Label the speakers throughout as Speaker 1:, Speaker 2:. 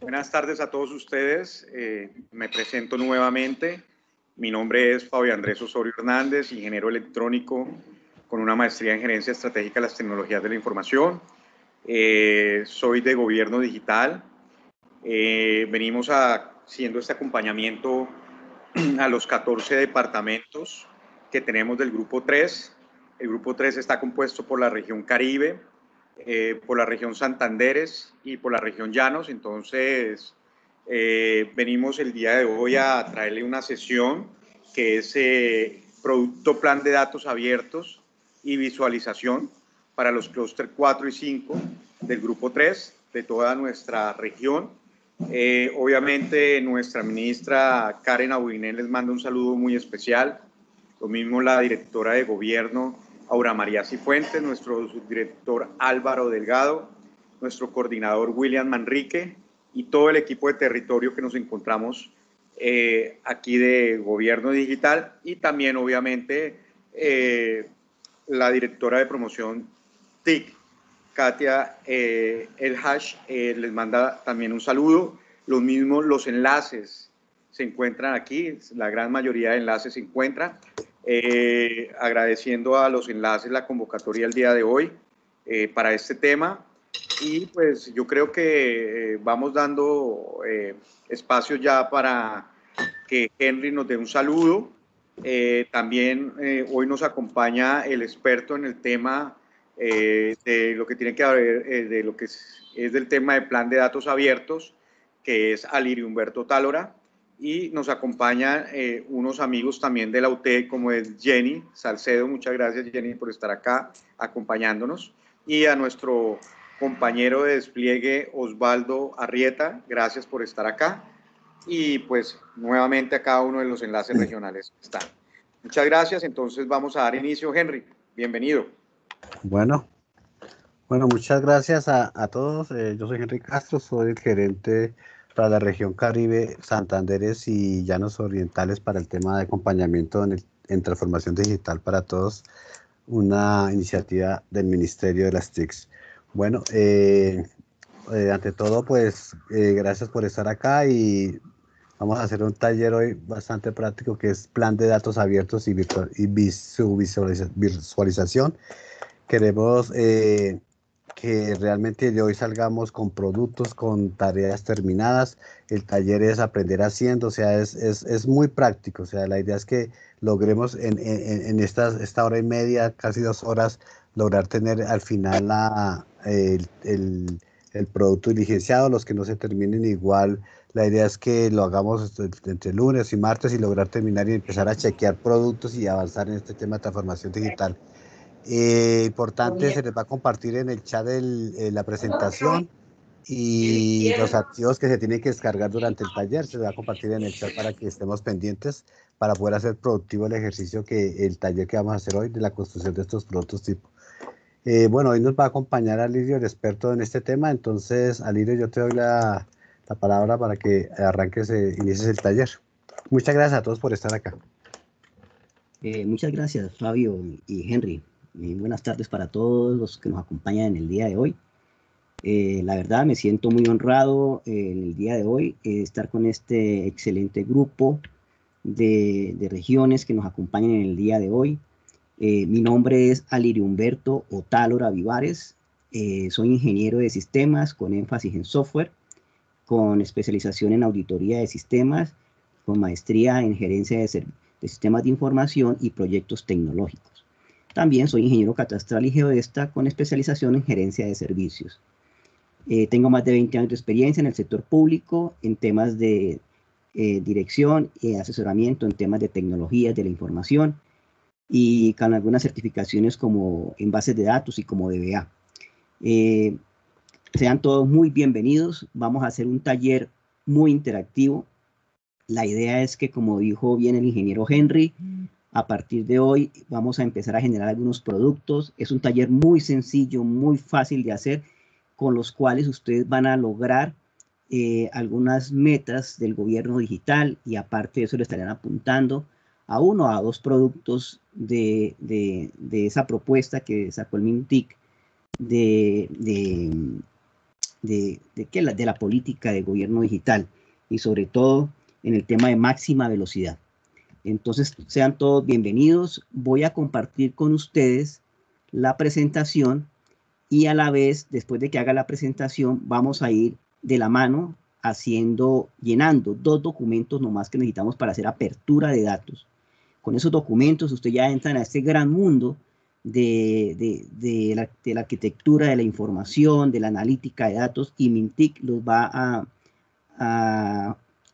Speaker 1: Buenas tardes a todos ustedes. Eh, me presento nuevamente. Mi nombre es Fabio Andrés Osorio Hernández, ingeniero electrónico con una maestría en gerencia estratégica de las tecnologías de la información. Eh, soy de gobierno digital. Eh, venimos a, haciendo este acompañamiento a los 14 departamentos que tenemos del grupo 3. El grupo 3 está compuesto por la región Caribe, eh, por la región Santanderes y por la región Llanos. Entonces, eh, venimos el día de hoy a traerle una sesión que es eh, Producto Plan de Datos Abiertos y Visualización para los clúster 4 y 5 del Grupo 3 de toda nuestra región. obviamente nuestra ministra Karen Abuiné les manda un saludo muy especial, lo mismo la directora de gobierno Aura María Cifuentes, nuestro subdirector Álvaro Delgado, nuestro coordinador William Manrique y todo el equipo de territorio que nos encontramos eh, aquí de Gobierno Digital y también obviamente eh, la directora de promoción TIC, Katia Elhash, El eh, les manda también un saludo. Los mismos, los enlaces se encuentran aquí, la gran mayoría de enlaces se encuentran. Eh, agradeciendo a los enlaces la convocatoria el día de hoy eh, para este tema. Y pues yo creo que eh, vamos dando espacio ya para que Henry nos dé un saludo. también hoy nos acompaña el experto en el tema de lo que tiene que ver, de lo que es, es, del tema de plan de datos abiertos, que es Alirio Humberto Tálora y nos acompañan eh, unos amigos también de la UT, como es Jenny Salcedo. Muchas gracias, Jenny, por estar acá acompañándonos. Y a nuestro compañero de despliegue, Osvaldo Arrieta, gracias por estar acá. Y pues nuevamente a cada uno de los enlaces regionales que están. Muchas gracias. Entonces vamos a dar inicio, Henry. Bienvenido.
Speaker 2: Bueno, bueno, muchas gracias a, todos. Eh, yo soy Henry Castro, soy el gerente para la región Caribe, Santanderes y Llanos Orientales para el tema de acompañamiento en, transformación digital para todos, una iniciativa del Ministerio de las TICs. Bueno, eh, eh, ante todo, pues eh, gracias por estar acá y vamos a hacer un taller hoy bastante práctico que es plan de datos abiertos y, y su visualización. Queremos eh, que realmente de hoy salgamos con productos, con tareas terminadas. El taller es aprender haciendo, o sea, es, es, muy práctico. O sea, la idea es que logremos en, en, estas, esta hora y media, casi dos horas, lograr tener al final la, el, producto diligenciado. Los que no se terminen igual, la idea es que lo hagamos este, entre lunes y martes y lograr terminar y empezar a chequear productos y avanzar en este tema de transformación digital eh, importante, se les va a compartir en el chat eh, la presentación y los activos que se tienen que descargar durante el taller se les va a compartir en el chat para que estemos pendientes para poder hacer productivo el ejercicio que el taller que vamos a hacer hoy de la construcción de estos productos tipo. Eh, bueno, hoy nos va a acompañar Alirio, el experto en este tema. Entonces, Alirio, yo te doy la, la palabra para que arranques, e inicies el taller. Muchas gracias a todos por
Speaker 3: estar acá. muchas gracias, Fabio y Henry. Eh, buenas tardes para todos los que nos acompañan en el día de hoy. Eh, la verdad me siento muy honrado eh, en el día de hoy estar con este excelente grupo de, regiones que nos acompañan en el día de hoy. mi nombre es Alirio Humberto Otálora Vivares. soy ingeniero de sistemas con énfasis en software, con especialización en auditoría de sistemas, con maestría en gerencia de sistemas de información y proyectos tecnológicos. También soy ingeniero catastral y geodesta con especialización en gerencia de servicios. Eh, tengo más de 20 años de experiencia en el sector público en temas de eh, dirección y asesoramiento en temas de tecnologías de la información y con algunas certificaciones como en bases de datos y como DBA. Eh, sean todos muy bienvenidos. Vamos a hacer un taller muy interactivo. La idea es que, como dijo bien el ingeniero Henry, a partir de hoy vamos a empezar a generar algunos productos. Es un taller muy sencillo, muy fácil de hacer, con los cuales ustedes van a lograr eh, algunas metas del gobierno digital y aparte de eso le estarían apuntando a uno o a dos productos de, esa propuesta que sacó el MINTIC de, de, de la política de gobierno digital y sobre todo en el tema de máxima velocidad. Entonces, sean todos bienvenidos. Voy a compartir con ustedes la presentación y a la vez, después de que haga la presentación, vamos a ir de la mano haciendo, llenando dos documentos nomás que necesitamos para hacer apertura de datos. Con esos documentos usted ya entran a este gran mundo de, la, arquitectura, de la información, de la analítica de datos y Mintic los va a,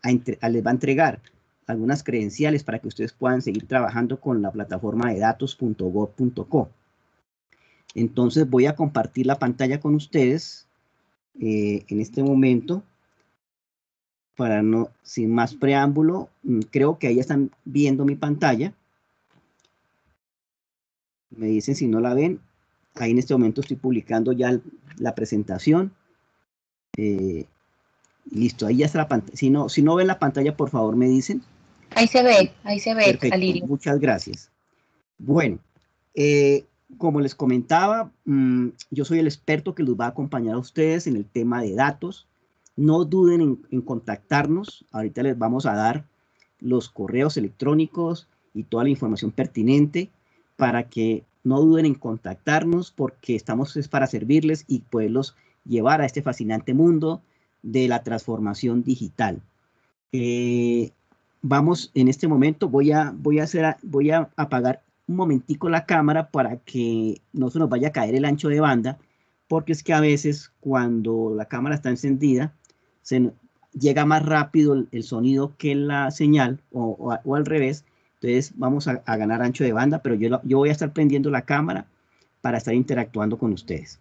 Speaker 3: les va a entregar algunas credenciales para que ustedes puedan seguir trabajando con la plataforma de datos.gov.co. Entonces voy a compartir la pantalla con ustedes eh, en este momento. Para no, sin más preámbulo, mm, creo que ahí están viendo mi pantalla. Me dicen si no la ven. Ahí en este momento estoy publicando ya la presentación. Eh, listo, ahí ya está la pantalla. Si si no ven la pantalla, por favor me dicen. Ahí se ve,
Speaker 4: ahí se ve, Perfecto,
Speaker 3: Muchas gracias. Bueno, eh, como les comentaba, mm, yo soy el experto que los va a acompañar a ustedes en el tema de datos. No duden en, contactarnos. Ahorita les vamos a dar los correos electrónicos y toda la información pertinente para que no duden en contactarnos porque estamos para servirles y poderlos llevar a este fascinante mundo de la transformación digital. Eh, vamos en este momento, voy a, voy a, hacer, voy a apagar un momentico la cámara para que no se nos vaya a caer el ancho de banda, porque es que a veces cuando la cámara está encendida, se llega más rápido el, sonido que la señal o, o, al revés, entonces vamos a, a, ganar ancho de banda, pero yo, yo voy a estar prendiendo la cámara para estar interactuando con ustedes.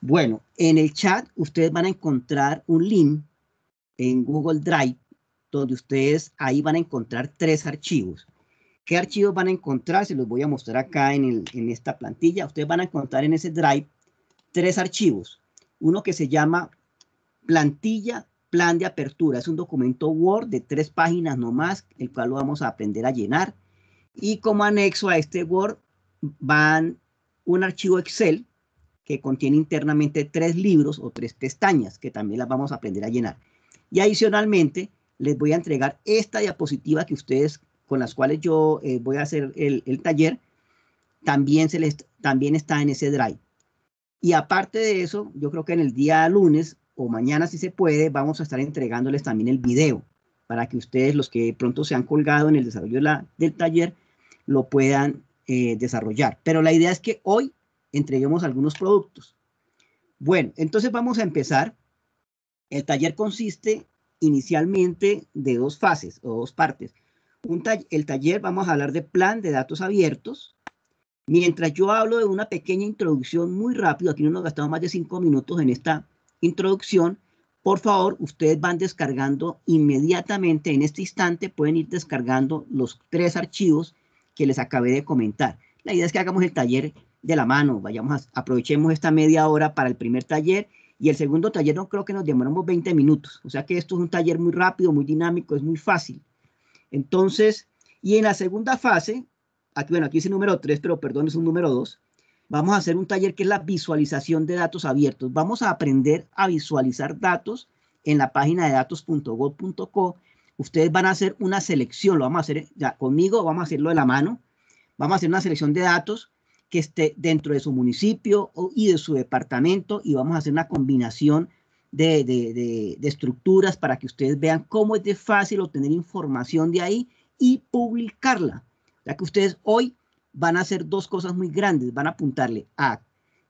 Speaker 3: Bueno, en el chat ustedes van a encontrar un link en Google Drive donde ustedes ahí van a encontrar tres archivos. ¿Qué archivos van a encontrar? Se los voy a mostrar acá en, en esta plantilla. Ustedes van a encontrar en ese drive tres archivos. Uno que se llama plantilla plan de apertura. Es un documento Word de tres páginas nomás, el cual lo vamos a aprender a llenar. Y como anexo a este Word van un archivo Excel que contiene internamente tres libros o tres pestañas que también las vamos a aprender a llenar. Y adicionalmente les voy a entregar esta diapositiva que ustedes, con las cuales yo eh, voy a hacer el, taller, también, se les, también está en ese drive. Y aparte de eso, yo creo que en el día lunes o mañana, si se puede, vamos a estar entregándoles también el video para que ustedes, los que pronto se han colgado en el desarrollo del taller, lo puedan eh, desarrollar. Pero la idea es que hoy entreguemos algunos productos. Bueno, entonces vamos a empezar. El taller consiste inicialmente de dos fases o dos partes. el taller vamos a hablar de plan de datos abiertos. Mientras yo hablo de una pequeña introducción muy rápido, aquí no nos gastamos más de cinco minutos en esta introducción, por favor, ustedes van descargando inmediatamente, en este instante pueden ir descargando los tres archivos que les acabé de comentar. La idea es que hagamos el taller de la mano, vayamos aprovechemos esta media hora para el primer taller y el segundo taller no creo que nos demoramos 20 minutos. O sea que esto es un taller muy rápido, muy dinámico, es muy fácil. Entonces, y en la segunda fase, aquí, bueno, aquí es número 3, pero perdón, es un número 2, vamos a hacer un taller que es la visualización de datos abiertos. Vamos a aprender a visualizar datos en la página de datos.gov.co. Ustedes van a hacer una selección, lo vamos a hacer ya conmigo, vamos a hacerlo de la mano. Vamos a hacer una selección de datos que esté dentro de su municipio y de su departamento y vamos a hacer una combinación de, estructuras para que ustedes vean cómo es de fácil obtener información de ahí y publicarla. Ya que ustedes hoy van a hacer dos cosas muy grandes, van a apuntarle a,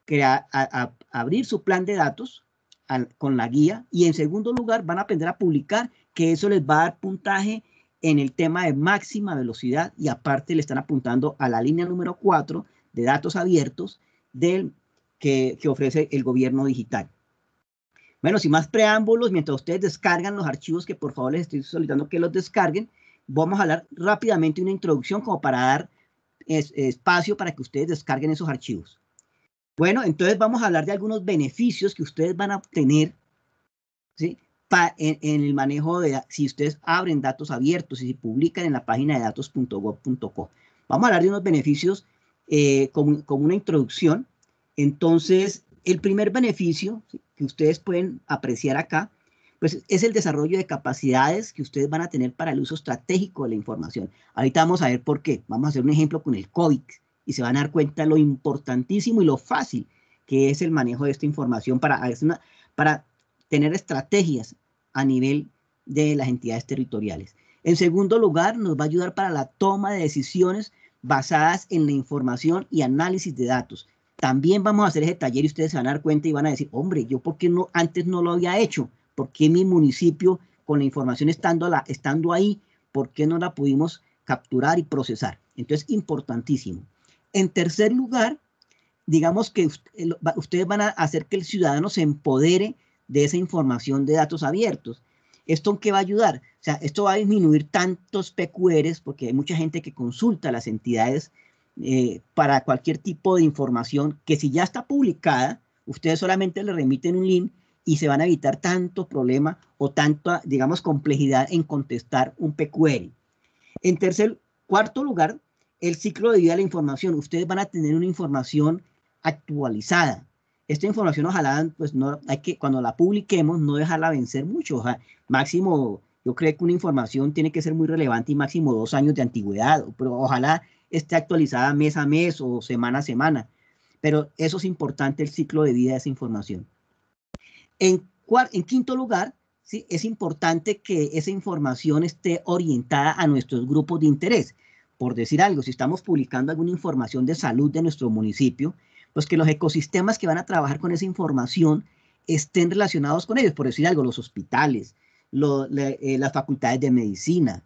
Speaker 3: crear, a, abrir su plan de datos con la guía y en segundo lugar van a aprender a publicar, que eso les va a dar puntaje en el tema de máxima velocidad y aparte le están apuntando a la línea número 4 de datos abiertos del, que, ofrece el gobierno digital. Bueno, sin más preámbulos, mientras ustedes descargan los archivos que por favor les estoy solicitando que los descarguen, vamos a hablar rápidamente una introducción como para dar espacio para que ustedes descarguen esos archivos. Bueno, entonces vamos a hablar de algunos beneficios que ustedes van a obtener en, en, el manejo de, si ustedes abren datos abiertos y si publican en la página de datos.gov.co. Vamos a hablar de unos beneficios eh, como, una introducción. Entonces, el primer beneficio que ustedes pueden apreciar acá, pues es el desarrollo de capacidades que ustedes van a tener para el uso estratégico de la información. Ahorita vamos a ver por qué. Vamos a hacer un ejemplo con el COVID y se van a dar cuenta lo importantísimo y lo fácil que es el manejo de esta información para, para tener estrategias a nivel de las entidades territoriales. En segundo lugar, nos va a ayudar para la toma de decisiones basadas en la información y análisis de datos. También vamos a hacer ese taller y ustedes se van a dar cuenta y van a decir, hombre, yo por qué no, antes no lo había hecho, por qué mi municipio con la información estando, estando ahí, por qué no la pudimos capturar y procesar. Entonces, importantísimo. En tercer lugar, digamos que ustedes van a hacer que el ciudadano se empodere de esa información de datos abiertos ¿Esto en qué va a ayudar? O sea, esto va a disminuir tantos PQRs porque hay mucha gente que consulta a las entidades eh, para cualquier tipo de información que si ya está publicada, ustedes solamente le remiten un link y se van a evitar tanto problema o tanta, digamos, complejidad en contestar un PQR. En tercer, cuarto lugar, el ciclo de vida de la información. Ustedes van a tener una información actualizada esta información ojalá, pues no, hay que, cuando la publiquemos, no dejarla vencer mucho. sea, máximo, yo creo que una información tiene que ser muy relevante y máximo dos años de antigüedad, pero ojalá esté actualizada mes a mes o semana a semana. Pero eso es importante, el ciclo de vida de esa información. En, en quinto lugar, ¿sí? es importante que esa información esté orientada a nuestros grupos de interés. Por decir algo, si estamos publicando alguna información de salud de nuestro municipio, pues que los ecosistemas que van a trabajar con esa información estén relacionados con ellos, por decir algo, los hospitales, eh, las facultades de medicina,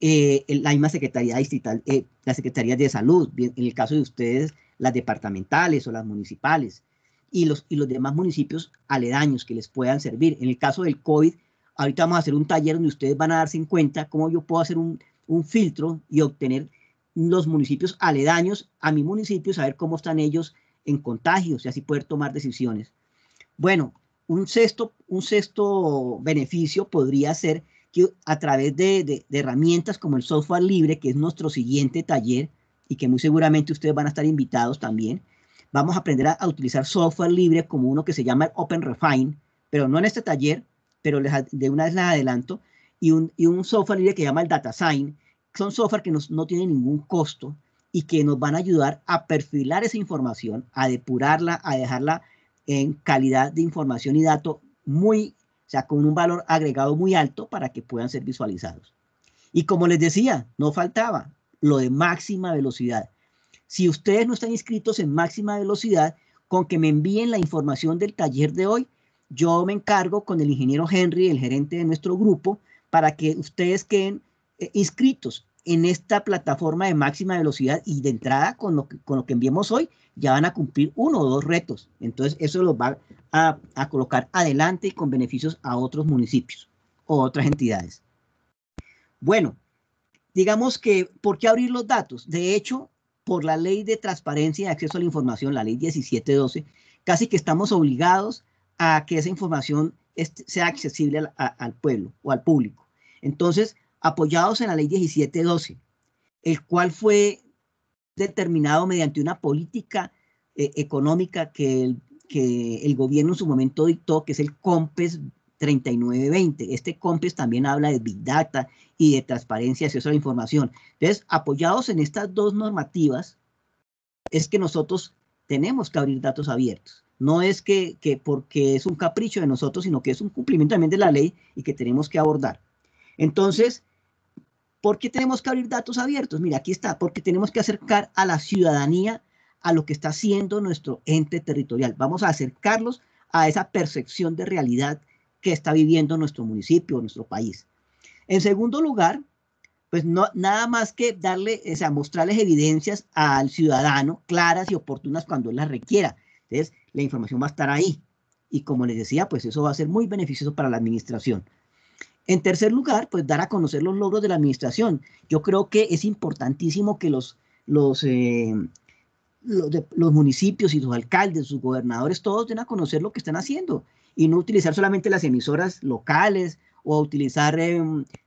Speaker 3: eh, la misma Secretaría Distrital, eh, la de Salud, bien, en el caso de ustedes, las departamentales o las municipales, y los, y los demás municipios aledaños que les puedan servir. En el caso del COVID, ahorita vamos a hacer un taller donde ustedes van a darse cuenta cómo yo puedo hacer un, un filtro y obtener los municipios aledaños a mi municipio, saber cómo están ellos en contagios y así poder tomar decisiones. Bueno, un sexto, un sexto beneficio podría ser que a través de, herramientas como el software libre, que es nuestro siguiente taller y que muy seguramente ustedes van a estar invitados también, vamos a aprender a, utilizar software libre como uno que se llama Open Refine, pero no en este taller, pero les, de una vez les adelanto, y un, software libre que se llama el DataSign. Son software que no tiene ningún costo y que nos van a ayudar a perfilar esa información, a depurarla, a dejarla en calidad de información y dato muy, o sea, con un valor agregado muy alto para que puedan ser visualizados. Y como les decía, no faltaba lo de máxima velocidad. Si ustedes no están inscritos en máxima velocidad, con que me envíen la información del taller de hoy, yo me encargo con el ingeniero Henry, el gerente de nuestro grupo, para que ustedes queden eh, inscritos en esta plataforma de máxima velocidad y de entrada con lo que, con enviemos hoy, ya van a cumplir uno o dos retos. Entonces, eso los va a, colocar adelante y con beneficios a otros municipios o otras entidades. Bueno, digamos que, ¿por qué abrir los datos? De hecho, por la ley de transparencia y acceso a la información, la ley 1712, casi que estamos obligados a que esa información sea accesible al, al pueblo o al público. Entonces, apoyados en la ley 1712, el cual fue determinado mediante una política eh, económica que el, que el gobierno en su momento dictó, que es el COMPES 3920. Este COMPES también habla de Big Data y de transparencia, acceso a la información. Entonces, apoyados en estas dos normativas, es que nosotros tenemos que abrir datos abiertos. No es que, que porque es un capricho de nosotros, sino que es un cumplimiento también de la ley y que tenemos que abordar. Entonces, ¿Por qué tenemos que abrir datos abiertos? Mira, aquí está, porque tenemos que acercar a la ciudadanía a lo que está haciendo nuestro ente territorial. Vamos a acercarlos a esa percepción de realidad que está viviendo nuestro municipio, nuestro país. En segundo lugar, pues no, nada más que darle, o sea, mostrarles evidencias al ciudadano claras y oportunas cuando él las requiera. Entonces, la información va a estar ahí. Y como les decía, pues eso va a ser muy beneficioso para la administración. En tercer lugar, pues dar a conocer los logros de la administración. Yo creo que es importantísimo que los, eh, los, municipios y sus alcaldes, sus gobernadores, todos den a conocer lo que están haciendo y no utilizar solamente las emisoras locales o utilizar, eh,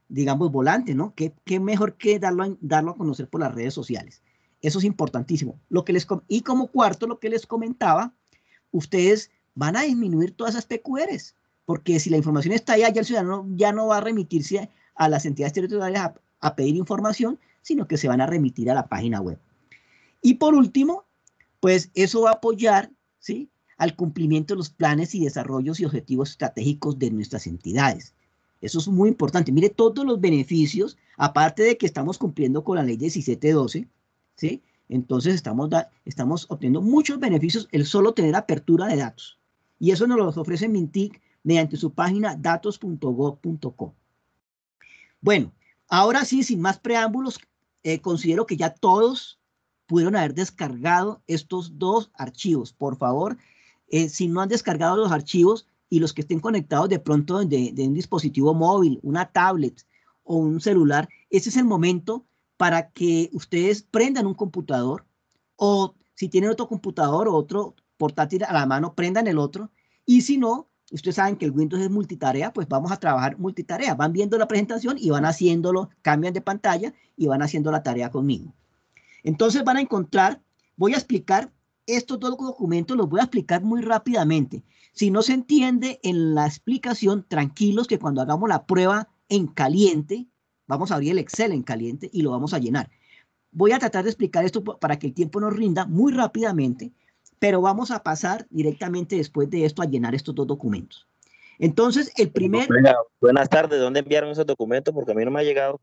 Speaker 3: digamos, volantes, ¿no? ¿Qué, mejor que darlo a, darlo a conocer por las redes sociales? Eso es importantísimo. Lo que les y como cuarto, lo que les comentaba, ustedes van a disminuir todas esas PQRs porque si la información está allá, ya el ciudadano ya no va a remitirse a las entidades territoriales a, pedir información, sino que se van a remitir a la página web. Y por último, pues eso va a apoyar ¿sí? al cumplimiento de los planes y desarrollos y objetivos estratégicos de nuestras entidades. Eso es muy importante. Mire todos los beneficios, aparte de que estamos cumpliendo con la ley 1712, ¿sí? entonces estamos, estamos obteniendo muchos beneficios el solo tener apertura de datos. Y eso nos los ofrece Mintic mediante su página datos.gov.co. Bueno, ahora sí, sin más preámbulos, eh, considero que ya todos pudieron haber descargado estos dos archivos. Por favor, eh, si no han descargado los archivos y los que estén conectados de pronto de, de un dispositivo móvil, una tablet o un celular, ese es el momento para que ustedes prendan un computador o si tienen otro computador o otro portátil a la mano, prendan el otro. Y si no, ustedes saben que el Windows es multitarea, pues vamos a trabajar multitarea. Van viendo la presentación y van haciéndolo, cambian de pantalla y van haciendo la tarea conmigo. Entonces van a encontrar, voy a explicar estos dos documentos, los voy a explicar muy rápidamente. Si no se entiende en la explicación, tranquilos que cuando hagamos la prueba en caliente, vamos a abrir el Excel en caliente y lo vamos a llenar. Voy a tratar de explicar esto para que el tiempo nos rinda muy rápidamente, pero vamos a pasar directamente después de esto a llenar estos dos documentos. Entonces, el primer... Buenas, tardes, ¿dónde enviaron esos documentos? Porque a mí no me ha llegado.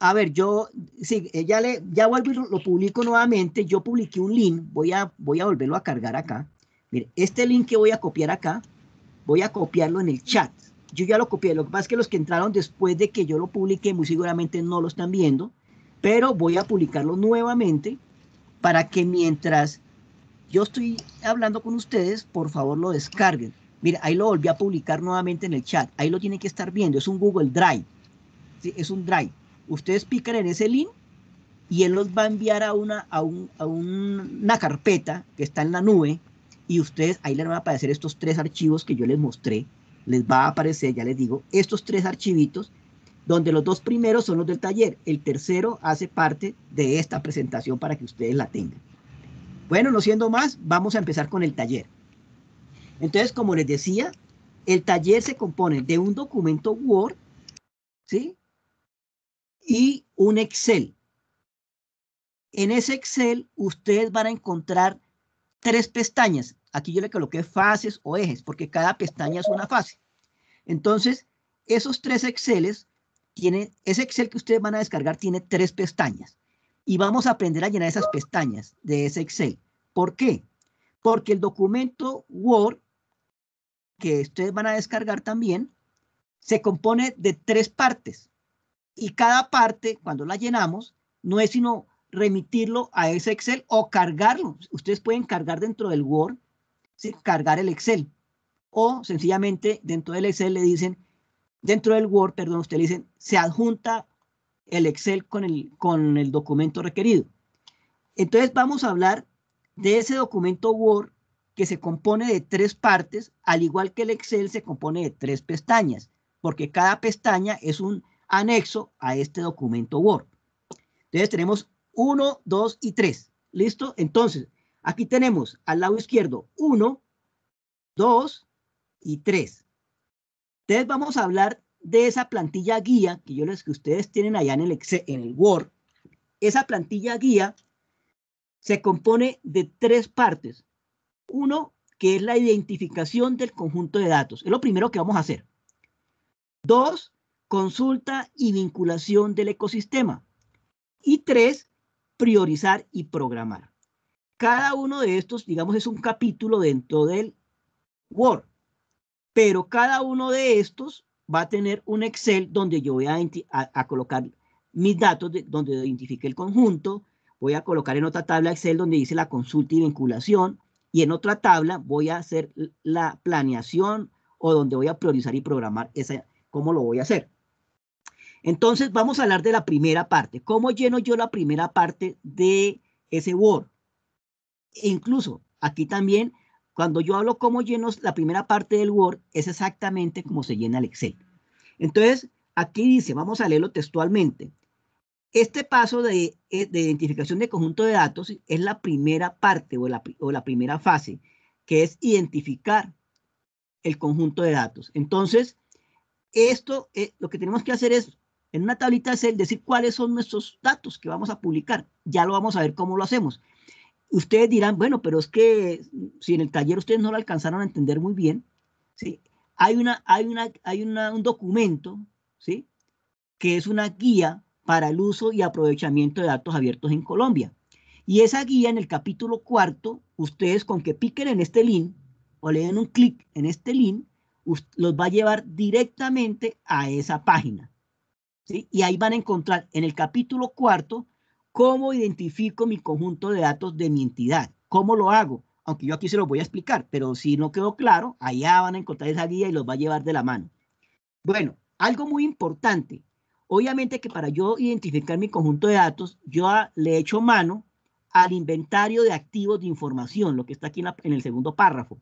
Speaker 3: A ver, yo, sí, eh, ya, le, ya vuelvo a lo, publico nuevamente. Yo publiqué un link, voy a, voy a volverlo a cargar acá. Mire, este link que voy a copiar acá, voy a copiarlo en el chat. Yo ya lo copié, lo que pasa es que los que entraron después de que yo lo publiqué, muy seguramente no lo están viendo, pero voy a publicarlo nuevamente para que mientras yo estoy hablando con ustedes, por favor lo descarguen. Mira, ahí lo volví a publicar nuevamente en el chat. Ahí lo tienen que estar viendo. Es un Google Drive. es un Drive. Ustedes pican en ese link y él los va a enviar a una, a, una carpeta que está en la nube y ustedes ahí les van a aparecer estos tres archivos que yo les mostré. Les va a aparecer, ya les digo, estos tres archivitos donde los dos primeros son los del taller. El tercero hace parte de esta presentación para que ustedes la tengan. Bueno, no siendo más, vamos a empezar con el taller. Entonces, como les decía, el taller se compone de un documento Word, ¿sí? Y un Excel. En ese Excel, ustedes van a encontrar tres pestañas. Aquí yo le coloqué fases o ejes, porque cada pestaña es una fase. Entonces, esos tres Exceles, tienen, ese Excel que ustedes van a descargar tiene tres pestañas y vamos a aprender a llenar esas pestañas de ese Excel. ¿Por qué? Porque el documento Word que ustedes van a descargar también se compone de tres partes y cada parte, cuando la llenamos, no es sino remitirlo a ese Excel o cargarlo. Ustedes pueden cargar dentro del Word, cargar el Excel o sencillamente dentro del Excel le dicen, dentro del Word, perdón, usted le dicen, se adjunta el Excel con el, con el documento requerido. Entonces vamos a hablar de ese documento Word que se compone de tres partes, al igual que el Excel se compone de tres pestañas, porque cada pestaña es un anexo a este documento Word. Entonces tenemos 1, 2 y 3. ¿Listo? Entonces, aquí tenemos al lado izquierdo 1, 2 y 3. Entonces vamos a hablar de esa plantilla guía que yo les que ustedes tienen allá en el, Excel, en el Word, esa plantilla guía se compone de tres partes. Uno, que es la identificación del conjunto de datos. Es lo primero que vamos a hacer. Dos, consulta y vinculación del ecosistema. Y tres, priorizar y programar. Cada uno de estos, digamos, es un capítulo dentro del Word, pero cada uno de estos va a tener un Excel donde yo voy a, a, colocar mis datos, donde identifique el conjunto, voy a colocar en otra tabla Excel donde dice la consulta y vinculación, y en otra tabla voy a hacer la planeación o donde voy a priorizar y programar esa, cómo lo voy a hacer. Entonces vamos a hablar de la primera parte. ¿Cómo lleno yo la primera parte de ese Word? E incluso aquí también cuando yo hablo cómo llenos la primera parte del Word, es exactamente como se llena el Excel. Entonces, aquí dice, vamos a leerlo textualmente. Este paso de, eh, identificación de conjunto de datos es la primera parte o la, o la primera fase, que es identificar el conjunto de datos. Entonces, esto eh, lo que tenemos que hacer es, en una tablita Excel, decir cuáles son nuestros datos que vamos a publicar. Ya lo vamos a ver cómo lo hacemos. Ustedes dirán, bueno, pero es que si en el taller ustedes no lo alcanzaron a entender muy bien, ¿sí? hay, una, hay, una, hay un documento ¿sí? que es una guía para el uso y aprovechamiento de datos abiertos en Colombia. Y esa guía en el capítulo cuarto, ustedes con que piquen en este link o le den un clic en este link, los va a llevar directamente a esa página. ¿sí? Y ahí van a encontrar en el capítulo cuarto ¿Cómo identifico mi conjunto de datos de mi entidad? ¿Cómo lo hago? Aunque yo aquí se los voy a explicar, pero si no quedó claro, allá van a encontrar esa guía y los va a llevar de la mano. Bueno, algo muy importante. Obviamente que para yo identificar mi conjunto de datos, yo le le echo mano al inventario de activos de información, lo que está aquí en el segundo párrafo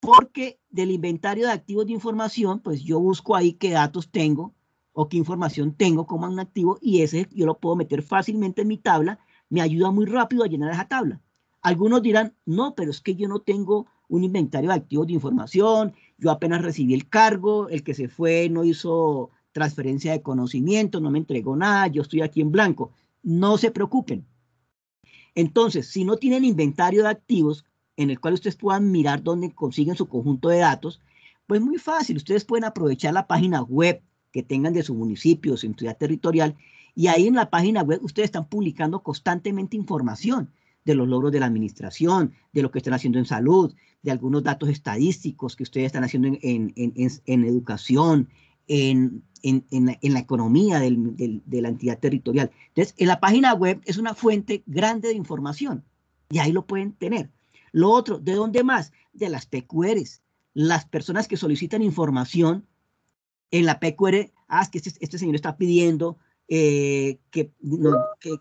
Speaker 3: porque del inventario de activos de información, pues yo busco ahí qué datos tengo o qué información tengo como un activo y ese yo lo puedo meter fácilmente en mi tabla, me ayuda muy rápido a llenar esa tabla. Algunos dirán, no, pero es que yo no tengo un inventario de activos de información, yo apenas recibí el cargo, el que se fue no hizo transferencia de conocimiento, no me entregó nada, yo estoy aquí en blanco. No se preocupen. Entonces, si no tienen inventario de activos en el cual ustedes puedan mirar dónde consiguen su conjunto de datos, pues muy fácil, ustedes pueden aprovechar la página web que tengan de su municipio, su entidad territorial. Y ahí en la página web ustedes están publicando constantemente información de los logros de la administración, de lo que están haciendo en salud, de algunos datos estadísticos que ustedes están haciendo en, en, en, en educación, en, la, economía de la entidad territorial. Entonces, en la página web es una fuente grande de información y ahí lo pueden tener. Lo otro, ¿de dónde más? De las PQRs. Las personas que solicitan información en la PQR, ah, que este, este, señor está pidiendo eh, que,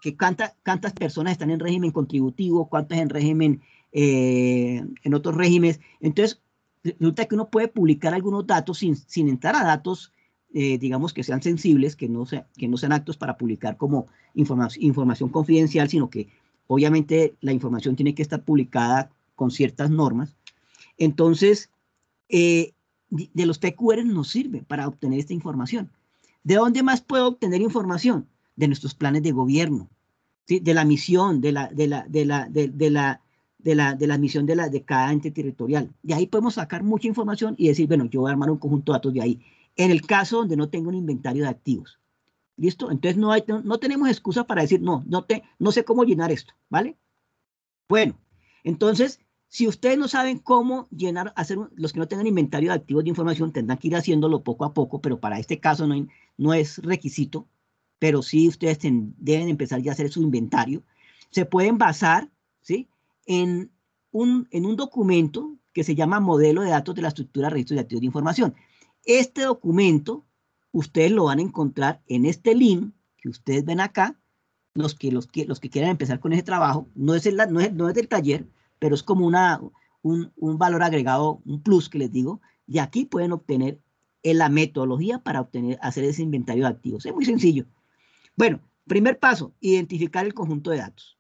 Speaker 3: que, cuántas personas están en régimen contributivo, cuántas en régimen, eh, en otros regímenes. Entonces, resulta que uno puede publicar algunos datos sin, entrar a datos, eh, digamos, que sean sensibles, que no, que no sean actos para publicar como información confidencial, sino que obviamente la información tiene que estar publicada con ciertas normas. Entonces, eh, de los PQR nos sirve para obtener esta información. ¿De dónde más puedo obtener información? De nuestros planes de gobierno, ¿sí? de la misión, de la, de la, la, de, la, de la, misión de, la, de cada ente territorial. De ahí podemos sacar mucha información y decir, bueno, yo voy a armar un conjunto de datos de ahí. En el caso donde no tengo un inventario de activos. ¿Listo? Entonces no, hay, no, tenemos excusa para decir, no, no, te, no sé cómo llenar esto, ¿vale? Bueno, entonces si ustedes no saben cómo llenar, hacer los que no tengan inventario de activos de información tendrán que ir haciéndolo poco a poco, pero para este caso no, no es requisito, pero sí ustedes deben empezar ya a hacer su inventario. Se pueden basar ¿sí? en, un, en un documento que se llama modelo de datos de la estructura de registro de activos de información. Este documento ustedes lo van a encontrar en este link que ustedes ven acá, los que, los que, los que quieran empezar con ese trabajo, no es, el, no, es, no es del taller, pero es como una, un, valor agregado, un plus que les digo, Y aquí pueden obtener eh, la metodología para obtener, hacer ese inventario de activos. Es muy sencillo. Bueno, primer paso, identificar el conjunto de datos.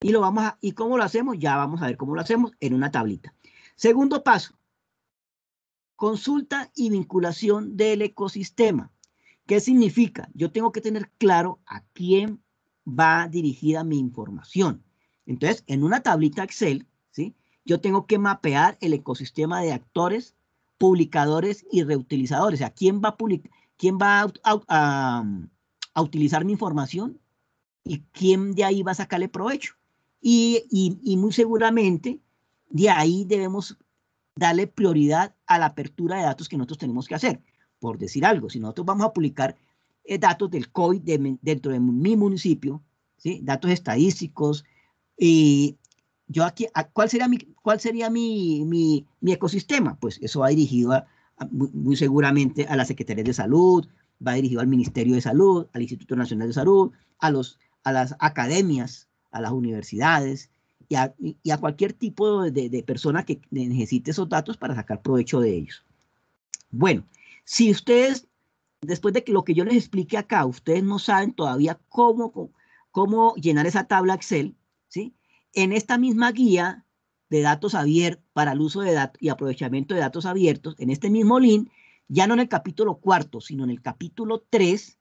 Speaker 3: Y lo vamos y cómo lo hacemos, ya vamos a ver cómo lo hacemos en una tablita. Segundo paso, consulta y vinculación del ecosistema. ¿Qué significa? Yo tengo que tener claro a quién va dirigida mi información. Entonces, en una tablita Excel, ¿sí? yo tengo que mapear el ecosistema de actores, publicadores y reutilizadores. O sea, ¿quién va a, quién va a, utilizar mi información? ¿Y quién de ahí va a sacarle provecho? Y, y, y muy seguramente de ahí debemos darle prioridad a la apertura de datos que nosotros tenemos que hacer. Por decir algo, si nosotros vamos a publicar eh, datos del COVID dentro de mi municipio, ¿sí? datos estadísticos, y yo aquí, ah, ¿cuál sería mi, cuál sería mi, ecosistema? Pues eso va dirigido muy seguramente a la Secretaría de Salud, va dirigido al Ministerio de Salud, al Instituto Nacional de Salud, a, los, a las academias, a las universidades y a, cualquier tipo de, persona que necesite esos datos para sacar provecho de ellos. Bueno, si ustedes, después de que lo que yo les expliqué acá, ustedes no saben todavía cómo, cómo llenar esa tabla Excel, en esta misma guía de datos abiertos para el uso de datos y aprovechamiento de datos abiertos, en este mismo link, ya no en el capítulo cuarto, sino en el capítulo tres,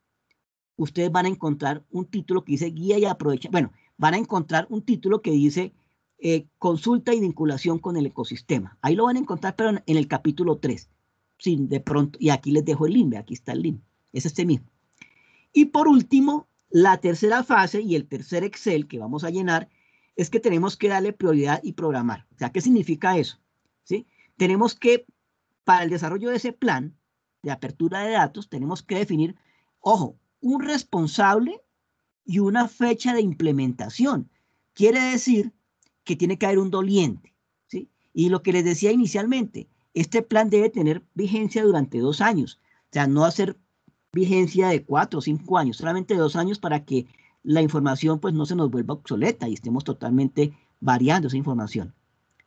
Speaker 3: ustedes van a encontrar un título que dice guía y aprovecha. Bueno, van a encontrar un título que dice eh, consulta y vinculación con el ecosistema. Ahí lo van a encontrar, pero en, el capítulo tres. Sin de pronto, y aquí les dejo el link, aquí está el link. Es este mismo. Y por último, la tercera fase y el tercer Excel que vamos a llenar es que tenemos que darle prioridad y programar. O sea, ¿qué significa eso? Tenemos que, para el desarrollo de ese plan de apertura de datos, tenemos que definir, ojo, un responsable y una fecha de implementación. Quiere decir que tiene que haber un doliente. ¿sí? Y lo que les decía inicialmente, este plan debe tener vigencia durante dos años. O sea, no hacer vigencia de cuatro o cinco años, solamente dos años para que la información pues no se nos vuelva obsoleta y estemos totalmente variando esa información.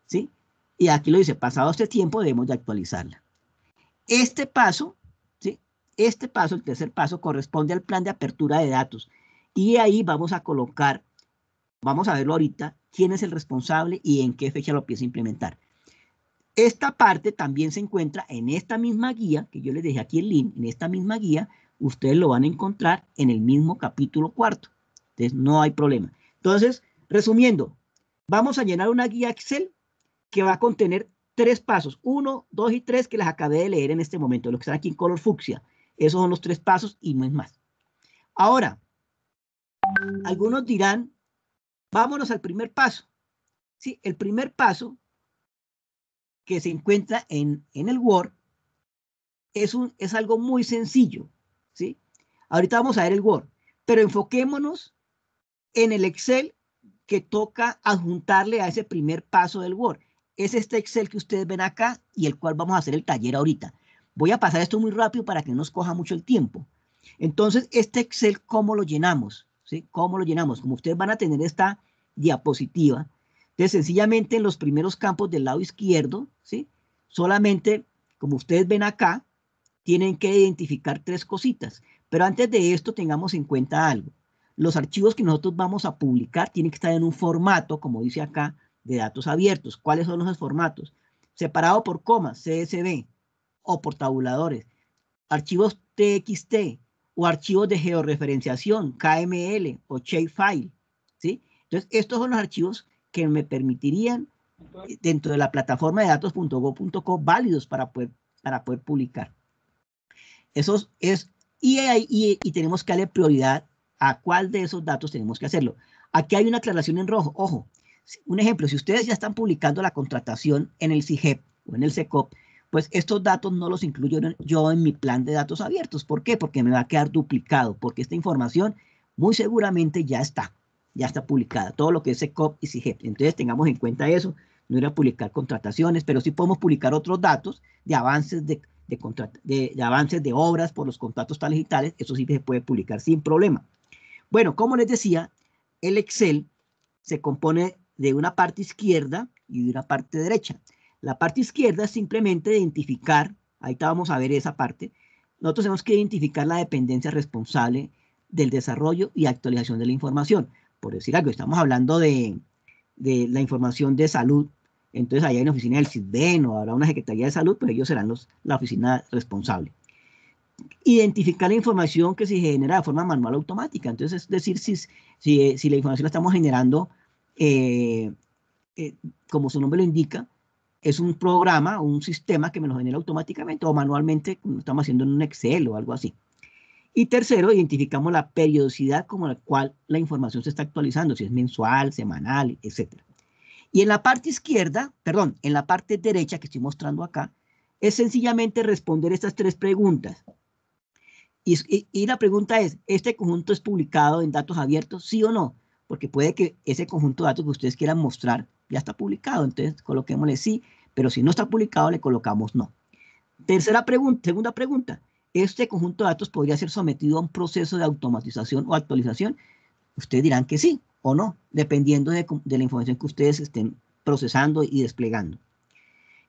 Speaker 3: ¿sí? Y aquí lo dice, pasado este tiempo debemos de actualizarla. Este paso, ¿sí? este paso, el tercer paso, corresponde al plan de apertura de datos. Y ahí vamos a colocar, vamos a verlo ahorita, quién es el responsable y en qué fecha lo piensa implementar. Esta parte también se encuentra en esta misma guía, que yo les dejé aquí el link, en esta misma guía, ustedes lo van a encontrar en el mismo capítulo cuarto no hay problema. Entonces, resumiendo, vamos a llenar una guía Excel que va a contener tres pasos, uno, dos y tres, que las acabé de leer en este momento, los que están aquí en color fucsia. Esos son los tres pasos y no es más. Ahora, algunos dirán, vámonos al primer paso. Sí, el primer paso que se encuentra en, el Word es, un, es algo muy sencillo. ¿sí? Ahorita vamos a ver el Word, pero enfoquémonos en el Excel que toca adjuntarle a ese primer paso del Word. Es este Excel que ustedes ven acá y el cual vamos a hacer el taller ahorita. Voy a pasar esto muy rápido para que no nos coja mucho el tiempo. Entonces, este Excel, ¿cómo lo llenamos? ¿Sí? ¿Cómo lo llenamos? Como ustedes van a tener esta diapositiva, sencillamente en los primeros campos del lado izquierdo, ¿sí? Solamente, como ustedes ven acá, tienen que identificar tres cositas. Pero antes de esto, tengamos en cuenta algo los archivos que nosotros vamos a publicar tienen que estar en un formato, como dice acá, de datos abiertos. ¿Cuáles son los formatos? Separado por comas, CSV, o por tabuladores. Archivos TXT, o archivos de georreferenciación, KML, o shapefile, ¿sí? Entonces, estos son los archivos que me permitirían, eh, dentro de la plataforma de datos.go.co, válidos para poder, para poder publicar. Esos es, y, y tenemos que darle prioridad ¿A cuál de esos datos tenemos que hacerlo? Aquí hay una aclaración en rojo. Ojo, un ejemplo, si ustedes ya están publicando la contratación en el CIGEP o en el SECOP, pues estos datos no los incluyo yo en mi plan de datos abiertos. ¿Por qué? Porque me va a quedar duplicado, porque esta información muy seguramente ya está, ya está publicada, todo lo que es SECOP y CIGEP. Entonces tengamos en cuenta eso, no ir a publicar contrataciones, pero sí podemos publicar otros datos de avances de, avances de obras por los contratos tales y tales, eso sí se puede publicar sin problema. Bueno, como les decía, el Excel se compone de una parte izquierda y de una parte derecha. La parte izquierda es simplemente identificar, está, vamos a ver esa parte, nosotros tenemos que identificar la dependencia responsable del desarrollo y actualización de la información. Por decir algo, estamos hablando de, la información de salud, entonces allá hay una oficina del CIDBEN o habrá una Secretaría de Salud, pues ellos serán los, la oficina responsable identificar la información que se genera de forma manual automática. Entonces, es decir, si, si, eh, la información la estamos generando, eh, eh, como su nombre lo indica, es un programa, o un sistema que me lo genera automáticamente o manualmente, como estamos haciendo en un Excel o algo así. Y tercero, identificamos la periodicidad como la cual la información se está actualizando, si es mensual, semanal, etc. Y en la parte izquierda, perdón, en la parte derecha que estoy mostrando acá, es sencillamente responder estas tres preguntas. Y, la pregunta es, ¿este conjunto es publicado en datos abiertos, sí o no? Porque puede que ese conjunto de datos que ustedes quieran mostrar ya está publicado, entonces coloquémosle sí, pero si no está publicado le colocamos no. Tercera pregunta, segunda pregunta, ¿este conjunto de datos podría ser sometido a un proceso de automatización o actualización? Ustedes dirán que sí o no, dependiendo de, la información que ustedes estén procesando y desplegando.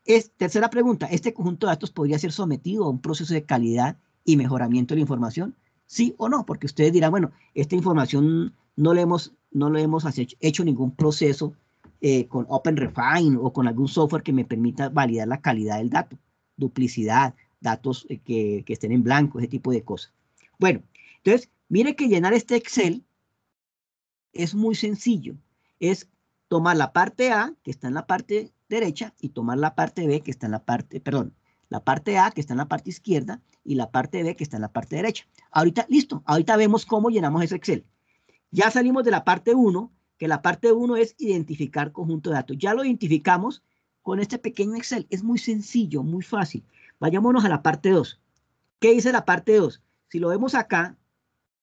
Speaker 3: Es, tercera pregunta, ¿este conjunto de datos podría ser sometido a un proceso de calidad y mejoramiento de la información? ¿Sí o no? Porque ustedes dirán, bueno, esta información no le hemos, no le hemos hecho ningún proceso eh, con OpenRefine o con algún software que me permita validar la calidad del dato, duplicidad, datos eh, que, que estén en blanco, ese tipo de cosas. Bueno, entonces, mire que llenar este Excel es muy sencillo. Es tomar la parte A, que está en la parte derecha, y tomar la parte B, que está en la parte, perdón, la parte A que está en la parte izquierda y la parte B que está en la parte derecha. Ahorita, listo, ahorita vemos cómo llenamos ese Excel. Ya salimos de la parte 1, que la parte 1 es identificar conjunto de datos. Ya lo identificamos con este pequeño Excel. Es muy sencillo, muy fácil. Vayámonos a la parte 2. ¿Qué dice la parte 2? Si lo vemos acá,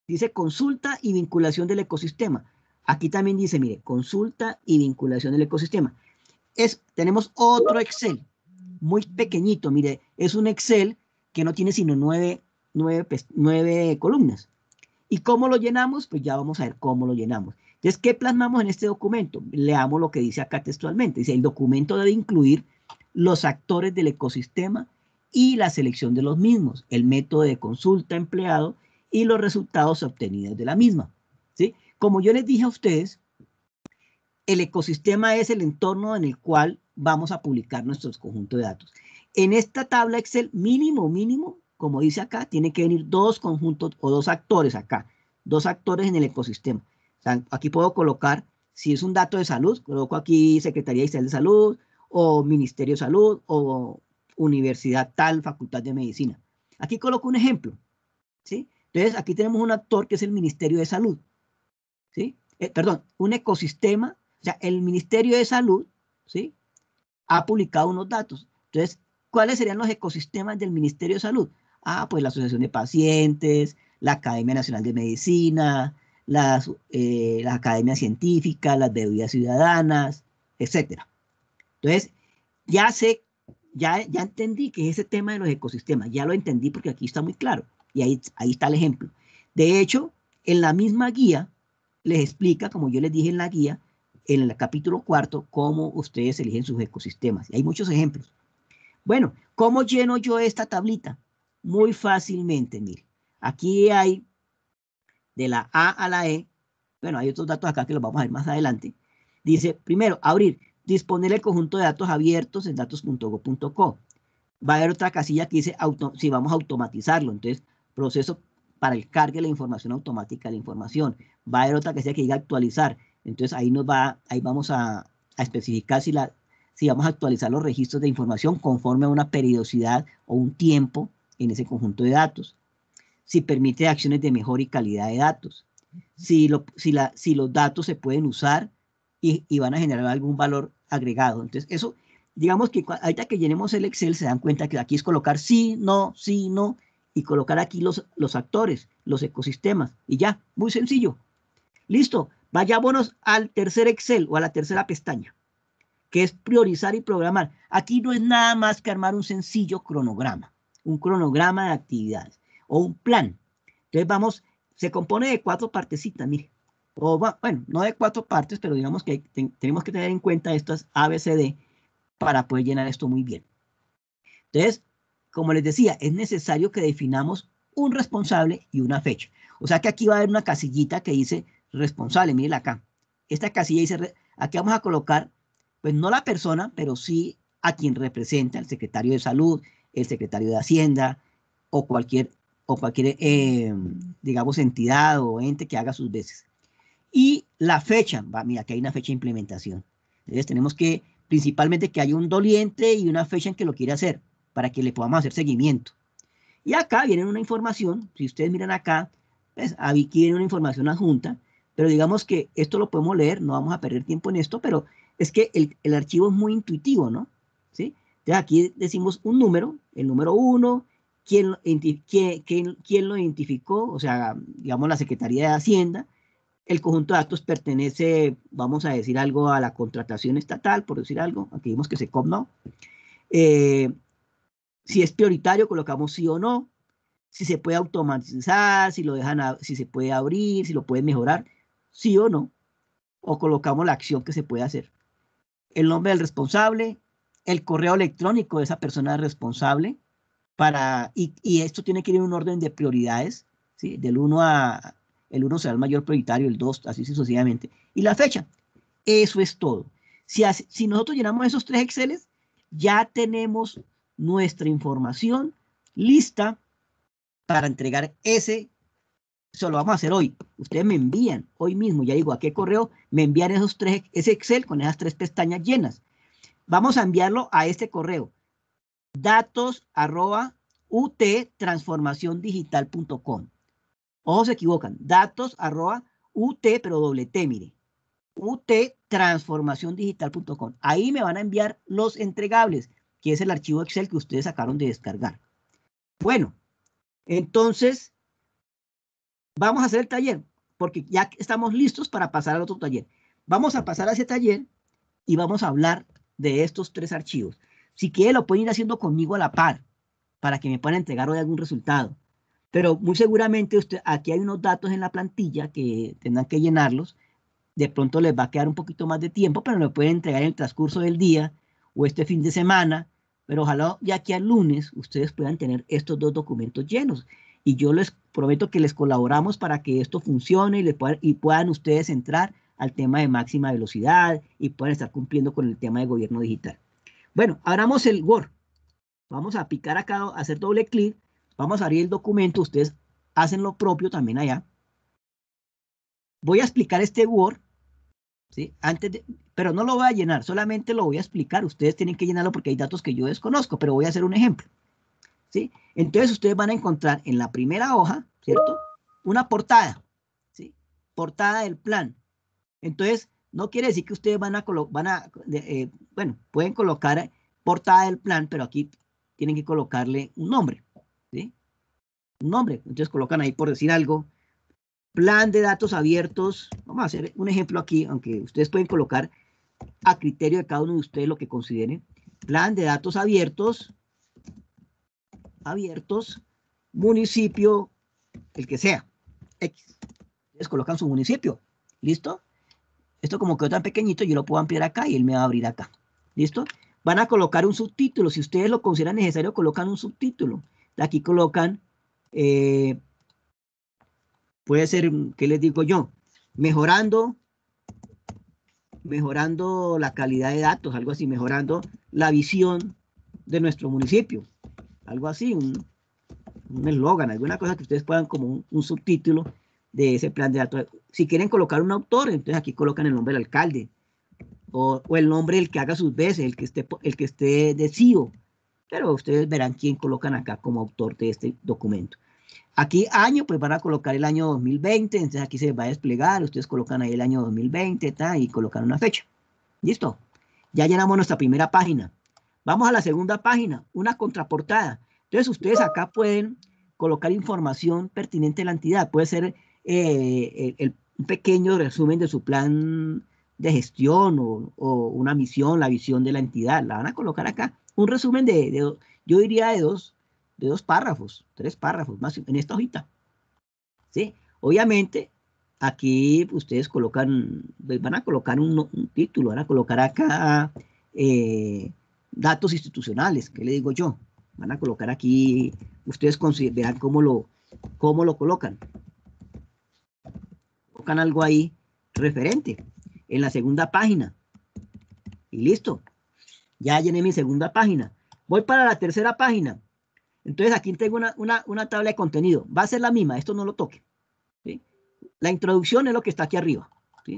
Speaker 3: dice consulta y vinculación del ecosistema. Aquí también dice, mire, consulta y vinculación del ecosistema. Es, tenemos otro Excel muy pequeñito. Mire, es un Excel que no tiene sino pues, nueve, columnas. ¿Y cómo lo llenamos? Pues ya vamos a ver cómo lo llenamos. Entonces, ¿qué plasmamos en este documento? Leamos lo que dice acá textualmente. Dice, el documento debe incluir los actores del ecosistema y la selección de los mismos, el método de consulta empleado y los resultados obtenidos de la misma. ¿sí? Como yo les dije a ustedes, el ecosistema es el entorno en el cual vamos a publicar nuestros conjuntos de datos. En esta tabla Excel mínimo, mínimo, como dice acá, tiene que venir dos conjuntos o dos actores acá, dos actores en el ecosistema. O sea, aquí puedo colocar, si es un dato de salud, coloco aquí Secretaría de Salud o Ministerio de Salud o Universidad tal, Facultad de Medicina. Aquí coloco un ejemplo, ¿sí? Entonces, aquí tenemos un actor que es el Ministerio de Salud, ¿sí? Eh, perdón, un ecosistema, o sea, el Ministerio de Salud, ¿sí? ha publicado unos datos. Entonces, ¿cuáles serían los ecosistemas del Ministerio de Salud? Ah, pues la Asociación de Pacientes, la Academia Nacional de Medicina, las, eh, las academias científicas, las bebidas ciudadanas, etc. Entonces, ya sé, ya, ya entendí que es ese tema de los ecosistemas, ya lo entendí porque aquí está muy claro y ahí, ahí está el ejemplo. De hecho, en la misma guía les explica, como yo les dije en la guía, en el capítulo cuarto cómo ustedes eligen sus ecosistemas. Y hay muchos ejemplos. Bueno, ¿cómo lleno yo esta tablita? Muy fácilmente, mire. Aquí hay de la A a la E. Bueno, hay otros datos acá que los vamos a ver más adelante. Dice, primero, abrir, disponer el conjunto de datos abiertos en datos.go.co. Va a haber otra casilla que dice, auto, si vamos a automatizarlo. Entonces, proceso para el cargue de la información automática, la información. Va a haber otra casilla que diga actualizar. Entonces ahí nos va, ahí vamos a, especificar si, la, si vamos a actualizar los registros de información conforme a una periodicidad o un tiempo en ese conjunto de datos. Si permite acciones de mejor y calidad de datos. Si, lo, si, la, si los datos se pueden usar y, van a generar algún valor agregado. Entonces eso, digamos que ahorita que llenemos el Excel se dan cuenta que aquí es colocar sí, no, sí, no y colocar aquí los, los actores, los ecosistemas y ya, muy sencillo. Listo, Vayámonos al tercer Excel o a la tercera pestaña, que es priorizar y programar. Aquí no es nada más que armar un sencillo cronograma, un cronograma de actividades o un plan. Entonces vamos, se compone de cuatro partecitas, mire. O, bueno, no de cuatro partes, pero digamos que tenemos que tener en cuenta estas ABCD para poder llenar esto muy bien. Entonces, como les decía, es necesario que definamos un responsable y una fecha. O sea que aquí va a haber una casillita que dice responsable. Miren acá. Esta casilla dice, aquí vamos a colocar, pues no la persona, pero sí a quien representa, el secretario de salud, el secretario de hacienda o cualquier, o cualquier eh, digamos, entidad o ente que haga sus veces. Y la fecha, va, mira, aquí hay una fecha de implementación. Entonces tenemos que, principalmente, que haya un doliente y una fecha en que lo quiere hacer, para que le podamos hacer seguimiento. Y acá viene una información, si ustedes miran acá, pues, aquí viene una información adjunta pero digamos que esto lo podemos leer, no vamos a perder tiempo en esto, pero es que el, archivo es muy intuitivo, ¿no? ¿Sí? Entonces aquí decimos un número, el número uno, quién, quién, quién, lo identificó, o sea, digamos la Secretaría de Hacienda, el conjunto de datos pertenece, vamos a decir algo, a la contratación estatal, por decir algo, aquí vimos que se no. Eh, si es prioritario, colocamos sí o no. Si se puede automatizar, si lo dejan, si se puede abrir, si lo pueden mejorar sí o no, o colocamos la acción que se puede hacer. El nombre del responsable, el correo electrónico de esa persona responsable, para, y, esto tiene que ir en un orden de prioridades, del 1 a, el 1 será el mayor prioritario, el 2, así sucesivamente, y la fecha. Eso es todo. Si, si nosotros llenamos esos tres Exceles, ya tenemos nuestra información lista para entregar ese eso lo vamos a hacer hoy. Ustedes me envían hoy mismo, ya digo, a qué correo me envían esos tres, ese Excel con esas tres pestañas llenas. Vamos a enviarlo a este correo. Datos arroba Ojo, se equivocan. Datos ut, pero doble T, mire. uttransformaciondigital.com. Ahí me van a enviar los entregables, que es el archivo Excel que ustedes sacaron de descargar. Bueno, entonces vamos a hacer el taller, porque ya estamos listos para pasar al otro taller. Vamos a pasar a ese taller y vamos a hablar de estos tres archivos. Si quiere, lo pueden ir haciendo conmigo a la par, para que me puedan entregar hoy algún resultado. Pero muy seguramente usted, aquí hay unos datos en la plantilla que tendrán que llenarlos. De pronto les va a quedar un poquito más de tiempo, pero lo pueden entregar en el transcurso del día o este fin de semana. Pero ojalá ya que al lunes ustedes puedan tener estos dos documentos llenos y yo les prometo que les colaboramos para que esto funcione y, puedan, ustedes entrar al tema de máxima velocidad y puedan estar cumpliendo con el tema de gobierno digital. Bueno, abramos el Word. Vamos a picar acá, hacer doble clic, vamos a abrir el documento, ustedes hacen lo propio también allá. Voy a explicar este Word, ¿sí? Antes pero no lo voy a llenar, solamente lo voy a explicar. Ustedes tienen que llenarlo porque hay datos que yo desconozco, pero voy a hacer un ejemplo. Entonces ustedes van a encontrar en la primera hoja, ¿cierto? Una portada, ¿sí? Portada del plan. Entonces, no quiere decir que ustedes van a, van a eh, bueno, pueden colocar portada del plan, pero aquí tienen que colocarle un nombre, Un nombre. Entonces colocan ahí, por decir algo, plan de datos abiertos. Vamos a hacer un ejemplo aquí, aunque ustedes pueden colocar a criterio de cada uno de ustedes lo que consideren. Plan de datos abiertos, abiertos, municipio, el que sea, X. Les colocan su municipio, ¿listo? Esto como quedó tan pequeñito, yo lo puedo ampliar acá y él me va a abrir acá, ¿listo? Van a colocar un subtítulo, si ustedes lo consideran necesario, colocan un subtítulo. Aquí colocan, eh, puede ser, ¿qué les digo yo? Mejorando, mejorando la calidad de datos, algo así, mejorando la visión de nuestro municipio algo así, un eslogan, alguna cosa que ustedes puedan como un, subtítulo de ese plan de datos. Si quieren colocar un autor, entonces aquí colocan el nombre del alcalde o, el nombre del que haga sus veces, el que esté, el que esté de e Pero ustedes verán quién colocan acá como autor de este documento. Aquí año, pues van a colocar el año 2020, entonces aquí se va a desplegar, ustedes colocan ahí el año 2020 ta, y colocan una fecha. Listo. Ya llenamos nuestra primera página. Vamos a la segunda página, una contraportada. Entonces ustedes acá pueden colocar información pertinente de la entidad. Puede ser eh, un pequeño resumen de su plan de gestión o, una misión, la visión de la entidad. La van a colocar acá. Un resumen de, yo diría de dos, de dos párrafos, tres párrafos más en esta hojita. ¿Sí? Obviamente, aquí ustedes colocan, van a colocar un, título, van a colocar acá eh, datos institucionales, ¿qué le digo yo? Van a colocar aquí, ustedes verán cómo lo, cómo lo colocan. Colocan algo ahí referente en la segunda página. Y listo. Ya llené mi segunda página. Voy para la tercera página. Entonces aquí tengo una, tabla de contenido. Va a ser la misma, esto no lo toque. La introducción es lo que está aquí arriba.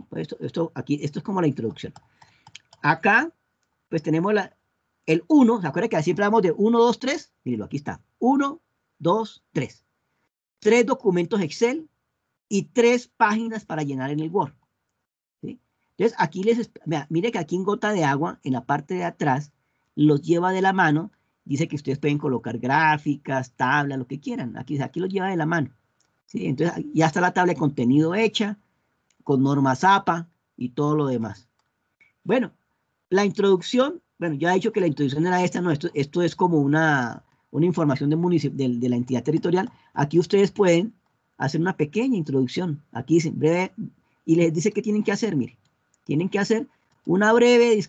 Speaker 3: Pues esto, aquí, esto es como la introducción. Acá, pues tenemos la, el 1, ¿se acuerdan que siempre hablamos de 1, 2, 3? Mírenlo, aquí está. 1, 2, 3. Tres documentos Excel y tres páginas para llenar en el Word. Entonces, aquí les... Mire que aquí en Gota de Agua, en la parte de atrás, los lleva de la mano. Dice que ustedes pueden colocar gráficas, tablas, lo que quieran. Aquí, aquí los lleva de la mano. ¿sí? Entonces, ya está la tabla de contenido hecha, con normas APA y todo lo demás. Bueno, la introducción bueno, ya he dicho que la introducción era esta, no, esto, es como una, una información de, de, la entidad territorial. Aquí ustedes pueden hacer una pequeña introducción. Aquí dicen breve, y les dice qué tienen que hacer, mire. Tienen que hacer una breve,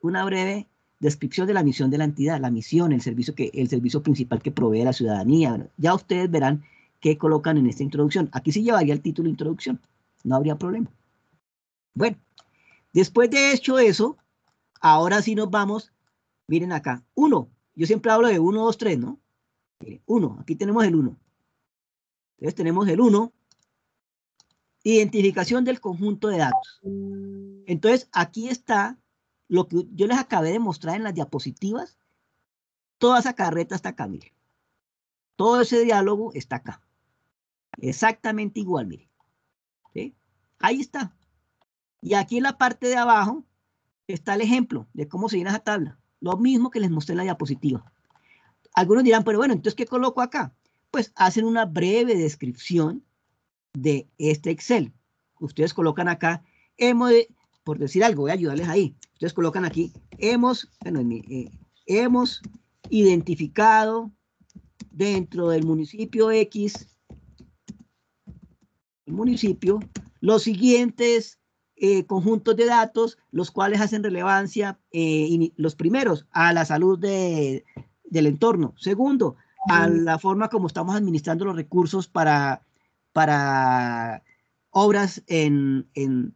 Speaker 3: una breve descripción de la misión de la entidad, la misión, el servicio, que, el servicio principal que provee la ciudadanía. ya ustedes verán qué colocan en esta introducción. Aquí sí llevaría el título de introducción, no habría problema. Bueno, después de hecho eso, Ahora sí nos vamos, miren acá, Uno. Yo siempre hablo de uno, 2, 3, ¿no? Miren, uno. aquí tenemos el uno. Entonces tenemos el uno. identificación del conjunto de datos. Entonces aquí está lo que yo les acabé de mostrar en las diapositivas. Toda esa carreta está acá, miren. Todo ese diálogo está acá. Exactamente igual, miren. Ahí está. Y aquí en la parte de abajo está el ejemplo de cómo se llena esa tabla. Lo mismo que les mostré en la diapositiva. Algunos dirán, pero bueno, entonces, ¿qué coloco acá? Pues hacen una breve descripción de este Excel. Ustedes colocan acá, hemos, por decir algo, voy a ayudarles ahí. Ustedes colocan aquí, hemos, bueno, eh, hemos identificado dentro del municipio X, el municipio, los siguientes eh, conjuntos de datos, los cuales hacen relevancia, eh, los primeros, a la salud de, del entorno. Segundo, a la forma como estamos administrando los recursos para, para obras en, en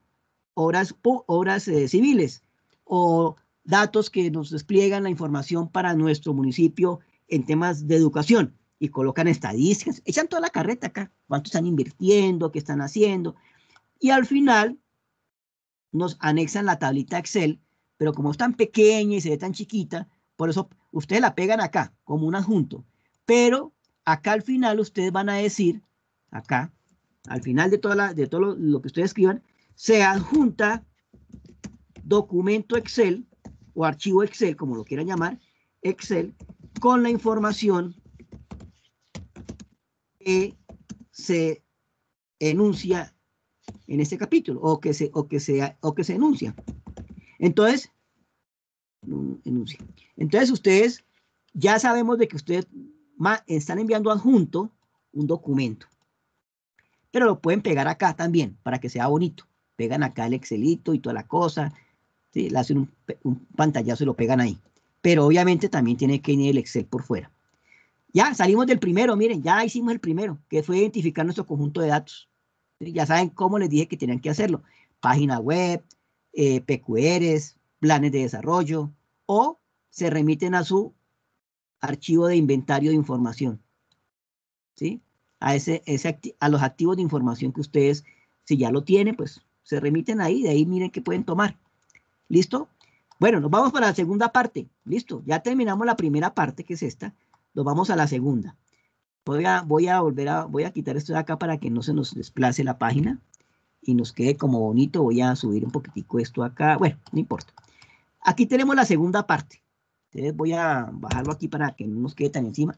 Speaker 3: obras, obras eh, civiles o datos que nos despliegan la información para nuestro municipio en temas de educación y colocan estadísticas, echan toda la carreta acá, cuánto están invirtiendo, qué están haciendo. Y al final, nos anexan la tablita Excel, pero como es tan pequeña y se ve tan chiquita, por eso ustedes la pegan acá, como un adjunto. Pero acá al final ustedes van a decir, acá, al final de, de todo lo, lo que ustedes escriban, se adjunta documento Excel o archivo Excel, como lo quieran llamar, Excel, con la información que se enuncia en este capítulo o que se, o que sea, o que se enuncia. Entonces, enuncia. Entonces ustedes, ya sabemos de que ustedes están enviando adjunto un documento, pero lo pueden pegar acá también para que sea bonito. Pegan acá el Excelito y toda la cosa, le hacen un, pantallazo y lo pegan ahí. Pero obviamente también tiene que ir el Excel por fuera. Ya salimos del primero, miren, ya hicimos el primero, que fue identificar nuestro conjunto de datos. Ya saben cómo les dije que tenían que hacerlo. Página web, eh, PQRs, planes de desarrollo o se remiten a su archivo de inventario de información. ¿Sí? A, ese, a los activos de información que ustedes, si ya lo tienen, pues se remiten ahí, de ahí miren qué pueden tomar. ¿Listo? Bueno, nos vamos para la segunda parte. Listo, ya terminamos la primera parte, que es esta. Nos vamos a la segunda. Voy a, volver a, voy a quitar esto de acá para que no se nos desplace la página y nos quede como bonito. Voy a subir un poquitico esto acá. Bueno, no importa. Aquí tenemos la segunda parte. voy a bajarlo aquí para que no nos quede tan encima.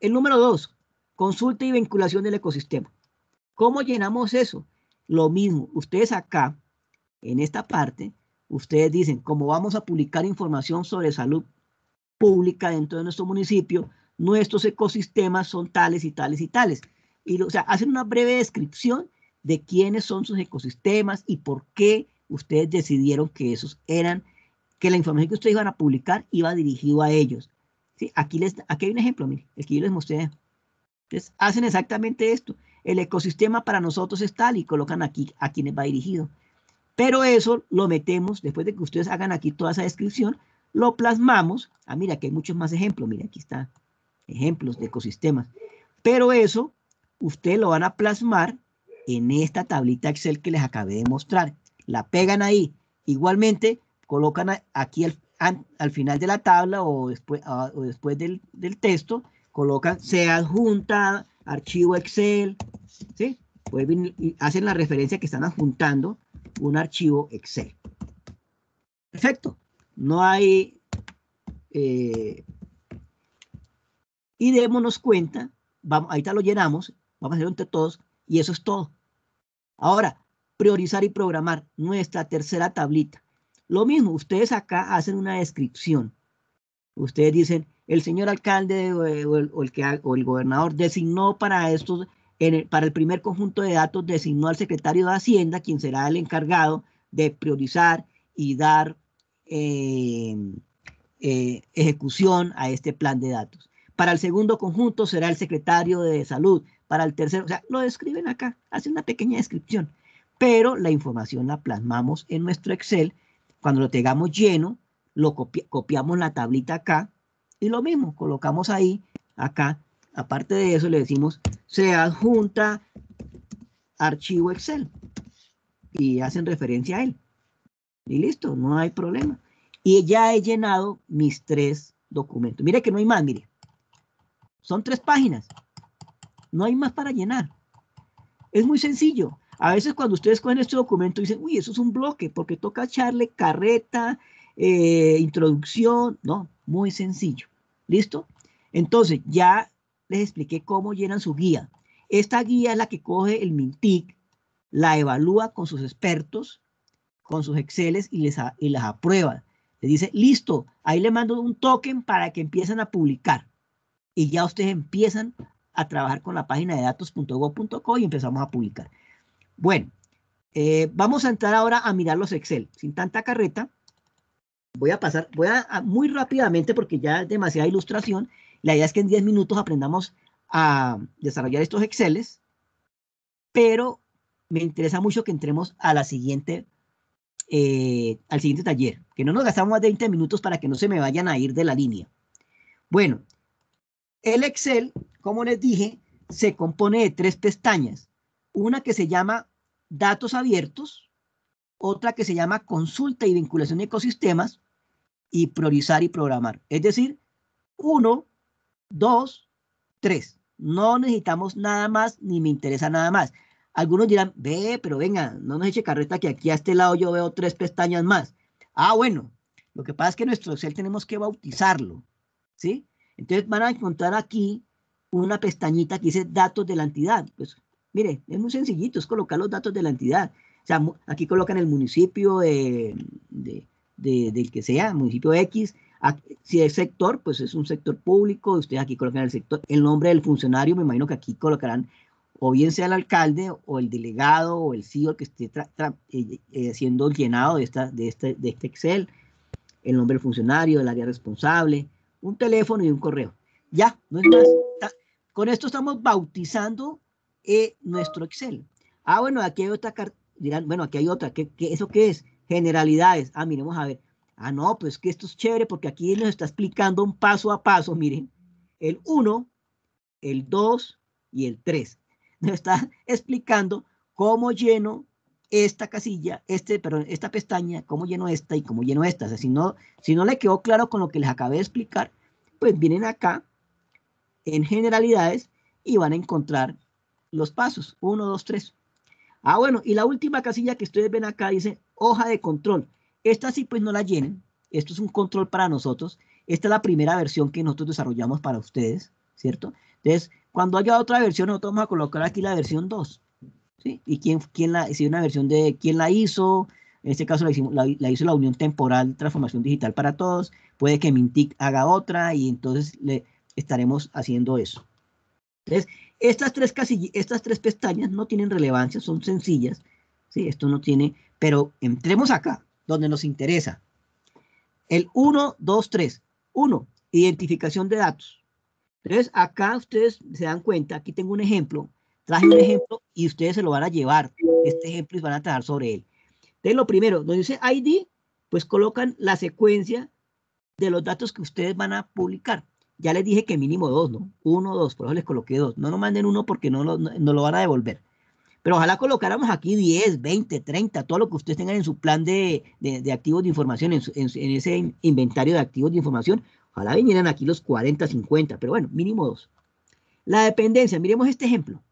Speaker 3: el número dos, consulta y vinculación del ecosistema. ¿Cómo llenamos eso? Lo mismo, ustedes acá, en esta parte, ustedes dicen, cómo vamos a publicar información sobre salud pública dentro de nuestro municipio, nuestros ecosistemas son tales y tales y tales. Y o sea, hacen una breve descripción de quiénes son sus ecosistemas y por qué ustedes decidieron que esos eran, que la información que ustedes iban a publicar iba dirigido a ellos. ¿Sí? Aquí, les, aquí hay un ejemplo, miren, el que yo les mostré. Entonces, hacen exactamente esto. El ecosistema para nosotros es tal y colocan aquí a quienes va dirigido. Pero eso lo metemos, después de que ustedes hagan aquí toda esa descripción, lo plasmamos. Ah, mira, aquí hay muchos más ejemplos. Mira, aquí está ejemplos de ecosistemas. Pero eso ustedes lo van a plasmar en esta tablita Excel que les acabé de mostrar. La pegan ahí. Igualmente, colocan aquí al, final de la tabla o después, después del, texto, colocan, se adjunta, archivo Excel, ¿sí? hacen la referencia que están adjuntando un archivo Excel. Perfecto. No hay eh, y démonos cuenta, vamos, está lo llenamos, vamos a hacerlo entre todos y eso es todo. Ahora, priorizar y programar nuestra tercera tablita. Lo mismo, ustedes acá hacen una descripción. Ustedes dicen, el señor alcalde o el, gobernador designó para estos, en el, para el primer conjunto de datos, designó al secretario de Hacienda, quien será el encargado de priorizar y dar eh, eh, ejecución a este plan de datos. Para el segundo conjunto será el secretario de salud. Para el tercero, o sea, lo describen acá, hace una pequeña descripción. Pero la información la plasmamos en nuestro Excel. Cuando lo tengamos lleno, lo copiamos la tablita acá y lo mismo, colocamos ahí, acá. Aparte de eso, le decimos, se adjunta archivo Excel y hacen referencia a él. Y listo, no hay problema. Y ya he llenado mis tres documentos. Mire que no hay más, mire. Son tres páginas. No hay más para llenar. Es muy sencillo. A veces cuando ustedes cogen este documento dicen, uy, eso es un bloque, porque toca echarle carreta, eh, introducción. No, muy sencillo. ¿Listo? Entonces, ya les expliqué cómo llenan su guía. Esta guía es la que coge el MINTIC, la evalúa con sus expertos, con sus Exceles y, les las aprueba. Le dice, listo, ahí le mando un token para que empiecen a publicar y ya ustedes empiezan a trabajar con la página de datos.go.co y empezamos a publicar. Bueno, eh, vamos a entrar ahora a mirar los Excel. Sin tanta carreta, voy a pasar, voy a, muy rápidamente porque ya es demasiada ilustración. La idea es que en 10 minutos aprendamos a desarrollar estos Exceles, pero me interesa mucho que entremos a la siguiente, eh, al siguiente taller, que no nos gastamos más de 20 minutos para que no se me vayan a ir de la línea. Bueno, el Excel, como les dije, se compone de tres pestañas. Una que se llama datos abiertos, otra que se llama consulta y vinculación de ecosistemas y priorizar y programar. Es decir, uno, dos, tres. No necesitamos nada más ni me interesa nada más. Algunos dirán, ve, pero venga, no nos eche carreta que aquí a este lado yo veo tres pestañas más. Ah, bueno, lo que pasa es que nuestro Excel tenemos que bautizarlo, ¿sí? Entonces van a encontrar aquí una pestañita que dice datos de la entidad. Pues mire, es muy sencillito, es colocar los datos de la entidad. O sea, aquí colocan el municipio del que sea, municipio X. si es sector, pues es un sector público. Ustedes aquí colocan el sector, el nombre del funcionario. Me imagino que aquí colocarán o bien sea el alcalde o el delegado o el CEO que esté eh, eh, haciendo llenado de, esta, de, este, de este Excel, el nombre del funcionario, el área responsable, un teléfono y un correo. Ya, no es más. con esto estamos bautizando eh, nuestro Excel. Ah, bueno, aquí hay otra carta. bueno, aquí hay otra. ¿Qué, eso qué es? Generalidades. Ah, miremos a ver. Ah, no, pues que esto es chévere porque aquí nos está explicando un paso a paso, miren. El 1, el 2 y el 3. Nos está explicando cómo lleno esta casilla, este, perdón, esta pestaña, cómo lleno esta y cómo lleno esta. si no, si no le quedó claro con lo que les acabé de explicar, pues vienen acá en generalidades y van a encontrar los pasos. Uno, dos, tres. Ah, bueno, y la última casilla que ustedes ven acá dice hoja de control. Esta sí, pues no la llenen. Esto es un control para nosotros. Esta es la primera versión que nosotros desarrollamos para ustedes, ¿cierto? Entonces, cuando haya otra versión, nosotros vamos a colocar aquí la versión 2. Y quién, quién la, si una versión de quién la hizo, en este caso la, hizo la Unión Temporal Transformación Digital para Todos, puede que Mintic haga otra y entonces le estaremos haciendo eso. Entonces, estas tres, estas tres pestañas no tienen relevancia, son sencillas, ¿sí? Esto no tiene, pero entremos acá, donde nos interesa. El 1, 2, 3. 1, identificación de datos. Entonces, acá ustedes se dan cuenta, aquí tengo un ejemplo Traje un ejemplo y ustedes se lo van a llevar, este ejemplo, y van a trabajar sobre él. Entonces, lo primero, donde dice ID, pues colocan la secuencia de los datos que ustedes van a publicar. Ya les dije que mínimo dos, ¿no? Uno, dos, por eso les coloqué dos. No nos manden uno porque no lo, no, lo van a devolver. Pero ojalá colocáramos aquí 10, 20, 30, todo lo que ustedes tengan en su plan de, activos de información, en, en, ese inventario de activos de información. Ojalá vinieran aquí los 40, 50, pero bueno, mínimo dos. La dependencia, miremos este ejemplo.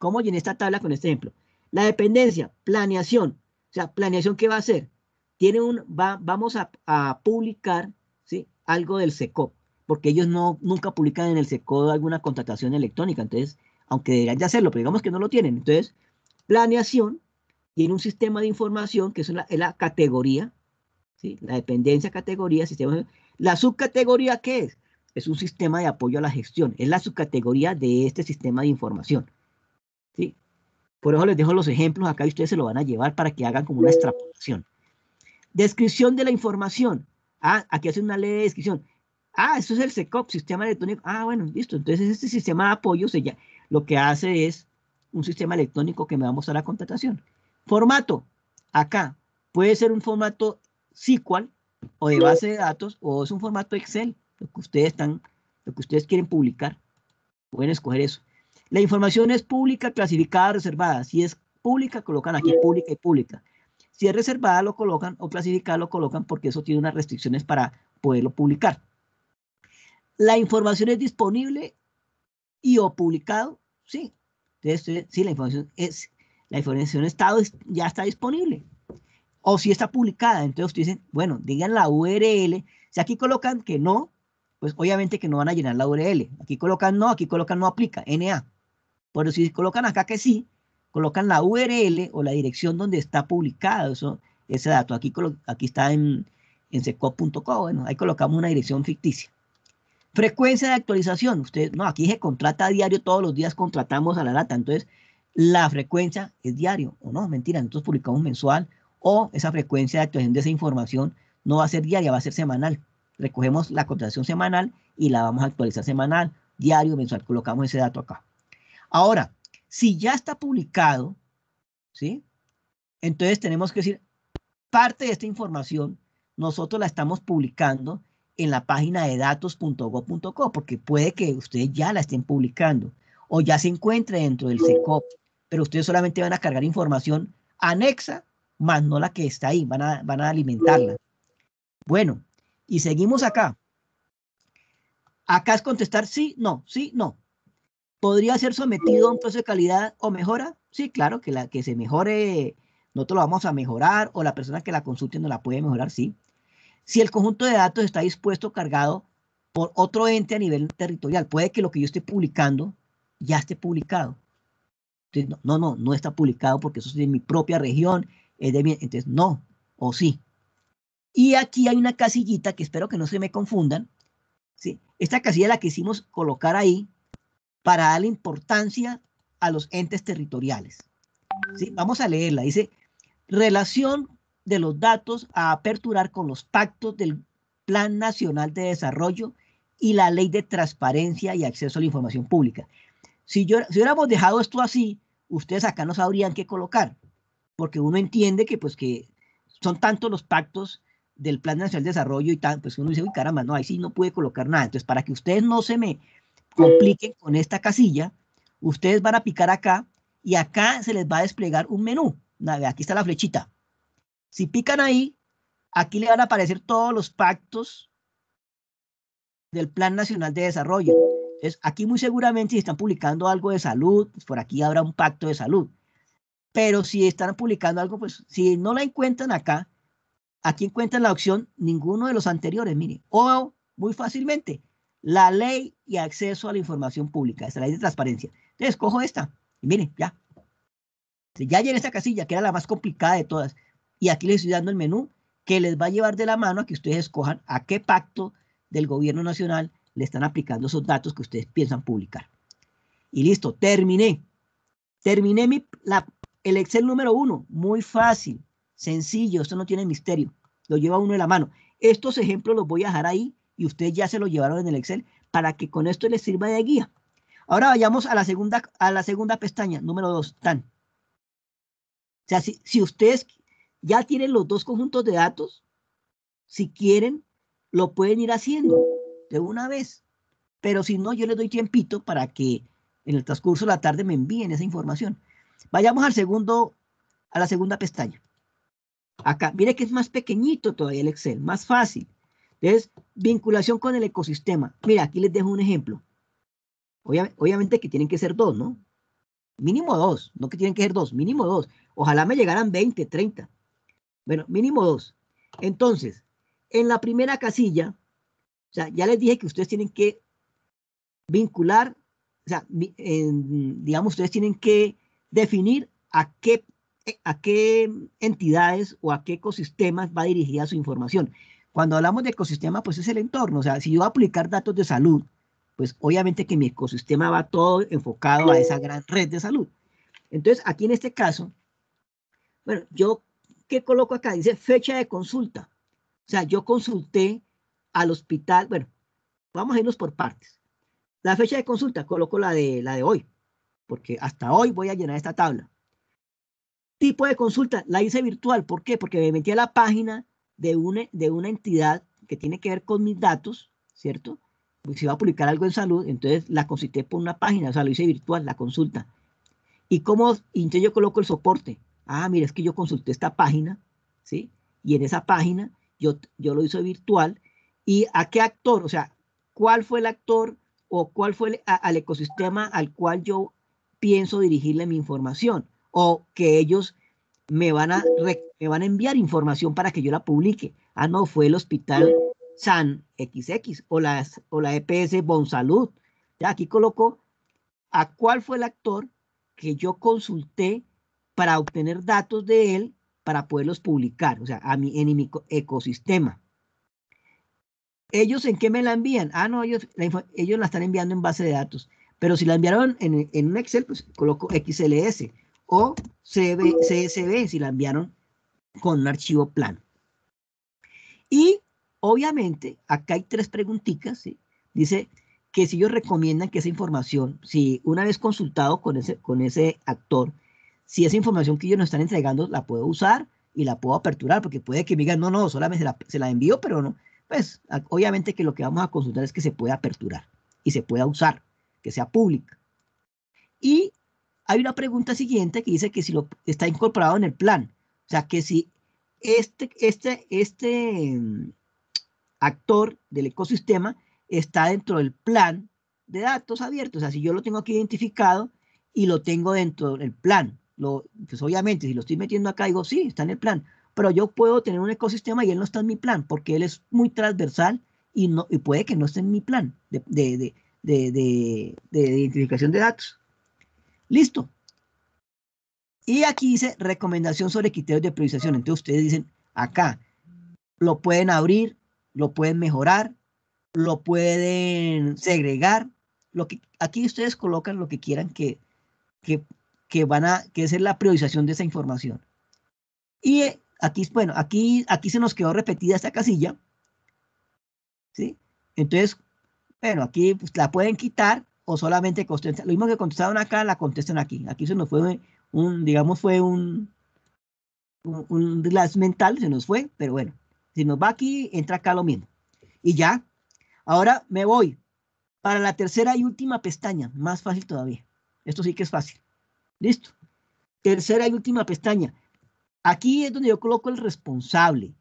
Speaker 3: ¿Cómo en esta tabla con este ejemplo? La dependencia, planeación. O sea, planeación, ¿qué va a hacer? Tiene un, vamos a, publicar ¿sí? algo del SECO, porque ellos no, nunca publican en el SECO alguna contratación electrónica. Entonces, aunque deberían de hacerlo, pero digamos que no lo tienen. Entonces, planeación tiene un sistema de información que es la, categoría, ¿sí? la dependencia, categoría, sistema. La subcategoría, ¿qué es? Es un sistema de apoyo a la gestión. Es la subcategoría de este sistema de información. ¿sí? Por eso les dejo los ejemplos acá y ustedes se lo van a llevar para que hagan como una extrapolación. Descripción de la información. Ah, aquí hace una ley de descripción. Ah, eso es el SECOP, sistema electrónico. Ah, bueno, listo. Entonces, este sistema de apoyo lo que hace es un sistema electrónico que me va a mostrar la contratación. Formato. Acá puede ser un formato SQL o de base de datos o es un formato Excel, lo que ustedes están, lo que ustedes quieren publicar. Pueden escoger eso. La información es pública, clasificada, reservada. Si es pública, colocan aquí pública y pública. Si es reservada, lo colocan o clasificada, lo colocan porque eso tiene unas restricciones para poderlo publicar. La información es disponible y o publicado, sí. Entonces, eh, sí, la información es, la información estado ya está disponible. O si está publicada, entonces ustedes dicen, bueno, digan la URL. Si aquí colocan que no, pues obviamente que no van a llenar la URL. Aquí colocan no, aquí colocan no aplica, NA. Pero si colocan acá que sí, colocan la URL o la dirección donde está publicado ese dato. Aquí, aquí está en, en bueno, ahí colocamos una dirección ficticia. Frecuencia de actualización. Usted, no, aquí se contrata a diario, todos los días contratamos a la lata. Entonces, la frecuencia es diario, o no, mentira, nosotros publicamos mensual, o esa frecuencia de actualización de esa información no va a ser diaria, va a ser semanal. Recogemos la contratación semanal y la vamos a actualizar semanal, diario, mensual. Colocamos ese dato acá. Ahora, si ya está publicado, ¿sí? Entonces tenemos que decir, parte de esta información nosotros la estamos publicando en la página de datos.gov.co porque puede que ustedes ya la estén publicando o ya se encuentre dentro del SECOP, pero ustedes solamente van a cargar información anexa, más no la que está ahí, van van a alimentarla. Bueno, y seguimos acá. Acá es contestar sí, no, sí, no. ¿Podría ser sometido a un proceso de calidad o mejora? Sí, claro, que la que se mejore, nosotros lo vamos a mejorar o la persona que la consulte no la puede mejorar, sí. Si el conjunto de datos está dispuesto, cargado por otro ente a nivel territorial, puede que lo que yo esté publicando ya esté publicado. no, no, no está publicado porque eso es de mi propia región, es de mi, entonces no, o sí. Y aquí hay una casillita que espero que no se me confundan. ¿sí? Esta casilla la que hicimos colocar ahí para darle importancia a los entes territoriales. Vamos a leerla. Dice, relación de los datos a aperturar con los pactos del Plan Nacional de Desarrollo y la Ley de Transparencia y Acceso a la Información Pública. Si, yo, si hubiéramos dejado esto así, ustedes acá no sabrían qué colocar, porque uno entiende que, pues, que son tantos los pactos del Plan Nacional de Desarrollo y tal, pues uno dice, uy, caramba, no, ahí sí no pude colocar nada. Entonces, para que ustedes no se me compliquen con esta casilla, ustedes van a picar acá y acá se les va a desplegar un menú. Aquí está la flechita. Si pican ahí, aquí le van a aparecer todos los pactos del Plan Nacional de Desarrollo. es aquí muy seguramente si están publicando algo de salud, pues por aquí habrá un pacto de salud. Pero si están publicando algo, pues si no la encuentran acá, aquí encuentran la opción ninguno de los anteriores, miren O muy fácilmente, la ley y acceso a la información pública, es la ley de transparencia. Entonces, cojo esta y miren, ya. Ya llegué esta casilla, que era la más complicada de todas, y aquí les estoy dando el menú que les va a llevar de la mano a que ustedes escojan a qué pacto del gobierno nacional le están aplicando esos datos que ustedes piensan publicar. Y listo, terminé. Terminé mi, el Excel número uno. Muy fácil, sencillo, esto no tiene misterio. Lo lleva uno de la mano. Estos ejemplos los voy a dejar ahí y ustedes ya se lo llevaron en el Excel para que con esto les sirva de guía. Ahora vayamos a la segunda, a la segunda pestaña, número dos. TAN. O sea, si, si ustedes ya tienen los dos conjuntos de datos, si quieren, lo pueden ir haciendo de una vez. Pero si no, yo les doy tiempito para que en el transcurso de la tarde me envíen esa información. Vayamos al segundo, a la segunda pestaña. Acá, mire que es más pequeñito todavía el Excel, más fácil. Entonces, vinculación con el ecosistema. Mira, aquí les dejo un ejemplo. obviamente que tienen que ser dos, ¿no? Mínimo dos, no que tienen que ser dos, mínimo dos. Ojalá me llegaran 20, 30. Bueno, mínimo dos. Entonces, en la primera casilla, o sea, ya les dije que ustedes tienen que vincular, o sea, digamos, ustedes tienen que definir a qué, a qué entidades o a qué ecosistemas va dirigida su información. Cuando hablamos de ecosistema, pues es el entorno. O sea, si yo voy a aplicar datos de salud, pues obviamente que mi ecosistema va todo enfocado a esa gran red de salud. Entonces, aquí en este caso, bueno, yo, ¿qué coloco acá? Dice fecha de consulta. O sea, yo consulté al hospital, bueno, vamos a irnos por partes. La fecha de consulta, coloco la de, la de hoy, porque hasta hoy voy a llenar esta tabla. Tipo de consulta, la hice virtual, ¿por qué? Porque me metí a la página de una, de una entidad que tiene que ver con mis datos, ¿cierto? Pues si va a publicar algo en salud, entonces la consulté por una página, o sea, lo hice virtual, la consulta. ¿Y cómo? yo coloco el soporte. Ah, mira, es que yo consulté esta página, ¿sí? Y en esa página yo, yo lo hice virtual. ¿Y a qué actor? O sea, ¿cuál fue el actor o cuál fue al ecosistema al cual yo pienso dirigirle mi información? O que ellos me van, a, me van a enviar información para que yo la publique. Ah, no, fue el hospital San XX o la, o la EPS Bonsalud. Ya, aquí coloco a cuál fue el actor que yo consulté para obtener datos de él para poderlos publicar, o sea, a mi, en mi ecosistema. ¿Ellos en qué me la envían? Ah, no, ellos la, ellos la están enviando en base de datos. Pero si la enviaron en, en un Excel, pues coloco XLS o CSV si la enviaron con un archivo plano. Y obviamente, acá hay tres preguntitas, ¿sí? dice que si ellos recomiendan que esa información, si una vez consultado con ese, con ese actor, si esa información que ellos nos están entregando la puedo usar y la puedo aperturar, porque puede que me digan, no, no, solamente se la, se la envío, pero no. Pues obviamente que lo que vamos a consultar es que se pueda aperturar y se pueda usar, que sea pública. Y hay una pregunta siguiente que dice que si lo está incorporado en el plan. O sea, que si este, este, este mm, actor del ecosistema está dentro del plan de datos abiertos. O sea, si yo lo tengo aquí identificado y lo tengo dentro del plan, pues obviamente si lo estoy metiendo acá digo, sí, está en el plan, pero yo puedo tener un ecosistema y él no está en mi plan porque él es muy transversal y, no, puede que no esté en mi plan de identificación de datos. Listo. Y aquí dice recomendación sobre criterios de priorización. Entonces ustedes dicen acá, lo pueden abrir, lo pueden mejorar, lo pueden segregar. Lo que, aquí ustedes colocan lo que quieran que, que, van a, que es la priorización de esa información. Y eh, aquí, bueno, aquí, aquí se nos quedó repetida esta casilla. ¿Sí? Entonces, bueno, aquí pues, la pueden quitar o solamente contestan, lo mismo que contestaron acá, la contestan aquí. Aquí se nos fue un, digamos, fue un, un, un mental, se nos fue, pero bueno, si nos va aquí, entra acá lo mismo. Y ya, ahora me voy para la tercera y última pestaña, más fácil todavía. Esto sí que es fácil. Listo. Tercera y última pestaña. Aquí es donde yo coloco el responsable.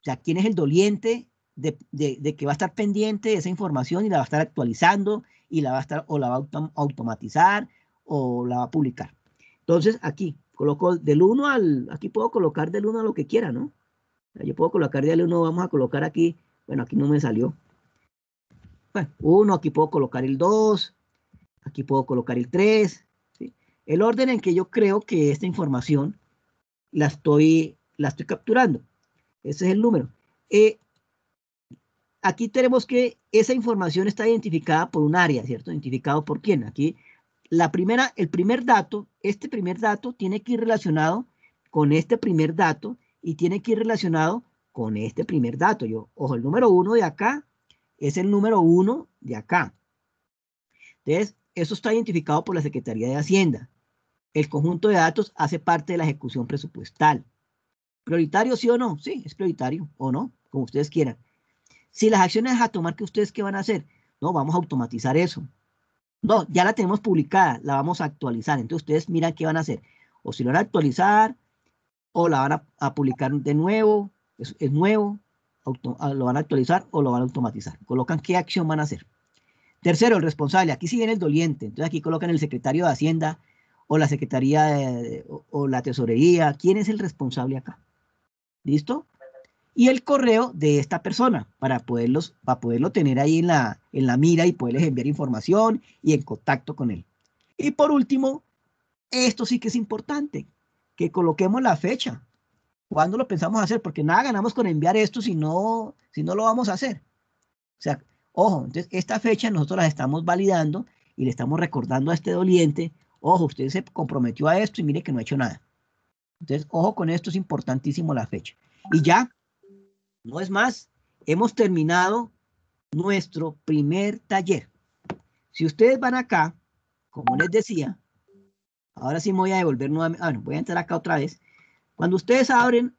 Speaker 3: O sea, quién es el doliente de, de, de, que va a estar pendiente de esa información y la va a estar actualizando y la va a estar o la va a automatizar o la va a publicar. Entonces aquí coloco del 1 al, aquí puedo colocar del 1 a lo que quiera, ¿no? Yo puedo colocar del 1, vamos a colocar aquí, bueno, aquí no me salió. Bueno, 1, aquí puedo colocar el 2, aquí puedo colocar el 3. El orden en que yo creo que esta información la estoy, la estoy capturando. Ese es el número. Eh, aquí tenemos que esa información está identificada por un área, ¿cierto? Identificado por quién. Aquí la primera, el primer dato, este primer dato tiene que ir relacionado con este primer dato y tiene que ir relacionado con este primer dato. Yo, ojo, el número uno de acá es el número uno de acá. Entonces, eso está identificado por la Secretaría de Hacienda. El conjunto de datos hace parte de la ejecución presupuestal. ¿Prioritario sí o no? Sí, es prioritario o no, como ustedes quieran. Si las acciones a tomar que ustedes qué van a hacer, no, vamos a automatizar eso. No, ya la tenemos publicada, la vamos a actualizar. Entonces ustedes miran qué van a hacer. O si lo van a actualizar, o la van a, publicar de nuevo, es, nuevo, ah, lo van a actualizar o lo van a automatizar. Colocan qué acción van a hacer. Tercero, el responsable. Aquí sí viene el doliente. Entonces aquí colocan el secretario de Hacienda o la Secretaría o, o, la Tesorería. ¿Quién es el responsable acá? ¿Listo? y el correo de esta persona para, poderlos, para poderlo tener ahí en la, en la mira y poderles enviar información y en contacto con él. Y por último, esto sí que es importante, que coloquemos la fecha. ¿Cuándo lo pensamos hacer? Porque nada ganamos con enviar esto si no, si no lo vamos a hacer. O sea, ojo, entonces esta fecha nosotros la estamos validando y le estamos recordando a este doliente, ojo, usted se comprometió a esto y mire que no ha hecho nada. Entonces, ojo con esto, es importantísimo la fecha. Y ya, no es más, hemos terminado nuestro primer taller. Si ustedes van acá, como les decía, ahora sí me voy a devolver nuevamente, bueno, ah, voy a entrar acá otra vez. Cuando ustedes abren,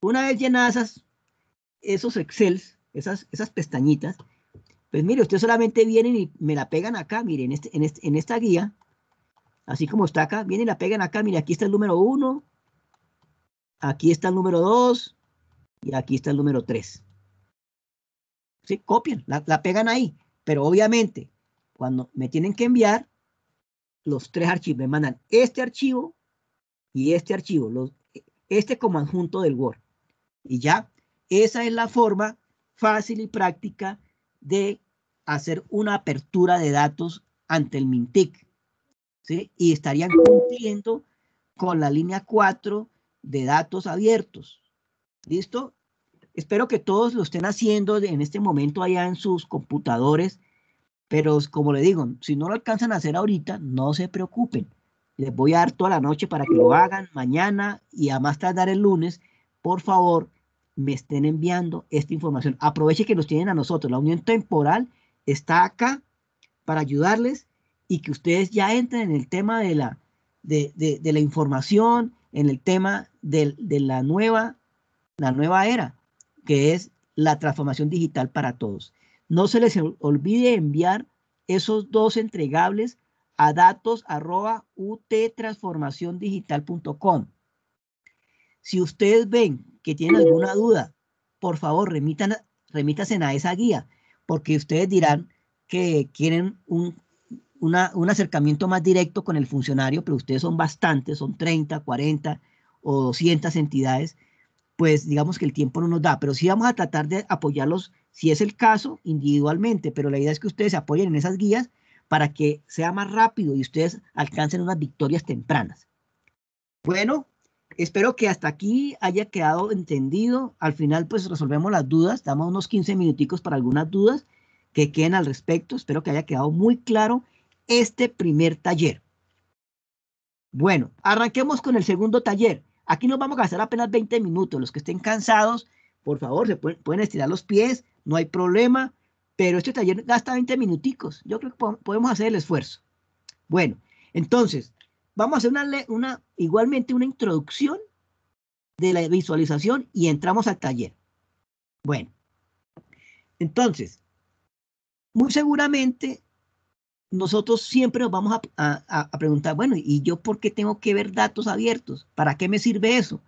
Speaker 3: una vez llenadas esos excels, esas, esas pestañitas, pues mire, ustedes solamente vienen y me la pegan acá, miren, este, este, en, esta guía, así como está acá, vienen y la pegan acá, mire, aquí está el número uno, aquí está el número dos, y aquí está el número 3. ¿Sí? Copian, la, pegan ahí, pero obviamente cuando me tienen que enviar los tres archivos, me mandan este archivo y este archivo, los, este como adjunto del Word. Y ya, esa es la forma fácil y práctica de hacer una apertura de datos ante el MINTIC. ¿sí? Y estarían cumpliendo con la línea 4 de datos abiertos. ¿Listo? Espero que todos lo estén haciendo en este momento allá en sus computadores, pero como le digo, si no lo alcanzan a hacer ahorita, no se preocupen. Les voy a dar toda la noche para que lo hagan mañana y a más tardar el lunes. Por favor, me estén enviando esta información. Aproveche que nos tienen a nosotros. La unión temporal está acá para ayudarles y que ustedes ya entren en el tema de la, de, la información, en el tema de, de la nueva la nueva era, que es la transformación digital para todos. No se les olvide enviar esos dos entregables a datos Si ustedes ven que tienen alguna duda, por favor, remitan, remítanse a esa guía, porque ustedes dirán que quieren un, un acercamiento más directo con el funcionario, pero ustedes son bastantes, son 30, 40 o 200 entidades pues digamos que el tiempo no nos da, pero sí vamos a tratar de apoyarlos, si es el caso, individualmente, pero la idea es que ustedes se apoyen en esas guías para que sea más rápido y ustedes alcancen unas victorias tempranas. Bueno, espero que hasta aquí haya quedado entendido. Al final, pues resolvemos las dudas, damos unos 15 minuticos para algunas dudas que queden al respecto. Espero que haya quedado muy claro este primer taller. Bueno, arranquemos con el segundo taller. Aquí nos vamos a gastar apenas 20 minutos. Los que estén cansados, por favor, se pueden, estirar los pies, no hay problema, pero este taller gasta 20 minuticos. Yo creo que podemos hacer el esfuerzo. Bueno, entonces, vamos a hacer una igualmente una introducción de la visualización y entramos al taller. Bueno, entonces, muy seguramente nosotros siempre nos vamos a, preguntar, bueno, ¿y yo por qué tengo que ver datos abiertos? ¿Para qué me sirve eso?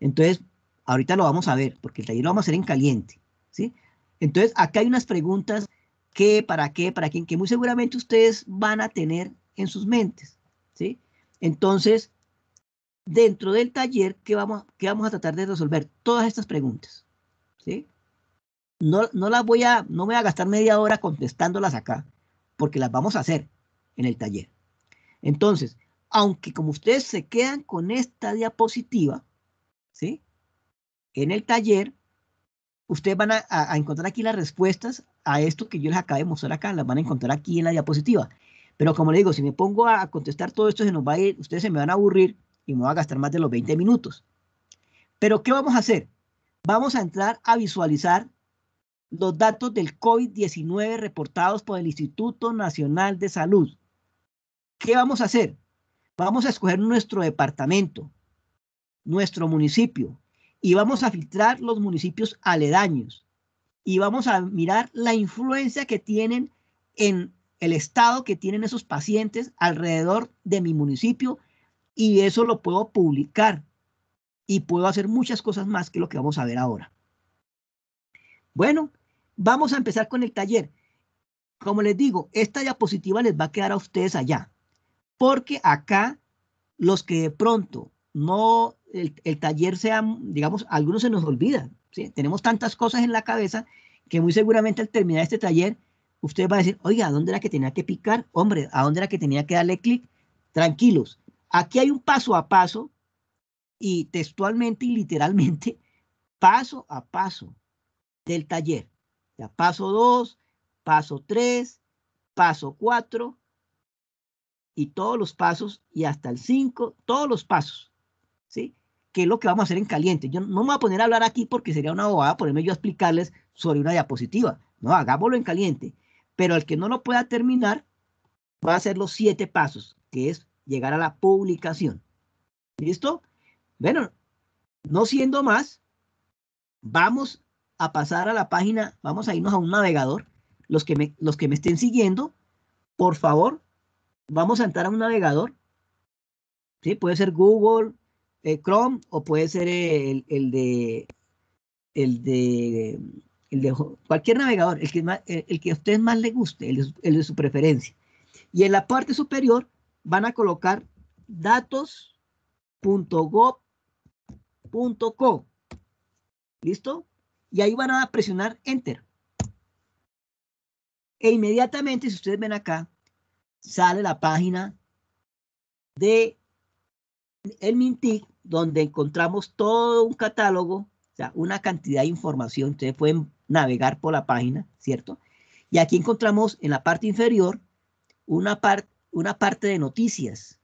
Speaker 3: Entonces, ahorita lo vamos a ver, porque el taller lo vamos a hacer en caliente, ¿sí? Entonces, acá hay unas preguntas, ¿qué, para qué, para quién? Que muy seguramente ustedes van a tener en sus mentes, ¿sí? Entonces, dentro del taller, ¿qué vamos, vamos a tratar de resolver? Todas estas preguntas, ¿sí? No, no las voy a, no voy a gastar media hora contestándolas acá, porque las vamos a hacer en el taller. Entonces, aunque como ustedes se quedan con esta diapositiva, ¿sí? En el taller, ustedes van a, encontrar aquí las respuestas a esto que yo les acabo de mostrar acá, las van a encontrar aquí en la diapositiva. Pero como les digo, si me pongo a contestar todo esto, se nos va a ir, ustedes se me van a aburrir y me va a gastar más de los 20 minutos. Pero, ¿qué vamos a hacer? Vamos a entrar a visualizar los datos del COVID-19 reportados por el Instituto Nacional de Salud. ¿Qué vamos a hacer? Vamos a escoger nuestro departamento, nuestro municipio, y vamos a filtrar los municipios aledaños y vamos a mirar la influencia que tienen en el estado que tienen esos pacientes alrededor de mi municipio y eso lo puedo publicar y puedo hacer muchas cosas más que lo que vamos a ver ahora. Bueno, Vamos a empezar con el taller. Como les digo, esta diapositiva les va a quedar a ustedes allá, porque acá los que de pronto no, el, taller sea, digamos, algunos se nos olvidan. Tenemos tantas cosas en la cabeza que muy seguramente al terminar este taller, usted va a decir, oiga, ¿a dónde era que tenía que picar? Hombre, ¿a dónde era que tenía que darle clic? Tranquilos, aquí hay un paso a paso y textualmente y literalmente, paso a paso del taller. Ya, paso 2, paso 3, paso 4 y todos los pasos y hasta el 5, todos los pasos, ¿sí? qué es lo que vamos a hacer en caliente. Yo no me voy a poner a hablar aquí porque sería una bobada ponerme yo a explicarles sobre una diapositiva. No, hagámoslo en caliente. Pero al que no lo pueda terminar va a hacer los siete pasos, que es llegar a la publicación. ¿Listo? Bueno, no siendo más, vamos a pasar a la página, vamos a irnos a un navegador. Los que me, los que me estén siguiendo, por favor, vamos a entrar a un navegador. ¿Sí? Puede ser Google, eh, Chrome o puede ser eh, el, el, de, el, de, el de cualquier navegador, el que, el, que a usted más le guste, el de, el de su preferencia. Y en la parte superior van a colocar datos.gov.co. ¿Listo? y ahí van a presionar Enter. E inmediatamente, si ustedes ven acá, sale la página de el Mintic, donde encontramos todo un catálogo, o sea, una cantidad de información. Ustedes pueden navegar por la página, ¿cierto? Y aquí encontramos en la parte inferior una, una parte de noticias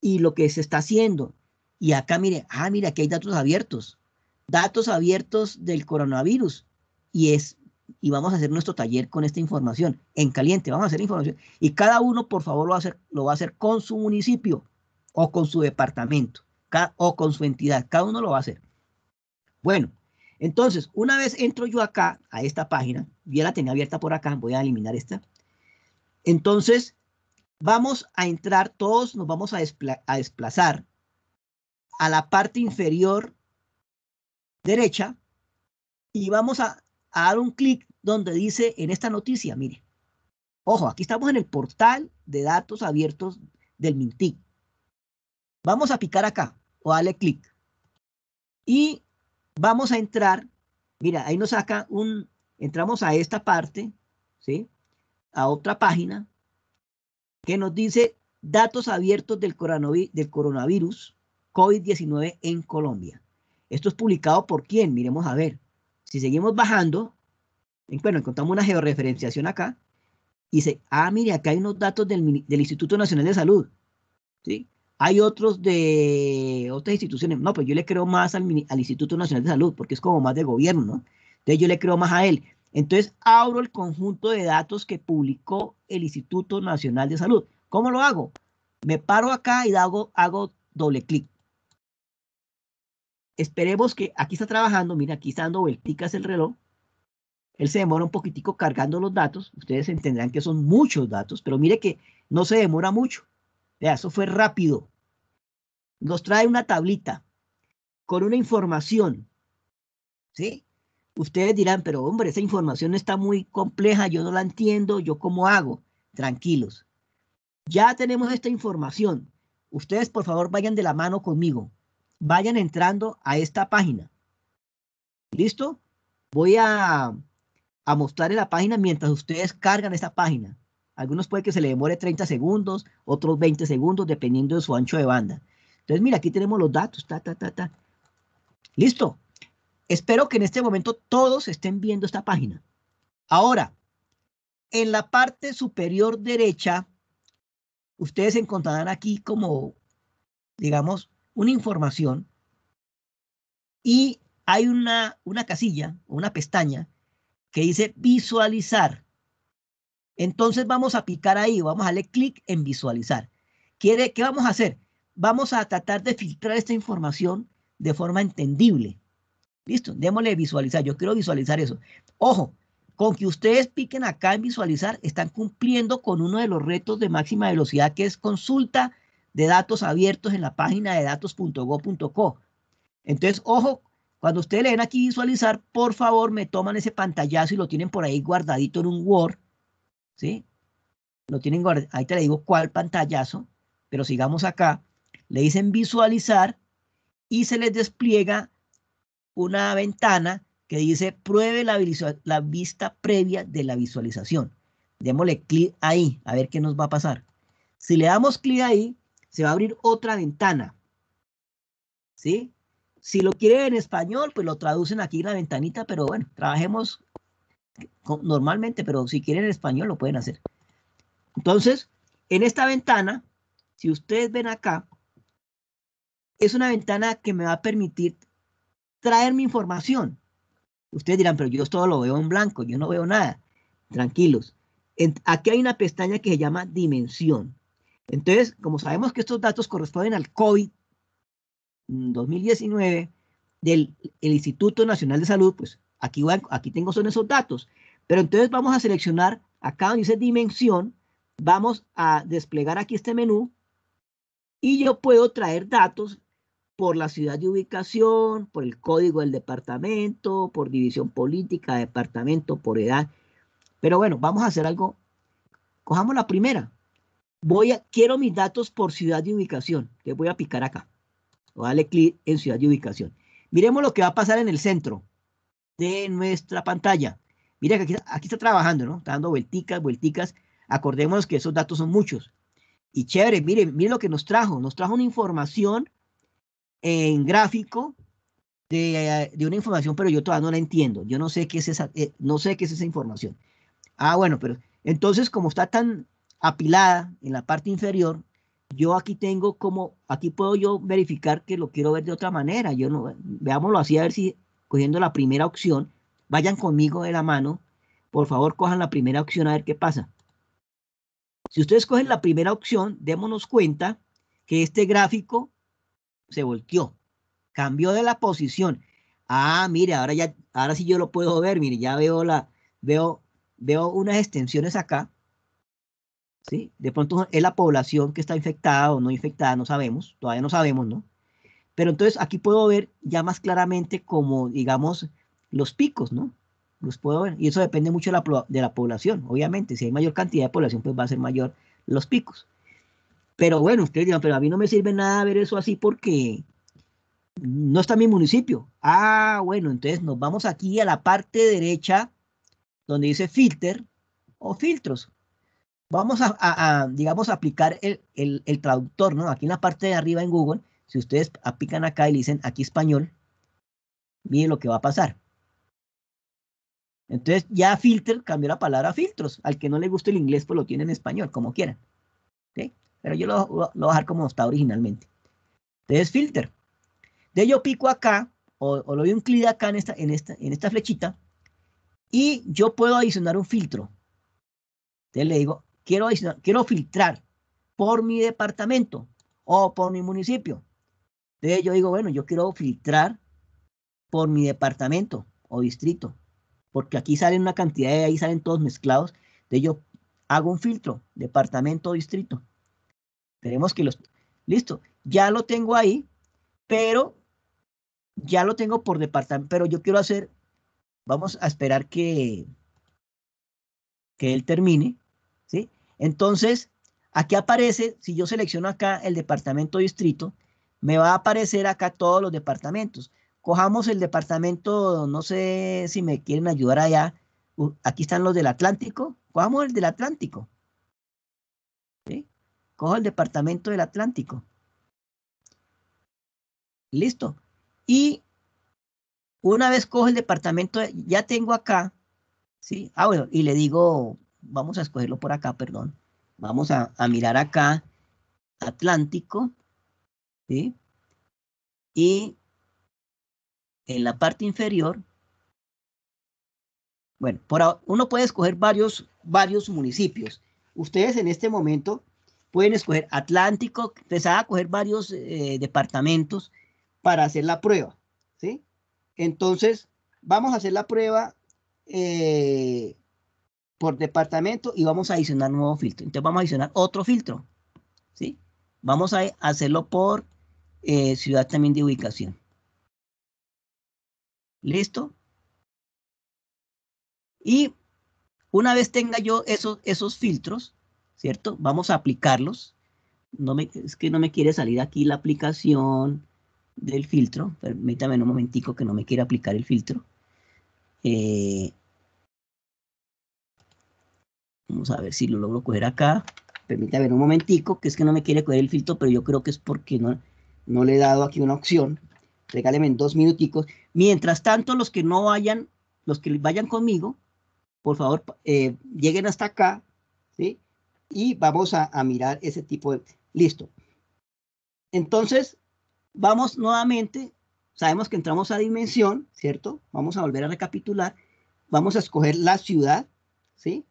Speaker 3: y lo que se está haciendo. Y acá, mire, ah, mire, aquí hay datos abiertos datos abiertos del coronavirus y es y vamos a hacer nuestro taller con esta información en caliente, vamos a hacer información y cada uno por favor lo va a hacer, lo va a hacer con su municipio o con su departamento o con su entidad, cada uno lo va a hacer. Bueno, entonces, una vez entro yo acá a esta página, ya la tenía abierta por acá, voy a eliminar esta. Entonces, vamos a entrar todos, nos vamos a desplazar a la parte inferior derecha y vamos a, dar un clic donde dice en esta noticia, mire, ojo, aquí estamos en el portal de datos abiertos del Mintic. Vamos a picar acá o dale clic y vamos a entrar, mira, ahí nos saca un, entramos a esta parte, ¿sí? A otra página que nos dice datos abiertos del coronavirus, del coronavirus COVID-19 en Colombia. ¿Esto es publicado por quién? Miremos a ver. Si seguimos bajando, bueno, encontramos una georreferenciación acá. Y dice, ah, mire, acá hay unos datos del, Instituto Nacional de Salud. ¿sí? Hay otros de otras instituciones. No, pues yo le creo más al, Instituto Nacional de Salud, porque es como más de gobierno, ¿no? Entonces yo le creo más a él. Entonces abro el conjunto de datos que publicó el Instituto Nacional de Salud. ¿Cómo lo hago? Me paro acá y hago doble clic. Esperemos que aquí está trabajando, mira, aquí está dando vuelticas el reloj. Él se demora un poquitico cargando los datos. Ustedes entenderán que son muchos datos, pero mire que no se demora mucho. vea eso fue rápido. Nos trae una tablita con una información. ¿Sí? Ustedes dirán, pero hombre, esa información está muy compleja, yo no la entiendo, yo cómo hago. Tranquilos. Ya tenemos esta información. Ustedes, por favor, vayan de la mano conmigo vayan entrando a esta página. ¿Listo? Voy a, a la página mientras ustedes cargan esta página. Algunos puede que se le demore 30 segundos, otros 20 segundos, dependiendo de su ancho de banda. Entonces, mira, aquí tenemos los datos, ta, ta, ta, Listo. Espero que en este momento todos estén viendo esta página. Ahora, en la parte superior derecha, ustedes encontrarán aquí como, digamos, una información y hay una, una casilla, una pestaña que dice visualizar. Entonces vamos a picar ahí, vamos a darle clic en visualizar. ¿Quiere, ¿Qué vamos a hacer? Vamos a tratar de filtrar esta información de forma entendible. Listo, démosle visualizar. Yo quiero visualizar eso. Ojo, con que ustedes piquen acá en visualizar, están cumpliendo con uno de los retos de máxima velocidad que es consulta de datos abiertos en la página de datos.go.co. Entonces, ojo, cuando ustedes le aquí visualizar, por favor me toman ese pantallazo y lo tienen por ahí guardadito en un Word. ¿Sí? Lo tienen guardado. Ahí te digo cuál pantallazo, pero sigamos acá. Le dicen visualizar y se les despliega una ventana que dice pruebe la vista previa de la visualización. Démosle clic ahí, a ver qué nos va a pasar. Si le damos clic ahí, se va a abrir otra ventana. Si lo quieren en español, pues lo traducen aquí en la ventanita, pero bueno, trabajemos normalmente, pero si quieren en español lo pueden hacer. Entonces, en esta ventana, si ustedes ven acá, es una ventana que me va a permitir traer mi información. Ustedes dirán, pero yo todo lo veo en blanco, yo no veo nada. Tranquilos. aquí hay una pestaña que se llama dimensión. Entonces, como sabemos que estos datos corresponden al COVID 2019 del Instituto Nacional de Salud, pues aquí, aquí tengo son esos datos. Pero entonces vamos a seleccionar acá donde dice dimensión, vamos a desplegar aquí este menú y yo puedo traer datos por la ciudad de ubicación, por el código del departamento, por división política, departamento, por edad. Pero bueno, vamos a hacer algo. Cojamos la primera. Voy a, quiero mis datos por ciudad de ubicación. Les voy a picar acá. O darle clic en ciudad de ubicación. Miremos lo que va a pasar en el centro de nuestra pantalla. Mira que aquí, está trabajando, ¿no? Está dando vuelticas, vuelticas. Acordémonos que esos datos son muchos. Y chévere, miren, miren lo que nos trajo. Nos trajo una información en gráfico eh, de, una información, pero yo todavía no la entiendo. Yo no sé qué es esa, eh, no sé qué es esa información. Ah, bueno, pero entonces como está tan apilada en la parte inferior, yo aquí tengo como, aquí puedo yo verificar que lo quiero ver de otra manera. Yo no, veámoslo así, a ver si cogiendo la primera opción, vayan conmigo de la mano. Por favor, cojan la primera opción a ver qué pasa. Si ustedes cogen la primera opción, démonos cuenta que este gráfico se volteó, cambió de la posición. Ah, mire, ahora ya, ahora sí yo lo puedo ver. Mire, ya veo la, veo, veo unas extensiones acá ¿sí? De pronto es la población que está infectada o no infectada, no sabemos, todavía no sabemos, ¿no? Pero entonces aquí puedo ver ya más claramente como, digamos, los picos, ¿no? Los puedo ver. Y eso depende mucho de la, de la población, obviamente. Si hay mayor cantidad de población, pues va a ser mayor los picos. Pero bueno, ustedes dirán, pero a mí no me sirve nada ver eso así porque no está mi municipio. Ah, bueno, entonces nos vamos aquí a la parte derecha donde dice filter o filtros vamos a, digamos, aplicar el, traductor, ¿no? Aquí en la parte de arriba en Google, si ustedes aplican acá y le dicen aquí español, miren lo que va a pasar. Entonces ya filter cambió la palabra a filtros. Al que no le guste el inglés, pues lo tiene en español, como quieran. ¿ok? Pero yo lo, lo, voy a dejar como está originalmente. Entonces filter. De yo pico acá, o, o le doy un clic acá en esta, en, esta, en esta flechita, y yo puedo adicionar un filtro. Entonces le digo quiero, filtrar por mi departamento o por mi municipio. Entonces yo digo, bueno, yo quiero filtrar por mi departamento o distrito, porque aquí salen una cantidad de ahí, salen todos mezclados. Entonces yo hago un filtro, departamento o distrito. Tenemos que los... Listo, ya lo tengo ahí, pero ya lo tengo por departamento, pero yo quiero hacer, vamos a esperar que, que él termine entonces, aquí aparece, si yo selecciono acá el departamento distrito, me va a aparecer acá todos los departamentos. Cojamos el departamento, no sé si me quieren ayudar allá. aquí están los del Atlántico. Cojamos el del Atlántico. Cojo el departamento del Atlántico. Listo. Y una vez cojo el departamento, ya tengo acá, ¿sí? Ah, bueno, y le digo vamos a escogerlo por acá, perdón. Vamos a, mirar acá, Atlántico, ¿sí? Y en la parte inferior, bueno, por, uno puede escoger varios, varios municipios. Ustedes en este momento pueden escoger Atlántico, empezar a coger varios eh, departamentos para hacer la prueba, ¿sí? Entonces, vamos a hacer la prueba eh, por departamento y vamos a adicionar nuevo filtro. Entonces vamos a adicionar otro filtro. ¿sí? Vamos a hacerlo por eh, ciudad también de ubicación. ¿Listo? Y una vez tenga yo esos, esos filtros, ¿cierto? Vamos a aplicarlos. No me, es que no me quiere salir aquí la aplicación del filtro. Permítame un momentico que no me quiere aplicar el filtro. Eh, Vamos a ver si lo logro coger acá. Permítame un momentico, que es que no me quiere coger el filtro, pero yo creo que es porque no, no le he dado aquí una opción. Regáleme en dos minuticos. Mientras tanto, los que no vayan, los que vayan conmigo, por favor, eh, lleguen hasta acá, ¿sí? Y vamos a, a mirar ese tipo de... Listo. Entonces, vamos nuevamente. Sabemos que entramos a dimensión, ¿cierto? Vamos a volver a recapitular. Vamos a escoger la ciudad, ¿sí?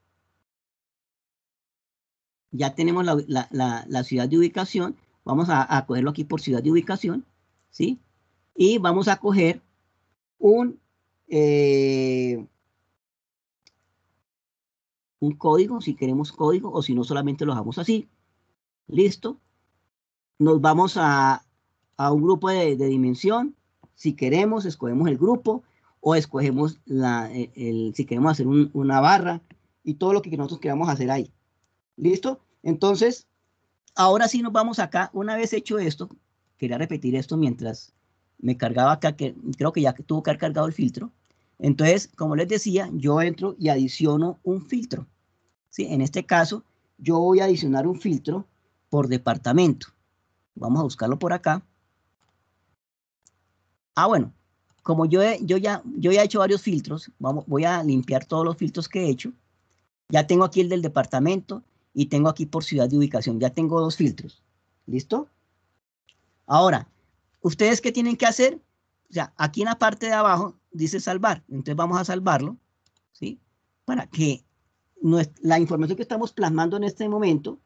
Speaker 3: ya tenemos la, la, ciudad de ubicación, vamos a, cogerlo aquí por ciudad de ubicación, ¿sí? Y vamos a coger un, eh, un código, si queremos código, o si no solamente lo dejamos así. Listo. Nos vamos a, un grupo de, dimensión. Si queremos, escogemos el grupo o escogemos la, si queremos hacer una barra y todo lo que nosotros queramos hacer ahí. ¿Listo? Entonces, ahora sí nos vamos acá. Una vez hecho esto, quería repetir esto mientras me cargaba acá, que creo que ya tuvo que haber cargado el filtro. Entonces, como les decía, yo entro y adiciono un filtro. ¿sí? En este caso, yo voy a adicionar un filtro por departamento. Vamos a buscarlo por acá. Ah, bueno, como yo, yo, ya, yo he hecho varios filtros, voy a limpiar todos los filtros que he hecho. Ya tengo aquí el del departamento, y tengo aquí por ciudad de ubicación. Ya tengo dos filtros. ¿Listo? Ahora, ¿ustedes qué tienen que hacer? O sea, aquí en la parte de abajo dice salvar. Entonces vamos a salvarlo, ¿sí? Para que la información que estamos plasmando en este momento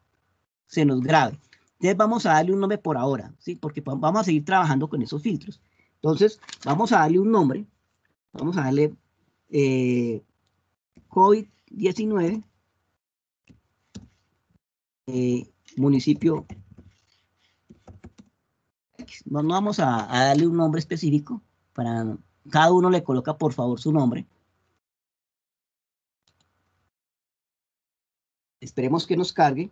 Speaker 3: se nos grabe. Entonces vamos a darle un nombre por ahora, ¿sí? Porque vamos a seguir trabajando con esos filtros. Entonces, vamos a darle un nombre. Vamos a darle eh, COVID-19 eh, municipio. No, vamos a, darle un nombre específico para cada uno le coloca por favor su nombre.
Speaker 5: Esperemos que nos cargue.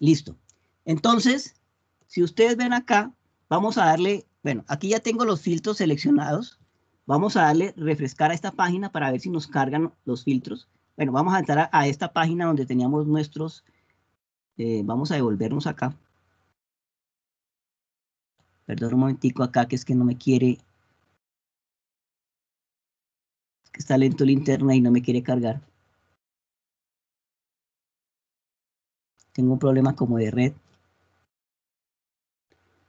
Speaker 3: Listo. Entonces, si ustedes ven acá, vamos a darle, bueno, aquí ya tengo los filtros seleccionados. Vamos a darle refrescar a esta página para ver si nos cargan los filtros. Bueno, vamos a entrar a, esta página donde teníamos nuestros, eh, vamos a devolvernos acá.
Speaker 5: Perdón un momentico acá, que es que no me quiere. Es que está lento el internet y no me quiere cargar.
Speaker 3: Tengo un problema como de red.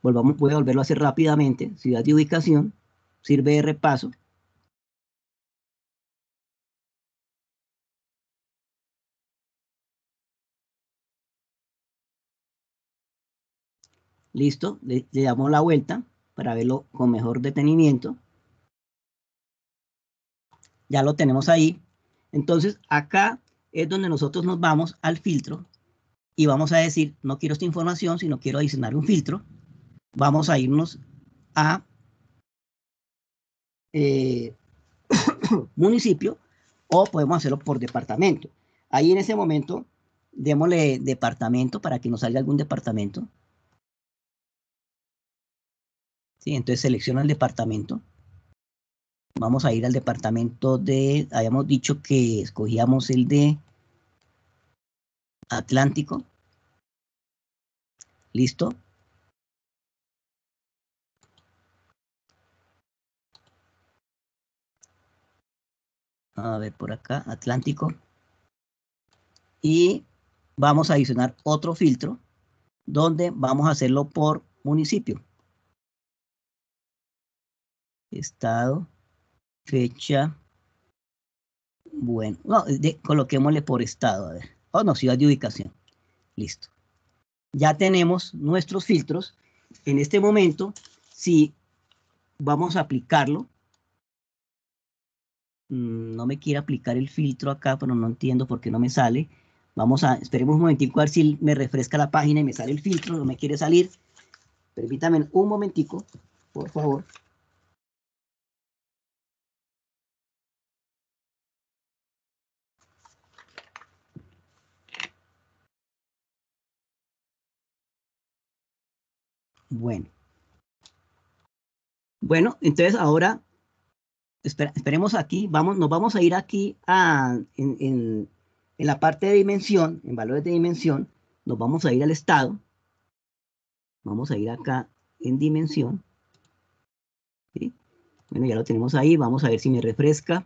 Speaker 3: Volvamos, voy a volverlo a hacer rápidamente. Ciudad de ubicación, sirve de repaso.
Speaker 5: Listo, le, le,
Speaker 3: damos la vuelta para verlo con mejor detenimiento. Ya lo tenemos ahí. Entonces, acá es donde nosotros nos vamos al filtro y vamos a decir, no quiero esta información, sino quiero adicionar un filtro vamos a irnos a eh, municipio o podemos hacerlo por departamento. Ahí en ese momento, démosle departamento para que nos salga algún departamento. Sí, entonces selecciona el departamento. Vamos a ir al departamento de, habíamos dicho que escogíamos el de Atlántico. Listo. a ver por acá, Atlántico. Y vamos a adicionar otro filtro donde vamos a hacerlo por municipio. Estado, fecha, bueno, no, coloquémosle por estado, a Oh, no, ciudad de ubicación. Listo. Ya tenemos nuestros filtros. En este momento, si vamos a aplicarlo, Mm, no me quiere aplicar el filtro acá, pero no entiendo por qué no me sale. Vamos a, esperemos un momentico a ver si me refresca la página y me sale el filtro, no me quiere salir. Permítame un momentico, por favor. Bueno. Bueno, entonces ahora esperemos aquí, vamos, nos vamos a ir aquí a, en, la parte de dimensión, en valores de dimensión, nos vamos a ir al estado. Vamos a ir acá en dimensión. Bueno, ya lo tenemos ahí. Vamos a ver si me refresca.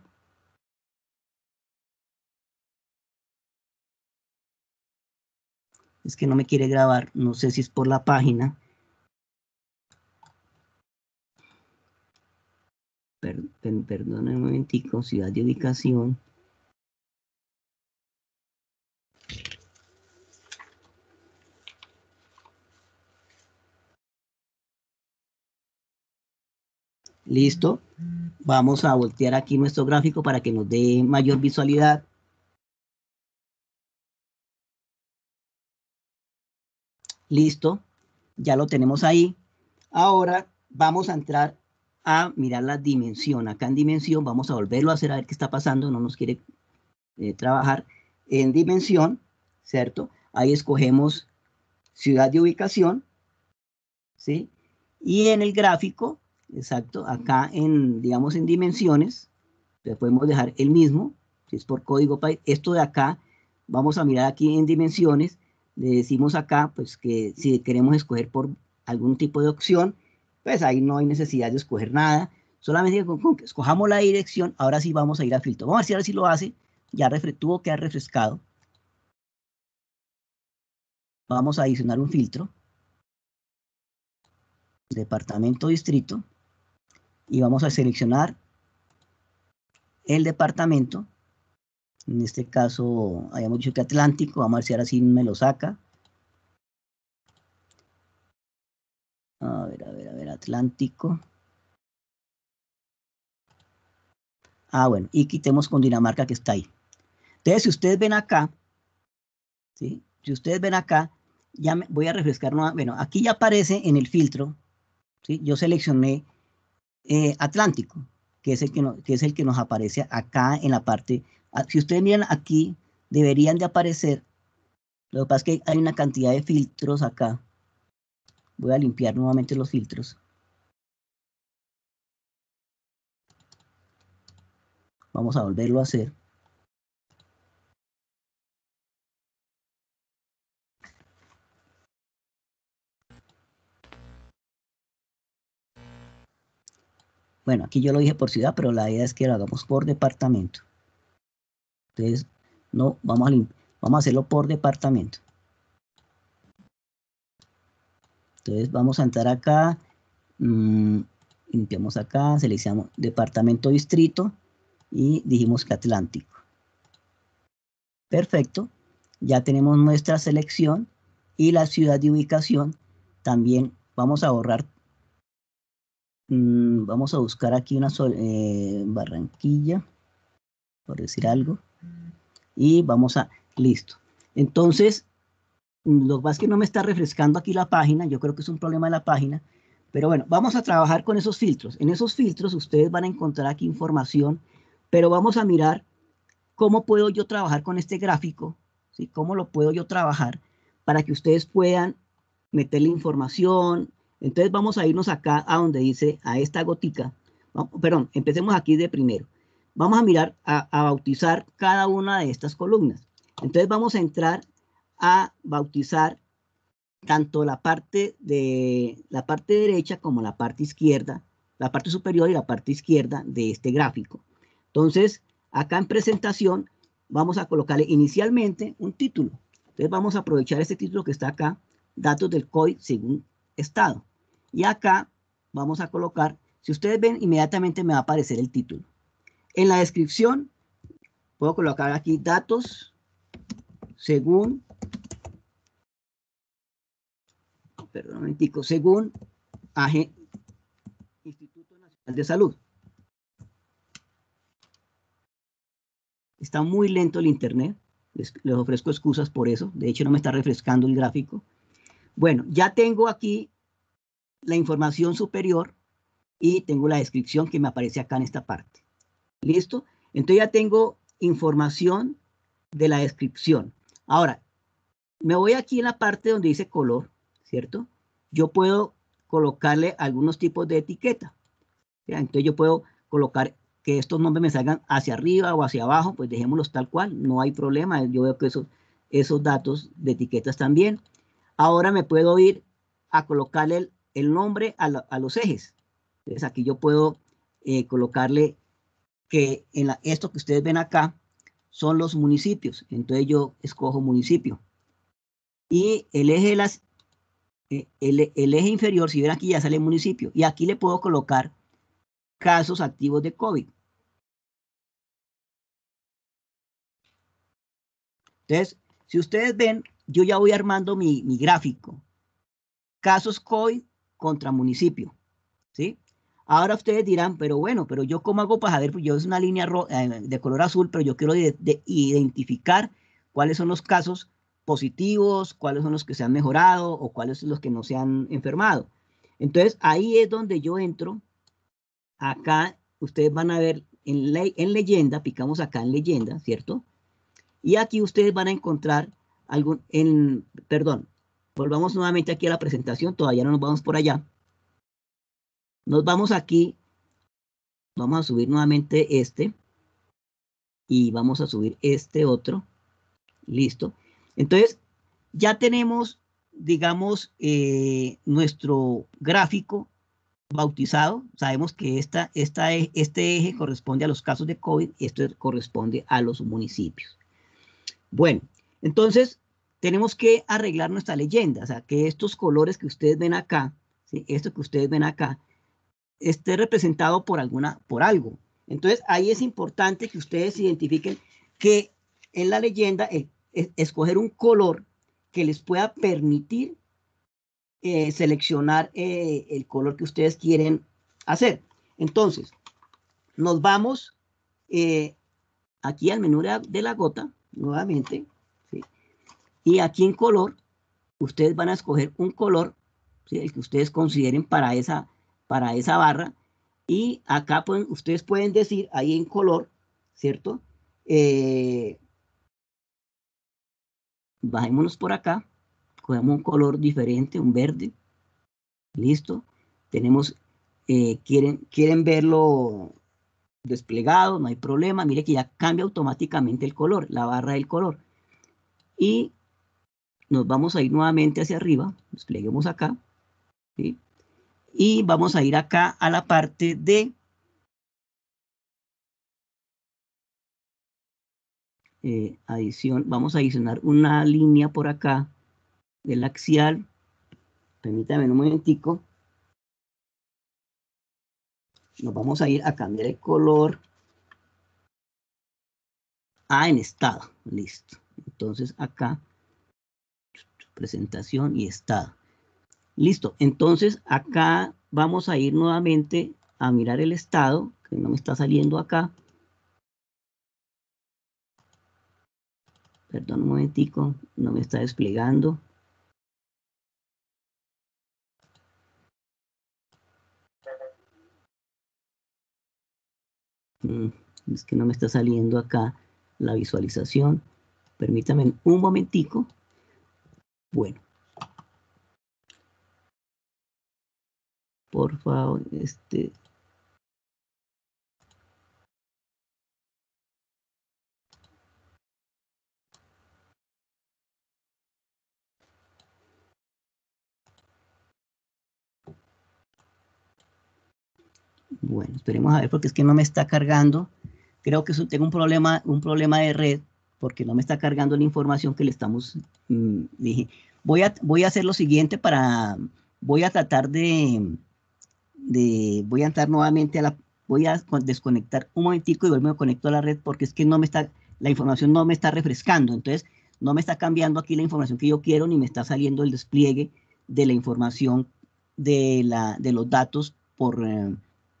Speaker 3: Es que no me quiere grabar. No sé si es por la página.
Speaker 5: Perdónen un momentico, ciudad de ubicación. Listo. Vamos a voltear aquí nuestro gráfico para que nos dé mayor visualidad.
Speaker 3: Listo. Ya lo tenemos ahí. Ahora vamos a entrar a mirar la dimensión. Acá en dimensión vamos a volverlo a hacer a ver qué está pasando, no nos quiere eh, trabajar en dimensión, ¿cierto? Ahí escogemos ciudad de ubicación, ¿sí? Y en el gráfico, exacto, acá en, digamos, en dimensiones, podemos dejar el mismo, si es por código país. Esto de acá, vamos a mirar aquí en dimensiones, le decimos acá, pues que si queremos escoger por algún tipo de opción, pues ahí no hay necesidad de escoger nada. Solamente escojamos la dirección, ahora sí vamos a ir al filtro. Vamos a ver si ahora sí lo hace. Ya tuvo que ha refrescado. Vamos a adicionar un filtro. Departamento distrito. Y vamos a seleccionar el departamento. En este caso, habíamos dicho que Atlántico. Vamos a ver si ahora sí me lo saca. A ver, a ver, Atlántico. Ah, bueno, y quitemos con Dinamarca que está ahí. Entonces, si ustedes ven acá, ¿sí? si ustedes ven acá, ya me, voy a refrescar. Bueno, aquí ya aparece en el filtro, ¿sí? yo seleccioné eh, Atlántico, que es, el que, que es el que nos aparece acá en la parte. Ah, si ustedes miran aquí, deberían de aparecer. Lo que pasa es que hay una cantidad de filtros acá. Voy a limpiar nuevamente los filtros.
Speaker 5: Vamos a volverlo a hacer.
Speaker 3: Bueno, aquí yo lo dije por ciudad, pero la idea es que lo hagamos por departamento. Entonces, no, vamos a, vamos a hacerlo por departamento. Entonces, vamos a entrar acá. Mm, limpiamos acá, seleccionamos departamento distrito y dijimos que Atlántico. Perfecto, ya tenemos nuestra selección y la ciudad de ubicación. También vamos a borrar, mm, vamos a buscar aquí una eh, Barranquilla, por decir algo. Y vamos a, listo. Entonces, lo más que no me está refrescando aquí la página, yo creo que es un problema de la página, pero bueno, vamos a trabajar con esos filtros. En esos filtros ustedes van a encontrar aquí información pero vamos a mirar cómo puedo yo trabajar con este gráfico, ¿sí? cómo lo puedo yo trabajar para que ustedes puedan meter la información. Entonces vamos a irnos acá a donde dice a esta gotica. perdón, empecemos aquí de primero. Vamos a mirar, a, a bautizar cada una de estas columnas. Entonces vamos a entrar a bautizar tanto la parte de la parte derecha como la parte izquierda, la parte superior y la parte izquierda de este gráfico. Entonces, acá en presentación vamos a colocarle inicialmente un título. Entonces vamos a aprovechar este título que está acá, datos del COI según estado. Y acá vamos a colocar, si ustedes ven, inmediatamente me va a aparecer el título. En la descripción puedo colocar aquí datos según, perdón un según AG, Instituto Nacional de Salud. Está muy lento el Internet. Les, ofrezco excusas por eso. De hecho, no me está refrescando el gráfico. Bueno, ya tengo aquí la información superior y tengo la descripción que me aparece acá en esta parte. ¿Listo? Entonces ya tengo información de la descripción. Ahora, me voy aquí en la parte donde dice color, ¿cierto? Yo puedo colocarle algunos tipos de etiqueta. Entonces yo puedo colocar que estos nombres me salgan hacia arriba o hacia abajo, pues dejémoslos tal cual, no hay problema. Yo veo que esos, esos datos de etiquetas también. Ahora me puedo ir a colocarle el, nombre a, los ejes. Entonces aquí yo puedo eh, colocarle que en esto que ustedes ven acá son los municipios. Entonces yo escojo municipio. Y el eje, las, eh, el, el eje inferior, si ven aquí ya sale municipio. Y aquí le puedo colocar casos activos de COVID. Entonces, si ustedes ven, yo ya voy armando mi, gráfico. Casos COI contra municipio. ¿Sí? Ahora ustedes dirán, pero bueno, pero yo cómo hago para ver, pues yo es una línea eh, de color azul, pero yo quiero identificar cuáles son los casos positivos, cuáles son los que se han mejorado o cuáles son los que no se han enfermado. Entonces, ahí es donde yo entro. Acá ustedes van a ver en, en leyenda, picamos acá en leyenda, ¿cierto? Y aquí ustedes van a encontrar algún, en, perdón, volvamos nuevamente aquí a la presentación, todavía no nos vamos por allá. Nos vamos aquí, vamos a subir nuevamente este y vamos a subir este otro. Listo. Entonces, ya tenemos, digamos, eh, nuestro gráfico bautizado. Sabemos que este eje corresponde a los casos de COVID y esto corresponde a los municipios. Bueno, entonces tenemos que arreglar nuestra leyenda, o sea, que estos colores que ustedes ven acá, esto que ustedes ven acá, esté representado por, alguna, por algo. Entonces, ahí es importante que ustedes identifiquen que en la leyenda es, escoger un color que les pueda permitir eh, seleccionar eh, el color que ustedes quieren hacer. Entonces, nos vamos eh, aquí al menú de la gota nuevamente, y aquí en color, ustedes van a escoger un color, el que ustedes consideren para esa, para esa barra, y acá pueden, ustedes pueden decir ahí en color, ¿cierto? Eh, bajémonos por acá, cogemos un color diferente, un verde, listo. Tenemos, eh, quieren, quieren verlo desplegado, no hay problema. Mire que ya cambia automáticamente el color, la barra del color. Y nos vamos a ir nuevamente hacia arriba, despleguemos acá. Y vamos a ir acá a la parte de... Eh, adición, vamos a adicionar una línea por acá del axial. Permítame un momentico nos vamos a ir a cambiar el color a en estado. Listo. Entonces acá, presentación y estado. Listo. Entonces acá vamos a ir nuevamente a mirar el estado, que no me está saliendo acá. Perdón un momentico, no me está
Speaker 5: desplegando.
Speaker 3: es que no me está saliendo acá la visualización. Permítame un momentico. Bueno.
Speaker 5: Por favor, este,
Speaker 3: Bueno, esperemos a ver porque es que no me está cargando. Creo que tengo un problema, un problema de red porque no me está cargando la información que le estamos... Mm, voy a, voy a hacer lo siguiente para... Voy a tratar de... de voy a entrar nuevamente a la... Voy a desconectar un momentico y vuelvo a conecto a la red porque es que no me está... La información no me está refrescando. Entonces, no me está cambiando aquí la información que yo quiero ni me está saliendo el despliegue de la información de, la, de los datos por... Eh,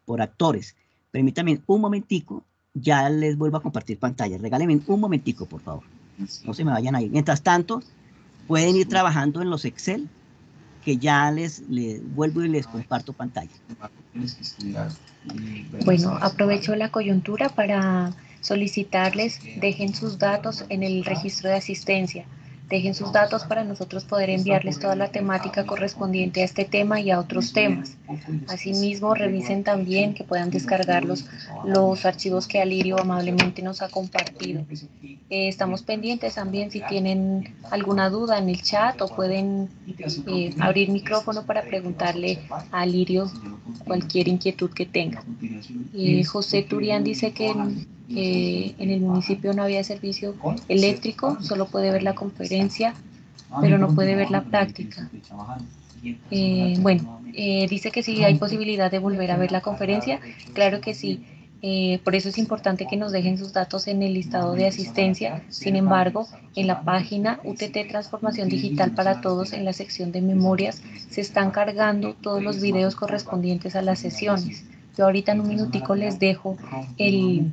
Speaker 3: por actores. Permítanme un momentico, ya les vuelvo a compartir pantalla. Regálenme un momentico, por favor. No se me vayan ahí. Mientras tanto, pueden ir trabajando en los Excel, que ya les, les vuelvo y les comparto pantalla. Bueno,
Speaker 4: aprovecho la coyuntura para solicitarles dejen sus datos en el registro de asistencia Dejen sus datos para nosotros poder enviarles toda la temática correspondiente a este tema y a otros temas. Asimismo, revisen también que puedan descargar los, archivos que Alirio amablemente nos ha compartido. Eh, estamos pendientes también si tienen alguna duda en el chat o pueden eh, abrir micrófono para preguntarle a Alirio cualquier inquietud que tenga. Eh, José Turian dice que eh, en el municipio no había servicio eléctrico, solo puede ver la conferencia, pero no puede ver la práctica. Eh, bueno, eh, dice que sí, hay posibilidad de volver a ver la conferencia, claro que sí. por eso es importante que nos dejen sus datos en el listado de asistencia. Sin embargo, en la página UTT Transformación Digital para Todos, en la sección de memorias, se están cargando todos los videos correspondientes a las sesiones. Yo ahorita en un minutico les dejo el,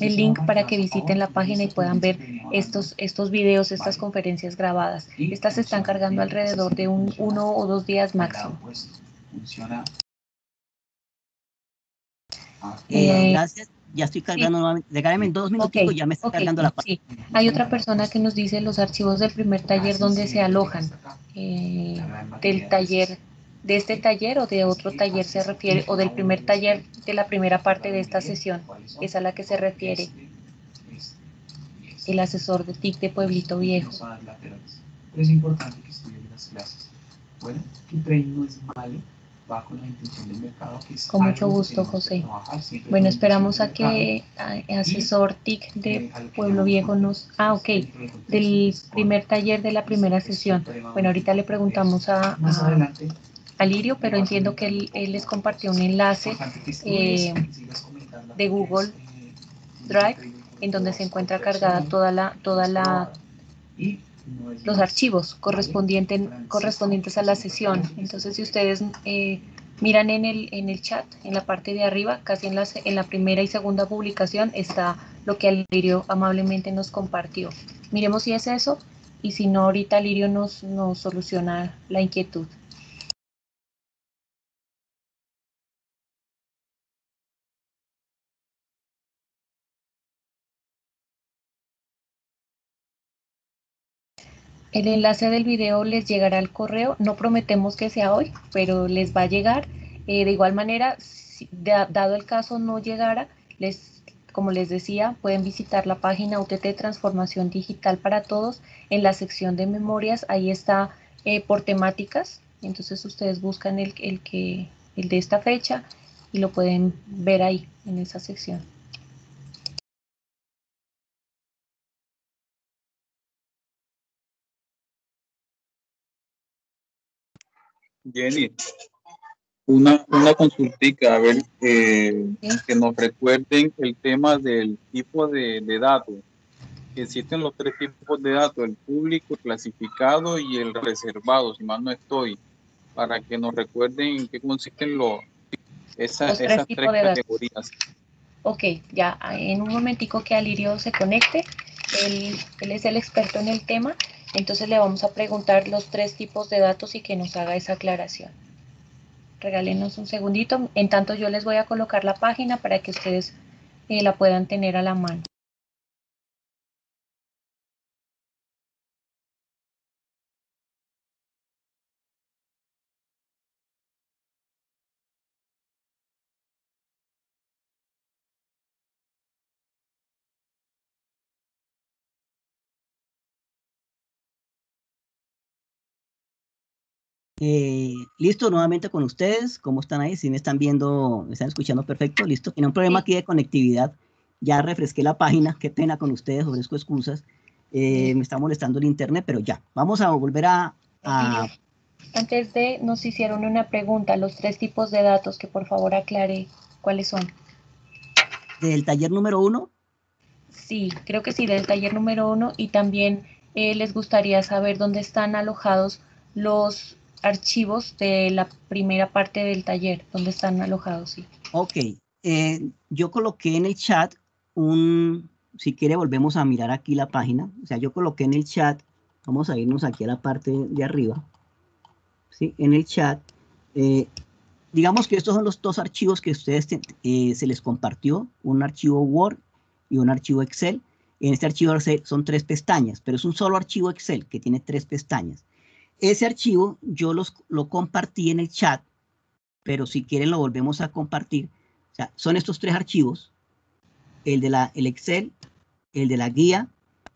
Speaker 4: el link para que visiten la página y puedan ver estos, estos videos, estas conferencias grabadas. Estas se están cargando alrededor de un uno o dos días máximo. Eh, eh, gracias.
Speaker 3: Ya estoy cargando nuevamente. nuevamente. en dos minutitos, ya me está cargando la página.
Speaker 4: Hay otra persona que nos dice los archivos del primer taller ah, donde se alojan. Eh, del taller de este taller o de otro taller se refiere, o del primer taller de la primera parte de esta sesión, es a la que se refiere el asesor de TIC de Pueblito Viejo.
Speaker 2: es importante que las clases. Bueno, es malo, con mucho gusto, José. bueno, esperamos a que
Speaker 4: el asesor TIC de Pueblo Viejo nos... Ah, ok, del primer taller de la primera sesión. Bueno, ahorita le preguntamos a, a Alirio, pero ah, entiendo que él, les compartió un enlace eh, de Google eh, Drive en donde se encuentra cargada toda la, toda la los archivos correspondientes, correspondientes a la sesión. Entonces, si ustedes eh, miran en el, en el chat, en la parte de arriba, casi en la, en la primera y segunda publicación, está lo que Alirio amablemente nos compartió. Miremos si es eso y si no, ahorita Alirio
Speaker 5: nos, nos soluciona la inquietud. El enlace del video les llegará al correo, no prometemos que sea hoy, pero les va a llegar. Eh,
Speaker 4: de igual manera, dado el caso no llegara, les, como les decía, pueden visitar la página UTT Transformación Digital para Todos. En la sección de memorias, ahí está eh, por temáticas, entonces ustedes buscan el, el, que, el de
Speaker 5: esta fecha y lo pueden ver ahí, en esa sección. Jenny, una, una consultica, a ver, eh, que nos recuerden el tema del tipo
Speaker 2: de, de datos. Existen los tres tipos de datos, el público, el clasificado
Speaker 1: y el reservado, si mal no estoy, para que nos recuerden en qué consisten los, esas, tres categorías.
Speaker 4: Ok, ya en un momentico que Alirio se conecte, él es el experto en el tema. Entonces le vamos a preguntar los tres tipos de datos y que nos haga esa aclaración. Regálenos un
Speaker 5: segundito. En tanto yo les voy a colocar la página para que ustedes eh, la puedan tener a la mano.
Speaker 3: Eh, listo, nuevamente con ustedes. ¿Cómo están ahí? Si me están viendo, me están escuchando perfecto. Listo. Tiene un problema aquí de conectividad. Ya refresqué la página. Qué pena con ustedes, ofrezco excusas. Eh, me está molestando el internet, pero ya. Vamos a volver a,
Speaker 4: Antes de, nos hicieron una pregunta. Los tres tipos de datos que por favor aclare cuáles son.
Speaker 3: ¿Del taller número uno?
Speaker 4: Sí, creo que sí, del taller número uno. Y también eh, les gustaría saber dónde están alojados los archivos de la primera parte del taller, donde están alojados, sí.
Speaker 3: Ok, eh, yo coloqué en el chat un, si quiere volvemos a mirar aquí la página, o sea, yo coloqué en el chat, vamos a irnos aquí a la parte de arriba, ¿sí? En el chat, eh, digamos que estos son los dos archivos que ustedes eh, se les compartió, un archivo Word y un archivo Excel. En este archivo son tres pestañas, pero es un solo archivo Excel que tiene tres pestañas. Ese archivo yo los, lo compartí en el chat, pero si quieren lo volvemos a compartir. son estos tres archivos, el de la, el Excel, el de la guía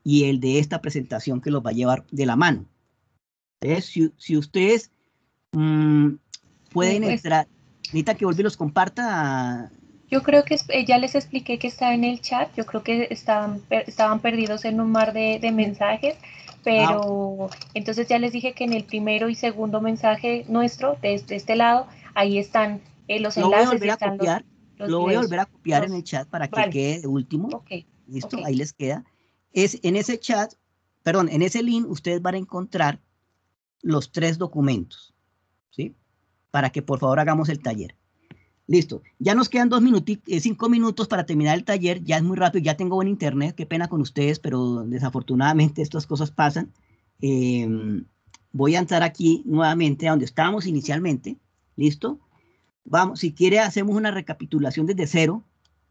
Speaker 3: y el de esta presentación que los va a llevar de la mano. si, ustedes mm, pueden pues, entrar, necesita que y los comparta.
Speaker 4: Yo creo que eh, ya les expliqué que está en el chat, yo creo que estaban, estaban perdidos en un mar de, de mensajes Ah, pero entonces ya les dije que en el primero y segundo mensaje nuestro, de este lado, ahí están eh, los enlaces. Voy a volver copiar, lo voy a volver a copiar en el
Speaker 3: chat para que quede último. Listo, ahí les queda. Es, en ese chat, perdón, en ese link ustedes van a encontrar los tres documentos, ¿sí? Para que por favor hagamos el taller. Listo. Ya nos quedan dos minutos, eh, cinco minutos para terminar el taller. Ya es muy rápido, ya tengo buen internet. Qué pena con ustedes, pero desafortunadamente estas cosas pasan. Em, voy a entrar aquí nuevamente a donde estábamos inicialmente. Listo. Vamos, si quiere, hacemos una recapitulación desde cero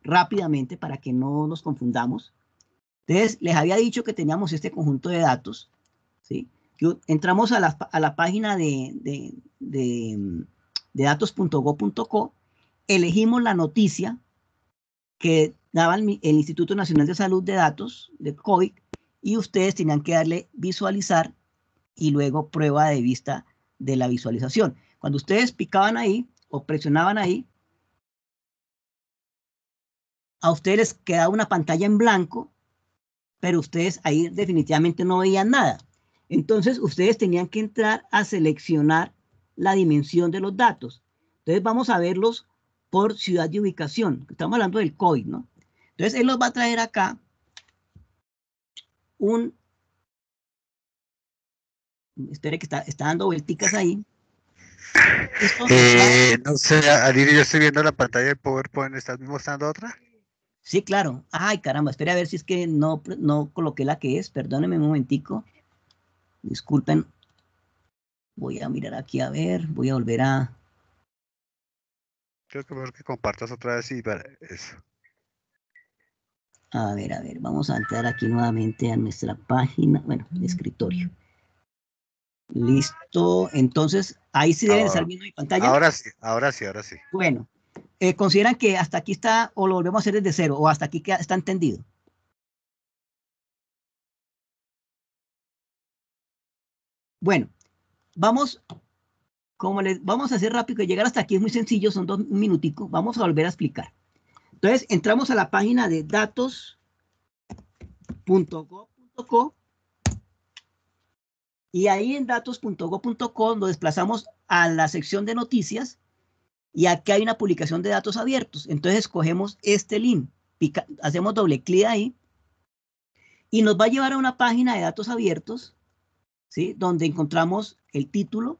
Speaker 3: rápidamente para que no nos confundamos. Entonces, les había dicho que teníamos este conjunto de datos. ¿sí? entramos a la, página de, de mm, datos.go.co elegimos la noticia que daba el, Instituto Nacional de Salud de Datos, de COVID, y ustedes tenían que darle visualizar y luego prueba de vista de la visualización. Cuando ustedes picaban ahí o presionaban ahí, a ustedes les quedaba una pantalla en blanco, pero ustedes ahí definitivamente no veían nada. Entonces ustedes tenían que entrar a seleccionar la dimensión de los datos. Entonces vamos a verlos por ciudad de ubicación. Estamos hablando del COI, ¿no? Entonces, él nos va a traer acá un... Espere que está, está dando vuelticas ahí. Eh, no sé, Alir,
Speaker 2: yo estoy viendo la pantalla del
Speaker 3: PowerPoint. ¿Estás mostrando otra? Sí, claro. Ay, caramba, espere a ver si es que no, no coloqué la que es. Perdónenme un momentico. Disculpen. Voy a mirar aquí a ver. Voy a volver a
Speaker 2: Creo que mejor que compartas otra vez y para eso.
Speaker 3: A ver, a ver, vamos a entrar aquí nuevamente a nuestra página, bueno, el escritorio. Listo, entonces ahí sí deben estar viendo mi pantalla. Ahora sí, ahora sí, ahora sí. Bueno, eh, ¿consideran que hasta aquí está o lo volvemos a hacer desde cero o hasta aquí queda, está entendido? Bueno, vamos como les vamos a hacer rápido, llegar hasta aquí es muy sencillo, son dos minuticos, vamos a volver a explicar. Entonces, entramos a la página de datos.go.co y ahí en datos.go.co nos desplazamos a la sección de noticias y aquí hay una publicación de datos abiertos. Entonces, escogemos este link, hacemos doble clic ahí y nos va a llevar a una página de datos abiertos, ¿sí? Donde encontramos el título,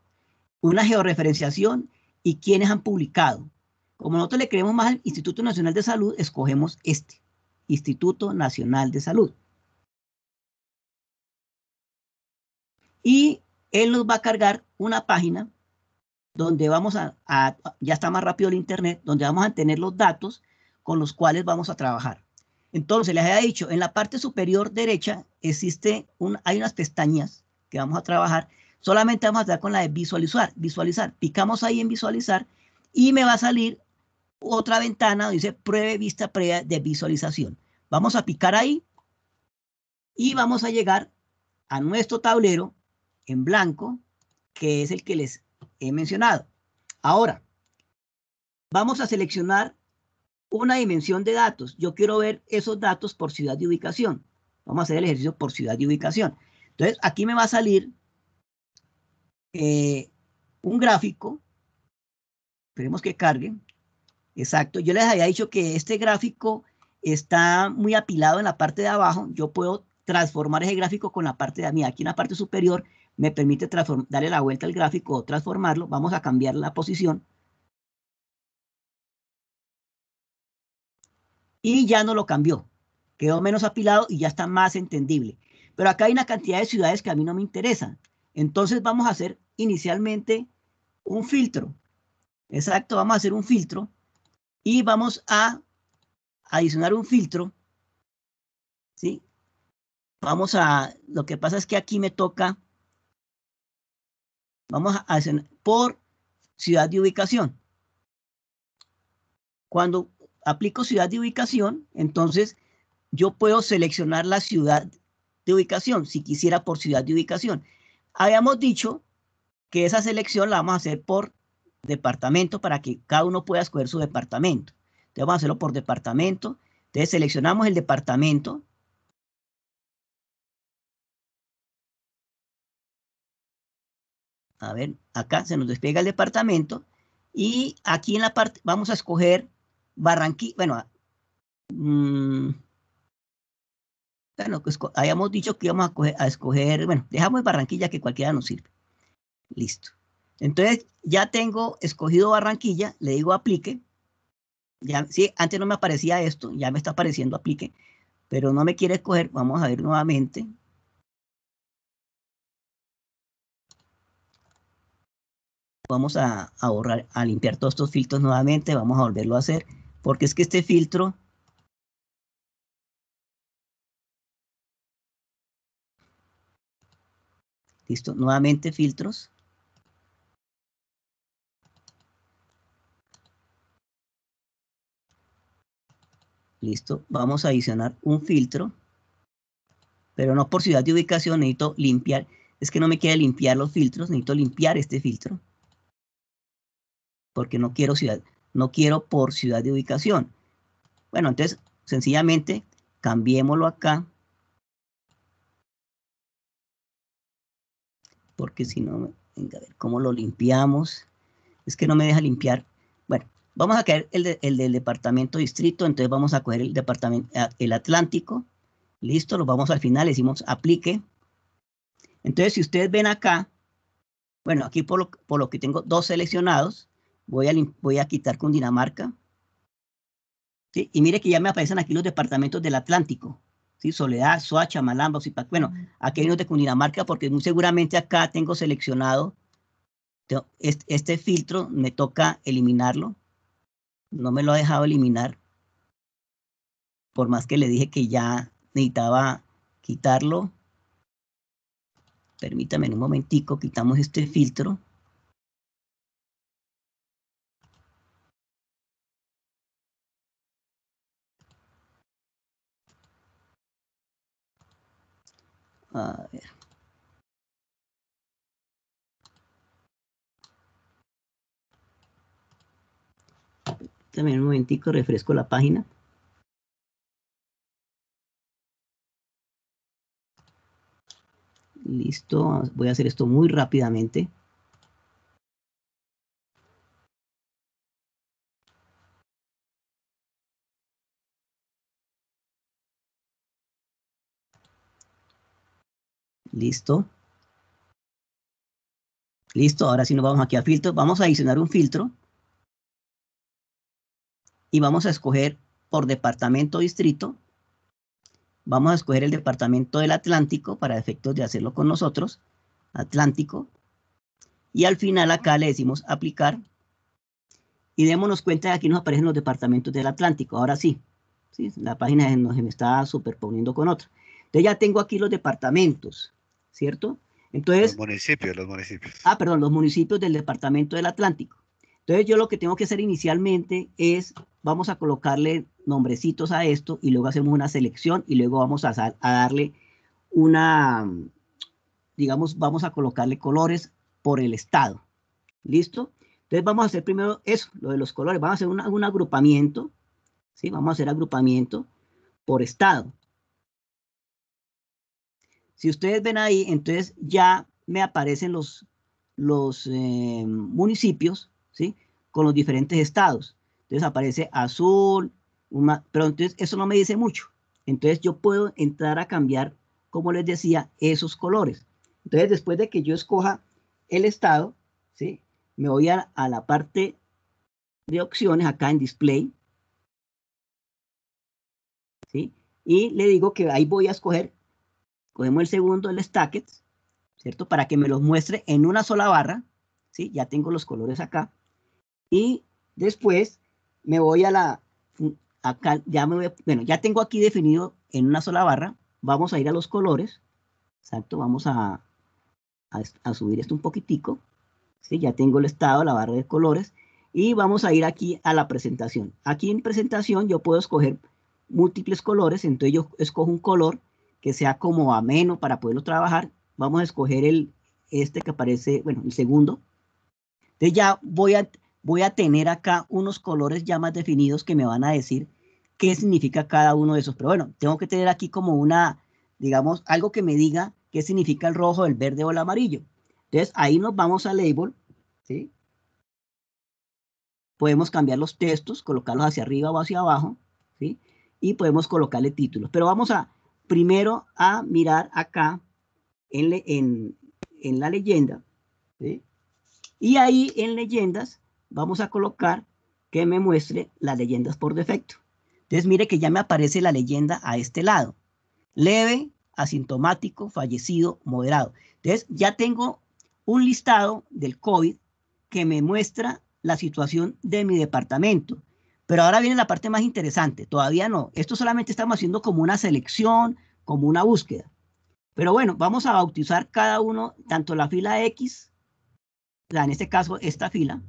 Speaker 3: una georreferenciación y quiénes han publicado. Como nosotros le creemos más al Instituto Nacional de Salud, escogemos este, Instituto Nacional de Salud. Y él nos va a cargar una página donde vamos a, ya está más rápido el Internet, donde vamos a tener los datos con los cuales vamos a trabajar. Entonces, les había dicho, en la parte superior derecha existe hay unas pestañas que vamos a trabajar Solamente vamos a estar con la de visualizar, visualizar. Picamos ahí en visualizar y me va a salir otra ventana donde dice pruebe vista previa de visualización. Vamos a picar ahí y vamos a llegar a nuestro tablero en blanco, que es el que les he mencionado. Ahora, vamos a seleccionar una dimensión de datos. Yo quiero ver esos datos por ciudad de ubicación. Vamos a hacer el ejercicio por ciudad de ubicación. Entonces, aquí me va a salir eh, un gráfico, esperemos que cargue, exacto, yo les había dicho que este gráfico está muy apilado en la parte de abajo, yo puedo transformar ese gráfico con la parte de mí, aquí en la parte superior me permite darle la vuelta al gráfico o transformarlo, vamos a cambiar la posición. Y ya no lo cambió, quedó menos apilado y ya está más entendible. Pero acá hay una cantidad de ciudades que a mí no me interesan. Entonces vamos a hacer inicialmente un filtro. Exacto, vamos a hacer un filtro y vamos a adicionar un filtro. ¿Sí? Vamos a, lo que pasa es que aquí me toca, vamos a hacer por ciudad de ubicación. Cuando aplico ciudad de ubicación, entonces yo puedo seleccionar la ciudad de ubicación, si quisiera por ciudad de ubicación habíamos dicho que esa selección la vamos a hacer por departamento para que cada uno pueda escoger su departamento. Entonces vamos a hacerlo por departamento. Entonces seleccionamos el departamento. A ver, acá se nos despliega el departamento. Y aquí en la parte, vamos a escoger Barranquilla, bueno, mm, bueno, pues, habíamos dicho que íbamos a, escoger, bueno, dejamos Barranquilla que cualquiera nos sirve. Listo. Entonces, ya tengo escogido Barranquilla, le digo aplique. Ya, sí, antes no me aparecía esto, ya me está apareciendo aplique, pero no me quiere escoger. Vamos a ir nuevamente. Vamos a, a borrar, a limpiar todos estos filtros nuevamente, vamos a volverlo a hacer, porque es que este filtro
Speaker 5: Listo, nuevamente filtros.
Speaker 3: Listo, vamos a adicionar un filtro, pero no por ciudad de ubicación, necesito limpiar. Es que no me queda limpiar los filtros, necesito limpiar este filtro. Porque no quiero ciudad, no quiero por ciudad de ubicación. Bueno, entonces, sencillamente, cambiémoslo acá porque si no, venga, a ver, ¿cómo lo limpiamos? Es que no me deja limpiar. Bueno, vamos a caer el, del departamento distrito, entonces vamos a coger el departamento, ah, el Atlántico, listo, lo vamos al final, le decimos aplique. Entonces, si ustedes ven acá, bueno, aquí por lo, que tengo dos seleccionados, voy a, voy a quitar con ¿sí? Y mire que ya me aparecen aquí los departamentos del Atlántico. Soledad, Soacha, Malamba, Zipac. Bueno, aquí hay unos de Cundinamarca porque muy seguramente acá tengo seleccionado este, este filtro, me toca eliminarlo. No me lo ha dejado eliminar. Por más que le dije que ya necesitaba quitarlo. Permítame en un momentico,
Speaker 5: quitamos este filtro. A ver. También un momentico, refresco la página. Listo, voy a hacer esto muy rápidamente. Listo.
Speaker 3: Listo, ahora sí nos vamos aquí a filtro. Vamos a adicionar un filtro. Y vamos a escoger por departamento distrito. Vamos a escoger el departamento del Atlántico para efectos de hacerlo con nosotros. Atlántico. Y al final acá le decimos aplicar. Y démonos cuenta que aquí nos aparecen los departamentos del Atlántico. Ahora sí. ¿sí? La página se me está superponiendo con otra. Entonces ya tengo aquí los departamentos. ¿cierto? Entonces, los municipios, los municipios. Ah, perdón, los municipios del Departamento del Atlántico. Entonces yo lo que tengo que hacer inicialmente es, vamos a colocarle nombrecitos a esto y luego hacemos una selección y luego vamos a, darle una, digamos, vamos a colocarle colores por el estado. ¿Listo? Entonces vamos a hacer primero eso, lo de los colores. Vamos a hacer un agrupamiento, ¿sí? Vamos a hacer agrupamiento por estado. Si ustedes ven ahí, entonces ya me aparecen los, los eh, municipios, ¿sí? Con los diferentes estados. Entonces aparece azul, pero entonces eso no me dice mucho. Entonces yo puedo entrar a cambiar, como les decía, esos colores. Entonces después de que yo escoja el estado, ¿sí? Me voy a, a la parte de opciones acá en display, ¿sí? Y le digo que ahí voy a escoger Cogemos el segundo, el stacket, ¿cierto? Para que me los muestre en una sola barra, ¿sí? Ya tengo los colores acá. Y después me voy a la, acá ya me bueno, ya tengo aquí definido en una sola barra, vamos a ir a los colores, exacto, vamos a, a, a subir esto un poquitico, ¿sí? Ya tengo el estado, la barra de colores, y vamos a ir aquí a la presentación. Aquí en presentación yo puedo escoger múltiples colores, entonces yo escojo un color, que sea como ameno para poderlo trabajar, vamos a escoger el, este que aparece, bueno, el segundo. Entonces ya voy a, voy a tener acá unos colores ya más definidos que me van a decir qué significa cada uno de esos. Pero bueno, tengo que tener aquí como una, digamos, algo que me diga qué significa el rojo, el verde o el amarillo. Entonces ahí nos vamos a label, ¿sí? Podemos cambiar los textos, colocarlos hacia arriba o hacia abajo, ¿sí? Y podemos colocarle títulos. Pero vamos a, primero a mirar acá en, la leyenda. Y ahí en leyendas vamos a colocar que me muestre las leyendas por defecto. Entonces mire que ya me aparece la leyenda a este lado. Leve, asintomático, fallecido, moderado. Entonces ya tengo un listado del COVID que me muestra la situación de mi departamento. Pero ahora viene la parte más interesante, todavía no. Esto solamente estamos haciendo como una selección, como una búsqueda. Pero bueno, vamos a bautizar cada uno, tanto la fila X, en este caso esta fila,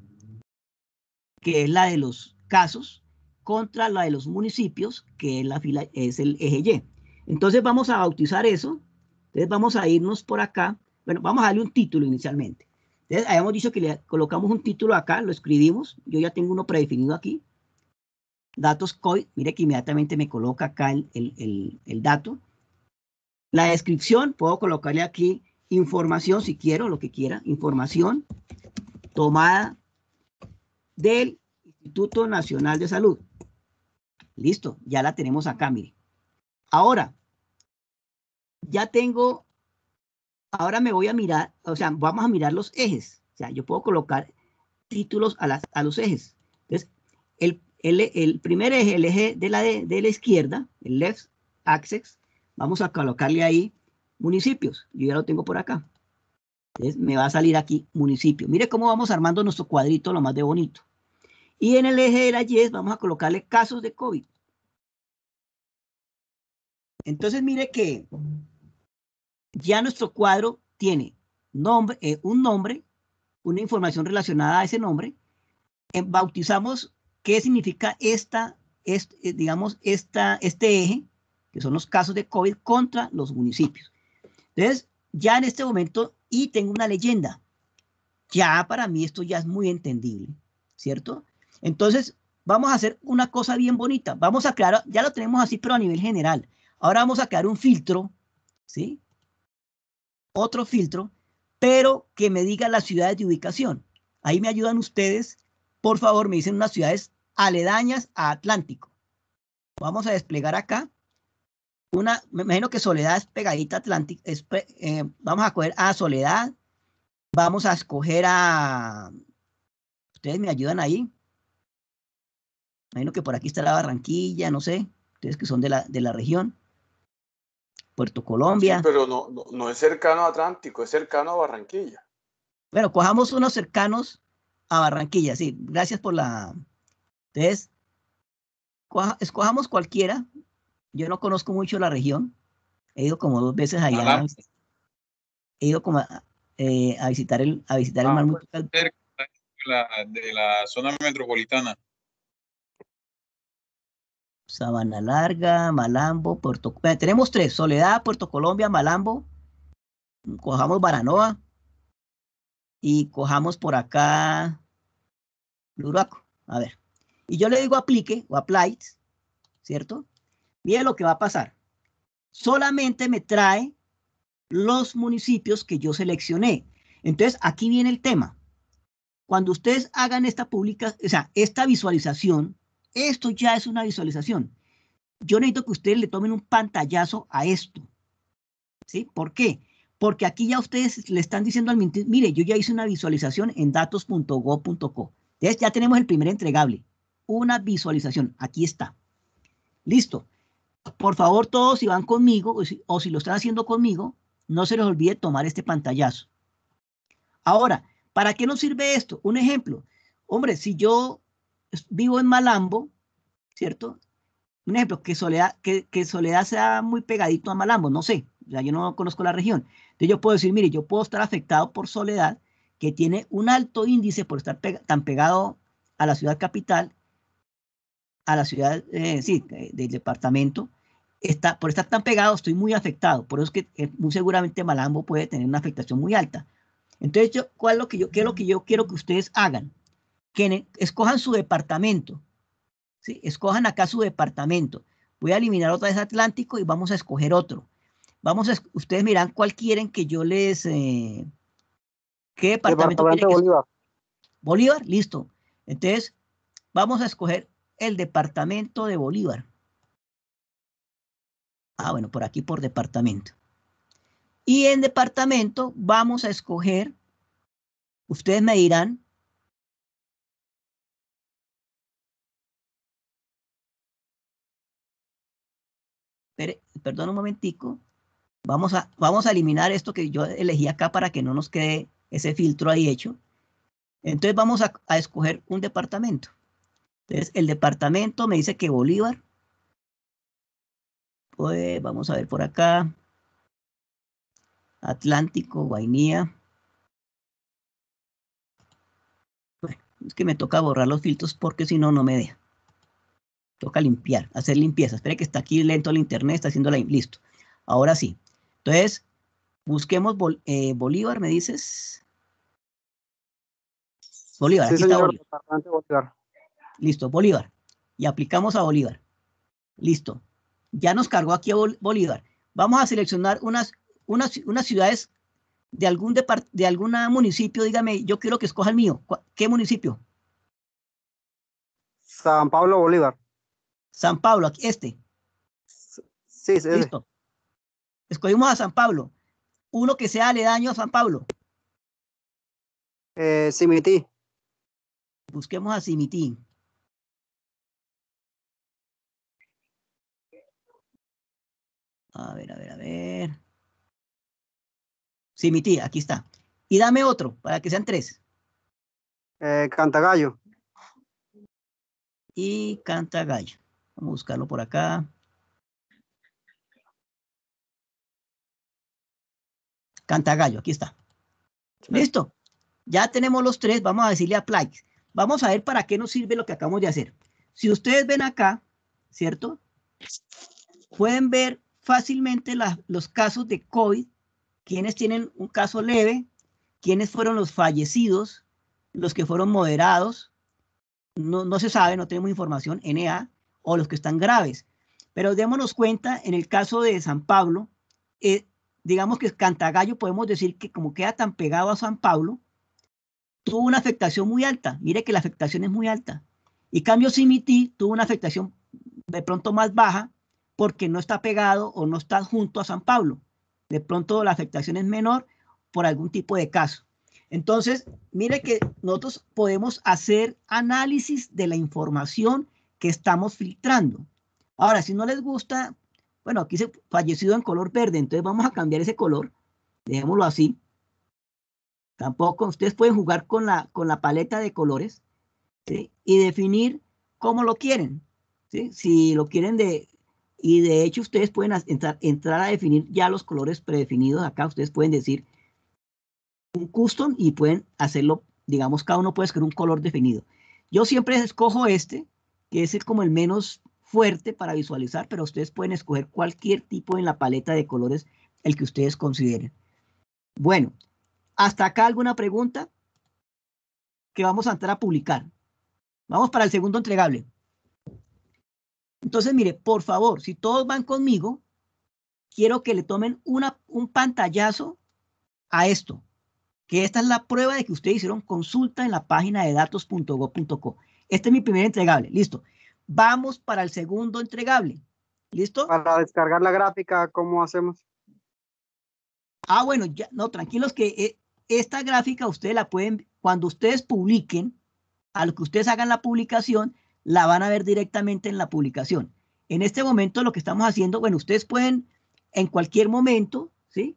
Speaker 3: que es la de los casos, contra la de los municipios, que es la fila, es el eje Y. Entonces vamos a bautizar eso. Entonces vamos a irnos por acá. Bueno, vamos a darle un título inicialmente. Entonces habíamos dicho que le colocamos un título acá, lo escribimos. Yo ya tengo uno predefinido aquí datos COI, mire que inmediatamente me coloca acá el, dato. La descripción, puedo colocarle aquí información, si quiero, lo que quiera, información tomada del Instituto Nacional de Salud. Listo, ya la tenemos acá, mire. Ahora, ya tengo, ahora me voy a mirar, o sea, vamos a mirar los ejes. O sea, yo puedo colocar títulos a, las, a los ejes. Entonces, el, el, primer eje, el eje de la, de, de la izquierda, el left axis, vamos a colocarle ahí municipios. Yo ya lo tengo por acá. Entonces me va a salir aquí municipio. Mire cómo vamos armando nuestro cuadrito lo más de bonito. Y en el eje de la Y vamos a colocarle casos de COVID. Entonces mire que ya nuestro cuadro tiene nombre, eh, un nombre, una información relacionada a ese nombre. bautizamos ¿Qué significa esta, eh, digamos, esta, este eje, que son los casos de COVID contra los municipios? Entonces, ya en este momento, y tengo una leyenda, ya para mí esto ya es muy entendible, ¿cierto? Entonces, vamos a hacer una cosa bien bonita. Vamos a crear, ya lo tenemos así, pero a nivel general. Ahora vamos a crear un filtro, ¿sí? Otro filtro, pero que me diga las ciudades de ubicación. Ahí me ayudan ustedes. Por favor, me dicen unas ciudades aledañas a Atlántico. Vamos a desplegar acá una, me imagino que Soledad es pegadita a Atlántico, eh, vamos a coger a Soledad, vamos a escoger a, ustedes me ayudan ahí, me imagino que por aquí está la Barranquilla, no sé, ustedes que son de la, de la región, Puerto Colombia. pero no, no, es cercano a Atlántico, es cercano a Barranquilla. Bueno, cojamos unos cercanos a Barranquilla, sí, gracias por la, entonces, escojamos cualquiera. Yo no conozco mucho la región. He ido como dos veces allá. He ido como eh, a, visitar el, a visitar el ah, mar
Speaker 5: pues, de la, zona metropolitana.
Speaker 3: Sabana Larga, Malambo, Puerto... tenemos tres, Soledad, Puerto Colombia, Malambo. Cojamos Baranoa y cojamos por acá Luraco. A ver y yo le digo aplique o apply, ¿cierto? Miren lo que va a pasar. Solamente me trae los municipios que yo seleccioné. Entonces, aquí viene el tema. Cuando ustedes hagan esta pública, o sea, esta visualización, esto ya es una visualización. Yo necesito que ustedes le tomen un pantallazo a esto. ¿Sí? ¿Por qué? Porque aquí ya ustedes le están diciendo al mire, yo ya hice una visualización en datos.go.co. Entonces, ya tenemos el primer entregable una visualización. Aquí está. Listo. Por favor, todos si van conmigo o si, lo están haciendo conmigo, no se les olvide tomar este pantallazo. Ahora, ¿para qué nos sirve esto? Un ejemplo. Hombre, si yo vivo en Malambo, ¿cierto? Un ejemplo, que Soledad, que, Soledad sea muy pegadito a Malambo, no sé, ya yo no conozco la región. Entonces yo puedo decir, mire, yo puedo estar afectado por Soledad, que tiene un alto índice por estar tan pegado a la ciudad capital a la ciudad, eh, sí, eh, del departamento, está, por estar tan pegado estoy muy afectado. Por eso es que eh, muy seguramente Malambo puede tener una afectación muy alta. Entonces, yo, ¿cuál es lo que yo, ¿qué es lo que yo quiero que ustedes hagan? Que escojan su departamento. ¿sí? Escojan acá su departamento. Voy a eliminar otra vez Atlántico y vamos a escoger otro. Vamos a, ustedes miran cuál quieren que yo les... ¿Qué departamento, departamento Bolívar. Bolívar, listo. Entonces, vamos a escoger el departamento de Bolívar. Ah, bueno, por aquí por departamento. Y en departamento vamos a escoger, ustedes me dirán, perdón un momentico, vamos a, vamos a eliminar esto que yo elegí acá para que no nos quede ese filtro ahí hecho. Entonces vamos a escoger un departamento. Entonces, el departamento me dice que Bolívar. Pues vamos a ver por acá. Atlántico, Guainía. es que me toca borrar los filtros porque si no, no me deja. Toca limpiar, hacer limpieza. Espera que está aquí lento el internet, está haciendo la... Listo. Ahora sí. Entonces, busquemos eh, Bolívar, me dices. Bolívar, aquí está Bolívar. Listo, Bolívar. Y aplicamos a Bolívar. Listo. Ya nos cargó aquí a Bolívar. Vamos a seleccionar unas, unas, unas ciudades de algún, de municipio. Dígame, yo quiero que escoja el mío. ¿Qué municipio? San Pablo Bolívar. San Pablo, este. Sí, sí. Listo. Escogimos a San Pablo. Uno que sea aledaño a San Pablo. Eh, Simití. Busquemos a Simití.
Speaker 5: A ver, a ver, a ver. Sí, mi tía, aquí está. Y dame otro,
Speaker 3: para que sean tres. Eh, Cantagallo. Y Cantagallo. Vamos a buscarlo por acá. Cantagallo, aquí está. Listo. Ya tenemos los tres. Vamos a decirle a apply. Vamos a ver para qué nos sirve lo que acabamos de hacer. Si ustedes ven acá, ¿cierto? Pueden ver fácilmente los casos de COVID, quienes tienen un caso leve, quienes fueron los fallecidos, los que fueron moderados, no, se sabe, no tenemos información, NA, o los que están graves. Pero démonos cuenta, en el caso de San Pablo, eh, digamos que Cantagallo, podemos decir que como queda tan pegado a San Pablo, tuvo una afectación muy alta. Mire que la afectación es muy alta. Y cambio Simití tuvo una afectación de pronto más baja, porque no está pegado o no está junto a San Pablo. De pronto la afectación es menor por algún tipo de caso. Entonces, mire que nosotros podemos hacer análisis de la información que estamos filtrando. Ahora, si no les gusta, bueno, aquí se fallecido en color verde, entonces vamos a cambiar ese color. Dejémoslo así. Tampoco ustedes pueden jugar con la, con la paleta de colores y definir cómo lo quieren. Si lo quieren de y de hecho ustedes pueden entrar, a definir ya los colores predefinidos acá. Ustedes pueden decir un custom y pueden hacerlo, digamos, cada uno puede escoger un color definido. Yo siempre escojo este, que es como el menos fuerte para visualizar, pero ustedes pueden escoger cualquier tipo en la paleta de colores el que ustedes consideren. Bueno, hasta acá alguna pregunta que vamos a entrar a publicar. Vamos para el segundo entregable. Entonces, mire, por favor, si todos van conmigo, quiero que le tomen una, un pantallazo a esto, que esta es la prueba de que ustedes hicieron consulta en la página de datos.go.co. Este es mi primer entregable, listo. Vamos para el segundo entregable, ¿listo? Para descargar la gráfica, ¿cómo hacemos? Ah, bueno, ya, no, tranquilos que eh, esta gráfica ustedes la pueden, cuando ustedes publiquen, a lo que ustedes hagan la publicación, la van a ver directamente en la publicación. En este momento lo que estamos haciendo, bueno, ustedes pueden en cualquier momento, ¿sí?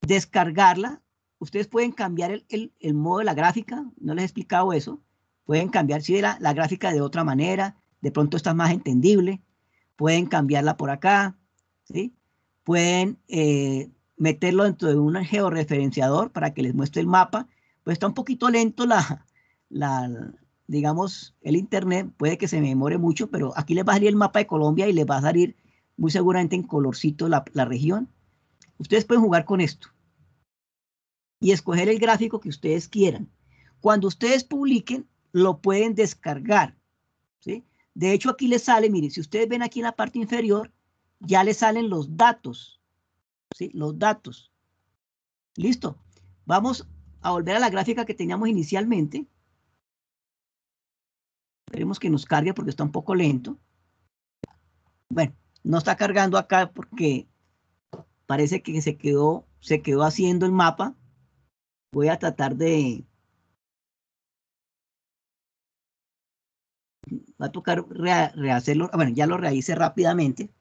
Speaker 3: Descargarla. Ustedes pueden cambiar el, modo de la gráfica, no les he explicado eso. Pueden cambiar, sí, la, la gráfica de otra manera, de pronto está más entendible. Pueden cambiarla por acá, ¿sí? Pueden eh, meterlo dentro de un georreferenciador para que les muestre el mapa. Pues está un poquito lento la, la, digamos, el Internet, puede que se me demore mucho, pero aquí les va a salir el mapa de Colombia y les va a salir muy seguramente en colorcito la, región. Ustedes pueden jugar con esto y escoger el gráfico que ustedes quieran. Cuando ustedes publiquen, lo pueden descargar. ¿sí? De hecho, aquí les sale, miren, si ustedes ven aquí en la parte inferior, ya les salen los datos. ¿sí? Los datos. Listo. Vamos a volver a la gráfica que teníamos inicialmente. Esperemos que nos cargue porque está un poco lento. Bueno, no está cargando acá porque parece que se quedó, se quedó haciendo el mapa. Voy a
Speaker 5: tratar de...
Speaker 3: Va a tocar rehacerlo. Ah, bueno, ya lo rehice rápidamente.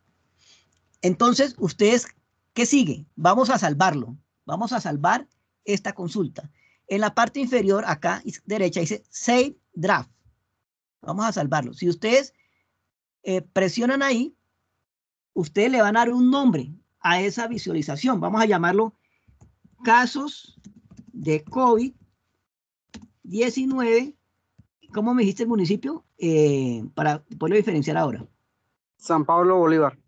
Speaker 3: Entonces, ustedes, ¿qué sigue? Vamos a salvarlo. Vamos a salvar esta consulta. En la parte inferior, acá derecha, dice Save Draft. Vamos a salvarlo. Si ustedes eh, presionan ahí, ustedes le van a dar un nombre a esa visualización. Vamos a llamarlo casos de COVID-19. ¿Cómo me dijiste el municipio? Eh, para poder diferenciar ahora. San Pablo Bolívar.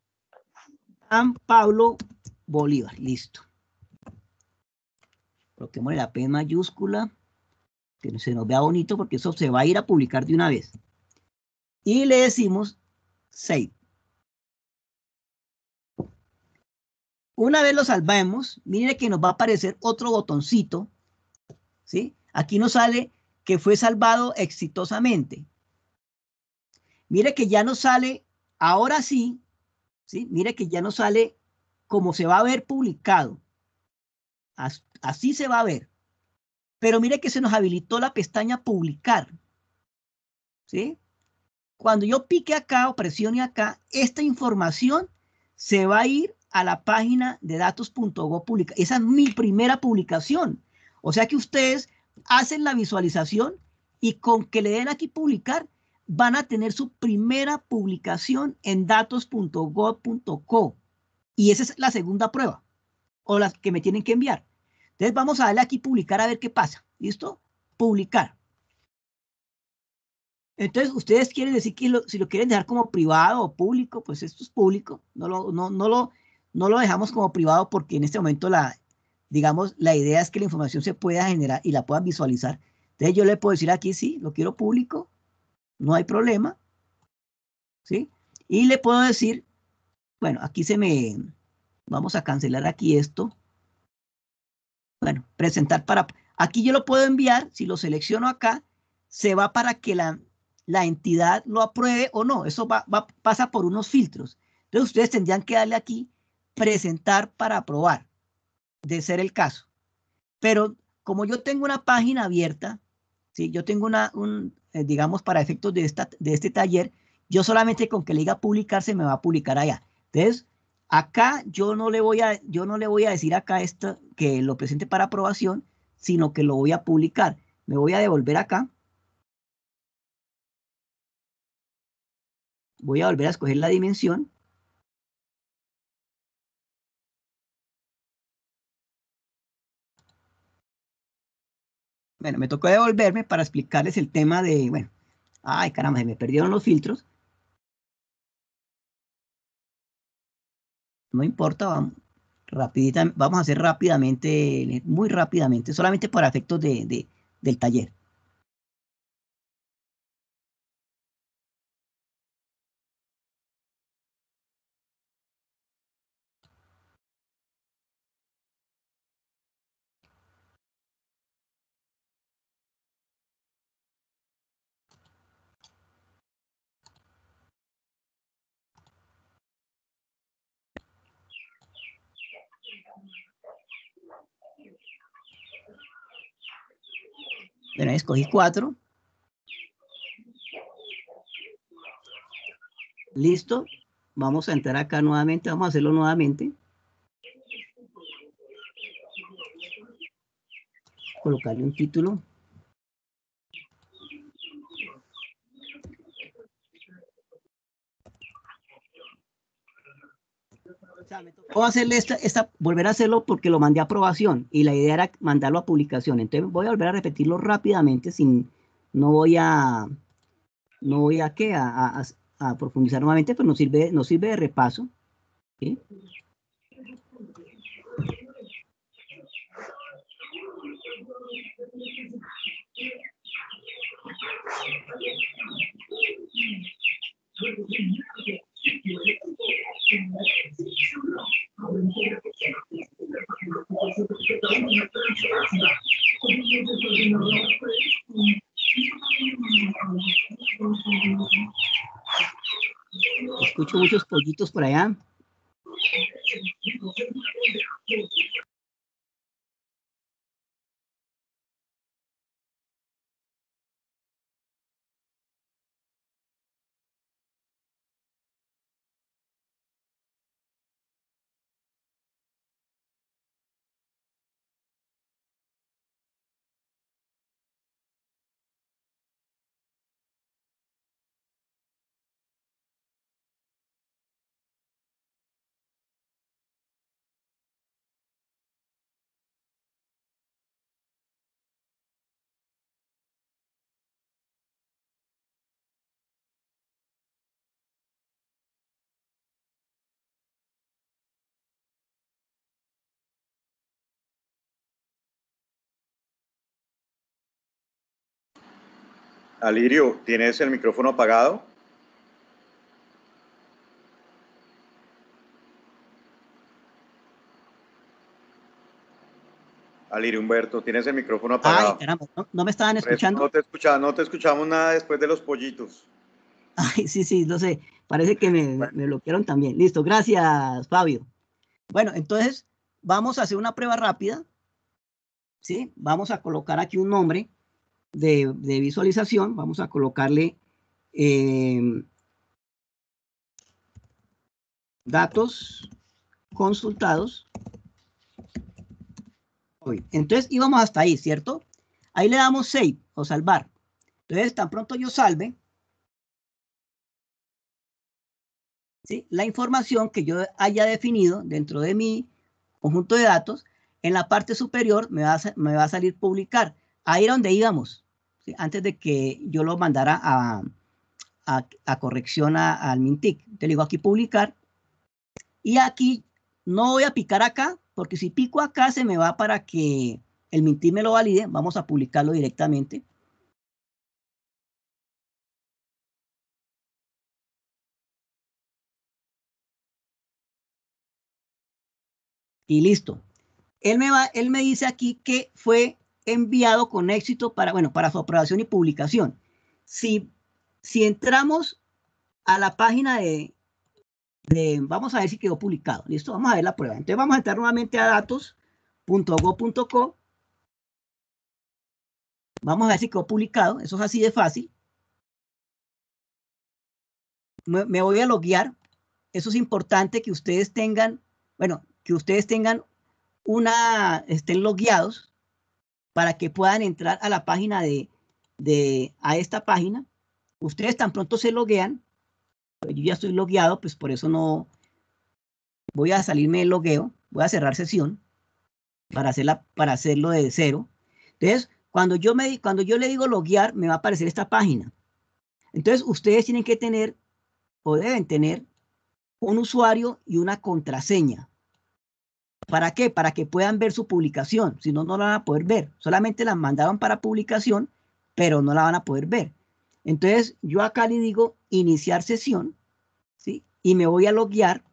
Speaker 3: San Pablo Bolívar, listo. Coloquemos la P mayúscula, que se nos vea bonito porque eso se va a ir a publicar de una vez y le decimos save. Una vez lo salvamos, mire que nos va a aparecer otro botoncito, ¿sí? Aquí nos sale que fue salvado exitosamente. Mire que ya nos sale, ahora sí, ¿sí? Mire que ya nos sale como se va a ver publicado. Así se va a ver. Pero mire que se nos habilitó la pestaña publicar. ¿Sí? cuando yo pique acá o presione acá, esta información se va a ir a la página de datos.gov. Esa es mi primera publicación. O sea que ustedes hacen la visualización y con que le den aquí publicar, van a tener su primera publicación en datos.gov.co. Y esa es la segunda prueba, o las que me tienen que enviar. Entonces vamos a darle aquí publicar a ver qué pasa. ¿Listo? Publicar. Entonces, ustedes quieren decir que si lo quieren dejar como privado o público, pues esto es público. No lo, no, lo, no lo dejamos como privado porque en este momento la, digamos, la idea es que la información se pueda generar y la puedan visualizar. Entonces yo le puedo decir aquí, sí, lo quiero público, no hay problema. ¿Sí? Y le puedo decir, bueno, aquí se me, vamos a cancelar aquí esto. Bueno, presentar para, aquí yo lo puedo enviar, si lo selecciono acá, se va para que la, la entidad lo apruebe o no. Eso va, pasa por unos filtros. Entonces ustedes tendrían que darle aquí presentar para aprobar, de ser el caso. Pero como yo tengo una página abierta, yo tengo una, un, eh, digamos, para efectos de, esta, de este taller, yo solamente con que le diga publicarse, me va a publicar allá. Entonces, acá yo no le voy a, yo no le voy a decir acá esto, que lo presente para aprobación, sino que lo voy a publicar. Me voy a devolver acá
Speaker 5: voy a volver a escoger la dimensión. Bueno, me tocó devolverme para explicarles el tema de, bueno, ay caramba, se me perdieron los
Speaker 3: filtros. No importa, vamos, rapidita, vamos a hacer rápidamente, muy rápidamente, solamente para efectos del taller. Escogí escogí cuatro. Listo. Vamos a entrar acá nuevamente. Vamos a hacerlo nuevamente. Colocarle un título. Voy a hacerle esta, volver a hacerlo porque lo mandé a aprobación y la idea era mandarlo a publicación. Entonces voy a volver a repetirlo rápidamente sin, no voy a, no voy a a, profundizar nuevamente, pero nos sirve, nos sirve de repaso. ¿sí?
Speaker 5: Escucho muchos
Speaker 3: pollitos por allá.
Speaker 5: Alirio, ¿tienes el micrófono apagado?
Speaker 1: Alirio Humberto, tienes el micrófono apagado.
Speaker 3: Ay, no, me estaban escuchando. No
Speaker 1: te, no te escuchamos nada después de los pollitos.
Speaker 3: Ay, sí, sí, no sé. Parece que me, bloquearon también. Listo, gracias, Fabio. Bueno, entonces vamos a hacer una prueba rápida. ¿Sí? Vamos a colocar aquí un nombre de, visualización, vamos a colocarle em, datos consultados. Entonces íbamos hasta ahí, ¿cierto? Ahí le damos save o salvar. Entonces, tan pronto yo salve, ¿sí? la información que yo haya definido dentro de mi conjunto de datos, en la parte superior me va a, me va a salir publicar. Ahí era donde íbamos antes de que yo lo mandara a, corrección al Mintic. Te digo aquí publicar y aquí no voy a picar acá porque si pico acá se me va para que el Mintic me lo valide. Vamos a publicarlo directamente. Y listo. Él me, va, él me dice aquí que fue enviado con éxito para, bueno, para su aprobación y publicación. Si, si entramos a la página de, vamos a ver si quedó publicado, listo, vamos a ver la prueba. Entonces vamos a entrar nuevamente a datos.go.co. Vamos a ver si quedó publicado, eso es así de fácil. Me, me voy a loguear, eso es importante que ustedes tengan, bueno, que ustedes tengan una, estén logueados para que puedan entrar a la página de, a esta página. Ustedes tan pronto se loguean. Pues, yo ya estoy logueado, pues por eso no voy a salirme del logueo. Voy a cerrar sesión para, para hacerlo de cero. Entonces, cuando yo, me, cuando yo le digo loguear, me va a aparecer esta página. Entonces, ustedes tienen que tener o deben tener un usuario y una contraseña. ¿Para qué? Para que puedan ver su publicación, si no, no la van a poder ver. Solamente la mandaron para publicación, pero no la van a poder ver. Entonces, yo acá le digo iniciar sesión, ¿sí? Y me voy a loguear.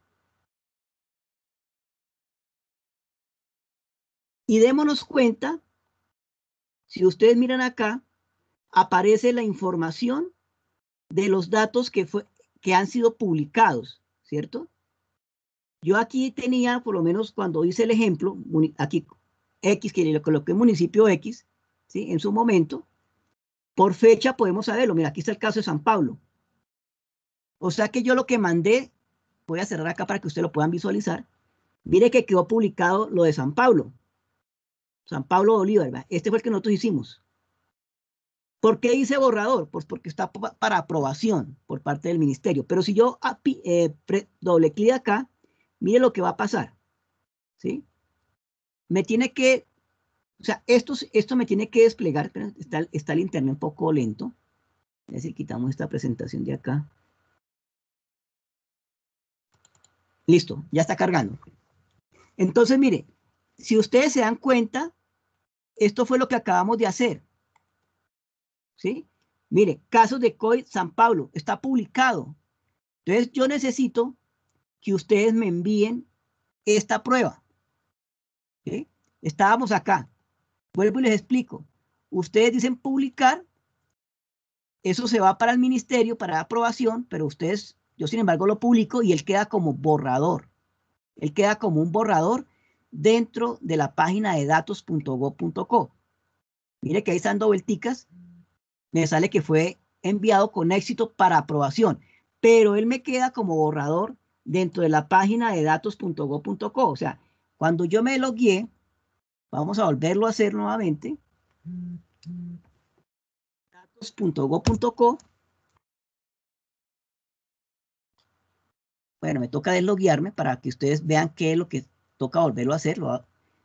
Speaker 5: Y démonos cuenta,
Speaker 3: si ustedes miran acá, aparece la información de los datos que, fue, que han sido publicados, ¿cierto? Yo aquí tenía, por lo menos cuando hice el ejemplo, aquí X, que le coloqué municipio X, ¿sí? en su momento, por fecha podemos saberlo. Mira, aquí está el caso de San Pablo. O sea que yo lo que mandé, voy a cerrar acá para que ustedes lo puedan visualizar. Mire que quedó publicado lo de San Pablo. San Pablo Bolívar, este fue el que nosotros hicimos. ¿Por qué hice borrador? Pues porque está para aprobación por parte del ministerio. Pero si yo eh, doble clic acá Mire lo que va a pasar. ¿Sí? Me tiene que, o sea, esto, esto me tiene que desplegar, está, el internet un poco lento. Es quitamos esta presentación de acá. Listo, ya está cargando. Entonces, mire, si ustedes se dan cuenta, esto fue lo que acabamos de hacer. ¿Sí? Mire, casos de COI San Pablo, está publicado. Entonces, yo necesito que ustedes me envíen esta prueba. Estábamos acá. Vuelvo y les explico. Ustedes dicen publicar, eso se va para el ministerio para aprobación, pero ustedes, yo sin embargo lo publico y él queda como borrador. Él queda como un borrador dentro de la página de datos.go.co. Mire que ahí están ticas, me sale que fue enviado con éxito para aprobación, pero él me queda como borrador dentro de la página de datos.go.co. O sea, cuando yo me logueé, vamos a volverlo a hacer nuevamente. Datos.go.co. Bueno, me toca desloguearme para que ustedes vean qué es lo que toca volverlo a hacer.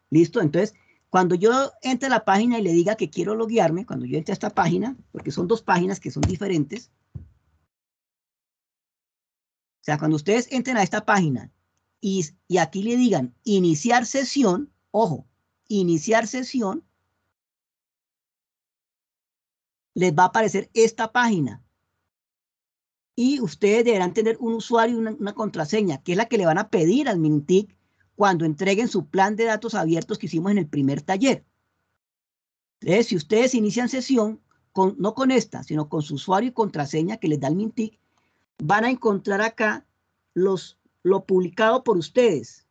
Speaker 3: Listo, entonces, cuando yo entre a la página y le diga que quiero loguearme, cuando yo entre a esta página, porque son dos páginas que son diferentes, o sea, cuando ustedes entren a esta página y, y aquí le digan iniciar sesión, ojo, iniciar sesión, les va a aparecer esta página. Y ustedes deberán tener un usuario y una, contraseña, que es la que le van a pedir al Mintic cuando entreguen su plan de datos abiertos que hicimos en el primer taller. Entonces, si ustedes inician sesión, con, no con esta, sino con su usuario y contraseña que les da el Mintic, van a encontrar acá los, lo publicado por ustedes,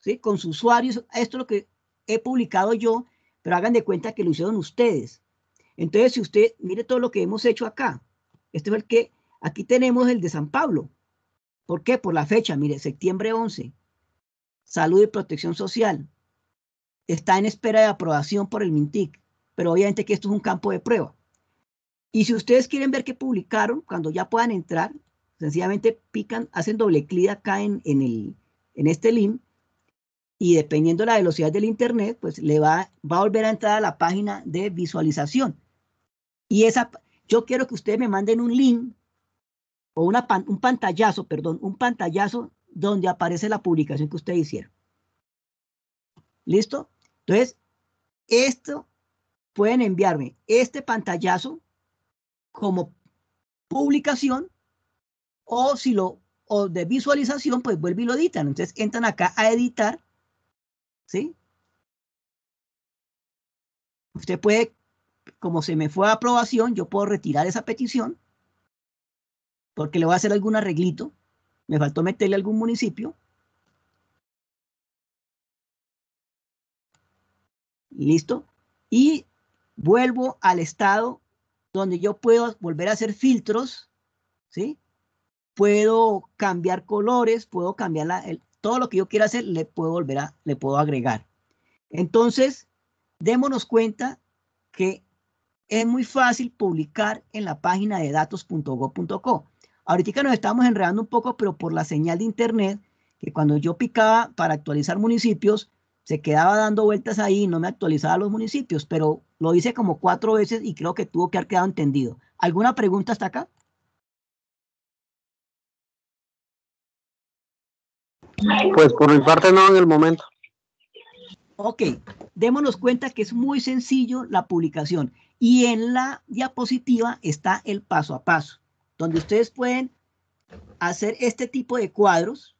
Speaker 3: ¿sí? con sus usuarios. Esto es lo que he publicado yo, pero hagan de cuenta que lo hicieron ustedes. Entonces, si usted, mire todo lo que hemos hecho acá. Este es el que, aquí tenemos el de San Pablo. ¿Por qué? Por la fecha, mire, septiembre 11. Salud y protección social. Está en espera de aprobación por el MINTIC, pero obviamente que esto es un campo de prueba. Y si ustedes quieren ver qué publicaron, cuando ya puedan entrar, sencillamente pican, hacen doble clic acá en, en, este link y dependiendo la velocidad del internet, pues le va, va a volver a entrar a la página de visualización. Y esa, yo quiero que ustedes me manden un link o una un pantallazo, perdón, un pantallazo donde aparece la publicación que ustedes hicieron. ¿Listo? Entonces, esto pueden enviarme este pantallazo como publicación o si lo o de visualización, pues vuelve y lo editan. Entonces entran acá a
Speaker 5: editar, ¿sí? Usted puede,
Speaker 3: como se me fue a aprobación, yo puedo retirar esa petición porque le voy a hacer algún arreglito. Me faltó meterle algún municipio. Listo. Y vuelvo al estado donde yo puedo volver a hacer filtros, ¿sí? Puedo cambiar colores, puedo cambiar todo lo que yo quiera hacer, le puedo volver a, le puedo agregar. Entonces, démonos cuenta que es muy fácil publicar en la página de datos.go.co. Ahorita nos estamos enredando un poco, pero por la señal de internet, que cuando yo picaba para actualizar municipios, se quedaba dando vueltas ahí, no me actualizaba los municipios, pero lo hice como cuatro veces y creo que tuvo que haber quedado entendido. ¿Alguna pregunta hasta acá?
Speaker 5: Pues por mi parte no en el momento.
Speaker 3: Ok, démonos cuenta que es muy sencillo la publicación y en la diapositiva está el paso a paso, donde ustedes pueden hacer este tipo de cuadros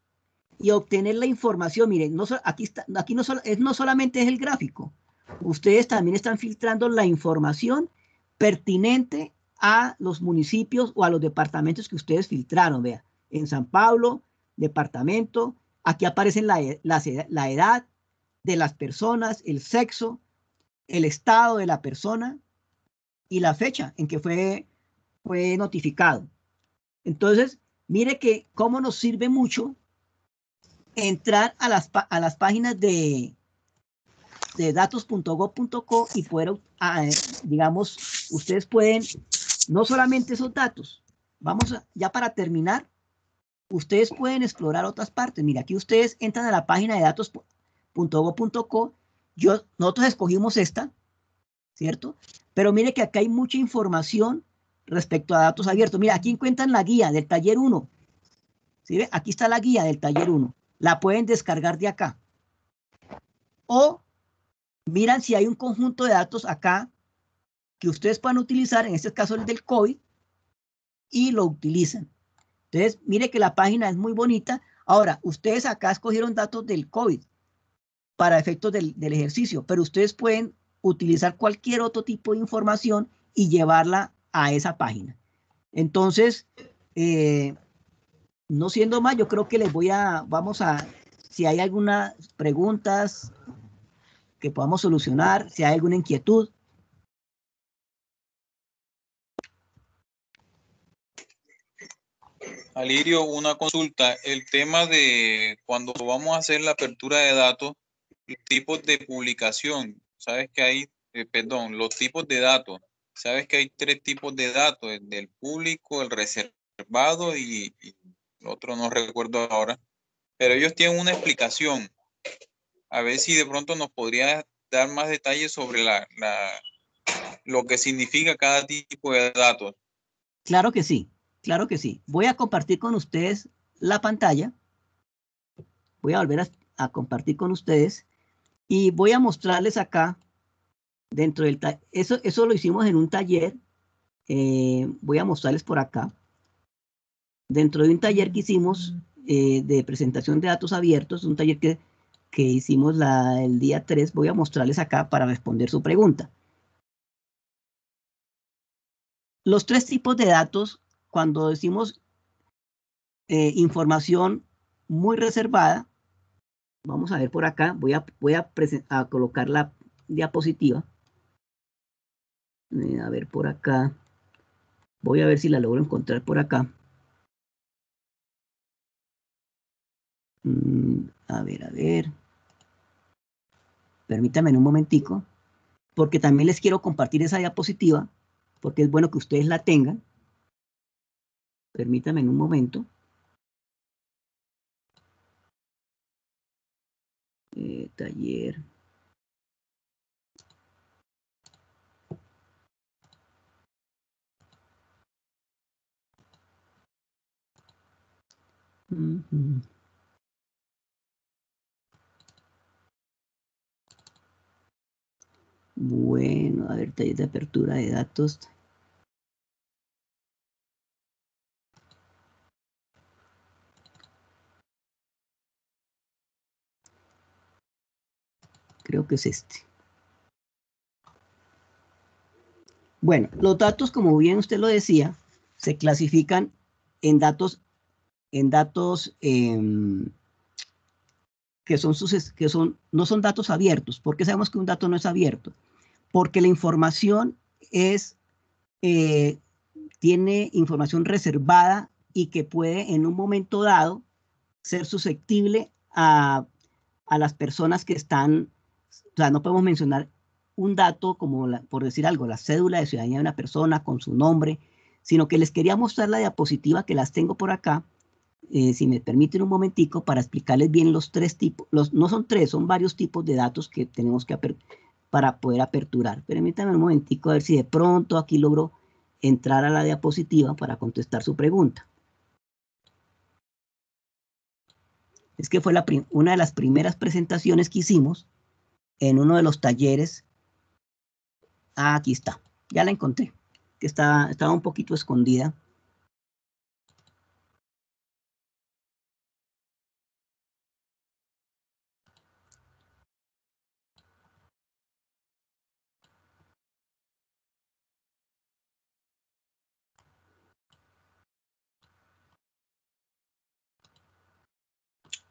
Speaker 3: y obtener la información. Miren, no, aquí, aquí no, es, no solamente es el gráfico, ustedes también están filtrando la información pertinente a los municipios o a los departamentos que ustedes filtraron. Vea, en San Pablo, departamento, aquí aparecen la, edad de las personas, el sexo, el estado de la persona y la fecha en que fue, fue notificado. Entonces, mire que cómo nos sirve mucho entrar a las, a las páginas de, de datos.gov.co y poder, digamos, ustedes pueden, no solamente esos datos, vamos ya para terminar, ustedes pueden explorar otras partes. Mira, aquí ustedes entran a la página de datos.gov.co nosotros escogimos esta, ¿cierto? Pero mire que acá hay mucha información respecto a datos abiertos. Mira, aquí encuentran la guía del taller 1. Aquí está la guía del taller 1 la pueden descargar de acá. O miran si hay un conjunto de datos acá que ustedes puedan utilizar, en este caso el del COVID, y lo utilizan. Entonces, mire que la página es muy bonita. Ahora, ustedes acá escogieron datos del COVID para efectos del, del ejercicio, pero ustedes pueden utilizar cualquier otro tipo de información y llevarla a esa página. Entonces, eh, no siendo más, yo creo que les voy a, vamos a, si hay algunas preguntas que podamos solucionar, si hay alguna inquietud.
Speaker 5: Alirio, una consulta. El tema de cuando vamos a hacer la apertura
Speaker 1: de datos, tipos de publicación, sabes que hay, eh, perdón, los tipos de datos. Sabes que hay tres tipos de datos, el del público, el reservado y otro no recuerdo ahora, pero ellos tienen una explicación. A ver si de pronto nos podría dar más detalles sobre la, lo que significa cada tipo de datos.
Speaker 3: Claro que sí, claro que sí. Voy a compartir con ustedes la pantalla. Voy a volver a, compartir con ustedes y voy a mostrarles acá dentro del eso eso lo hicimos en un taller. Eh, voy a mostrarles por acá dentro de un taller que hicimos eh, de presentación de datos abiertos, un taller que, que hicimos el día 3, voy a mostrarles acá para responder su pregunta. Los tres tipos de datos, cuando decimos eh, información muy reservada, vamos a ver por acá, voy a, voy a, a colocar la diapositiva. Eh, a ver por acá, voy a ver si la logro encontrar por acá.
Speaker 5: A ver, a ver.
Speaker 3: Permítanme un momentico, porque también les quiero compartir esa diapositiva, porque es bueno que ustedes la tengan.
Speaker 5: Permítanme un momento. Eh, taller. Bueno, a ver, taller de apertura de datos.
Speaker 3: Creo que es este. Bueno, los datos, como bien usted lo decía, se clasifican en datos, en datos em, que, son, que son, no son datos abiertos. porque sabemos que un dato no es abierto? porque la información es, eh, tiene información reservada y que puede en un momento dado ser susceptible a, las personas que están, o sea, no podemos mencionar un dato como, por decir algo, la cédula de ciudadanía de una persona con su nombre, sino que les quería mostrar la diapositiva que las tengo por acá, eh, si me permiten un momentico, para explicarles bien los tres tipos, los, no son tres, son varios tipos de datos que tenemos que, para poder aperturar. Permítame un momentico a ver si de pronto aquí logro entrar a la diapositiva para contestar su pregunta. Es que fue la una de las primeras presentaciones que hicimos en uno de los talleres. Ah, aquí está, ya la encontré, que está, estaba un poquito escondida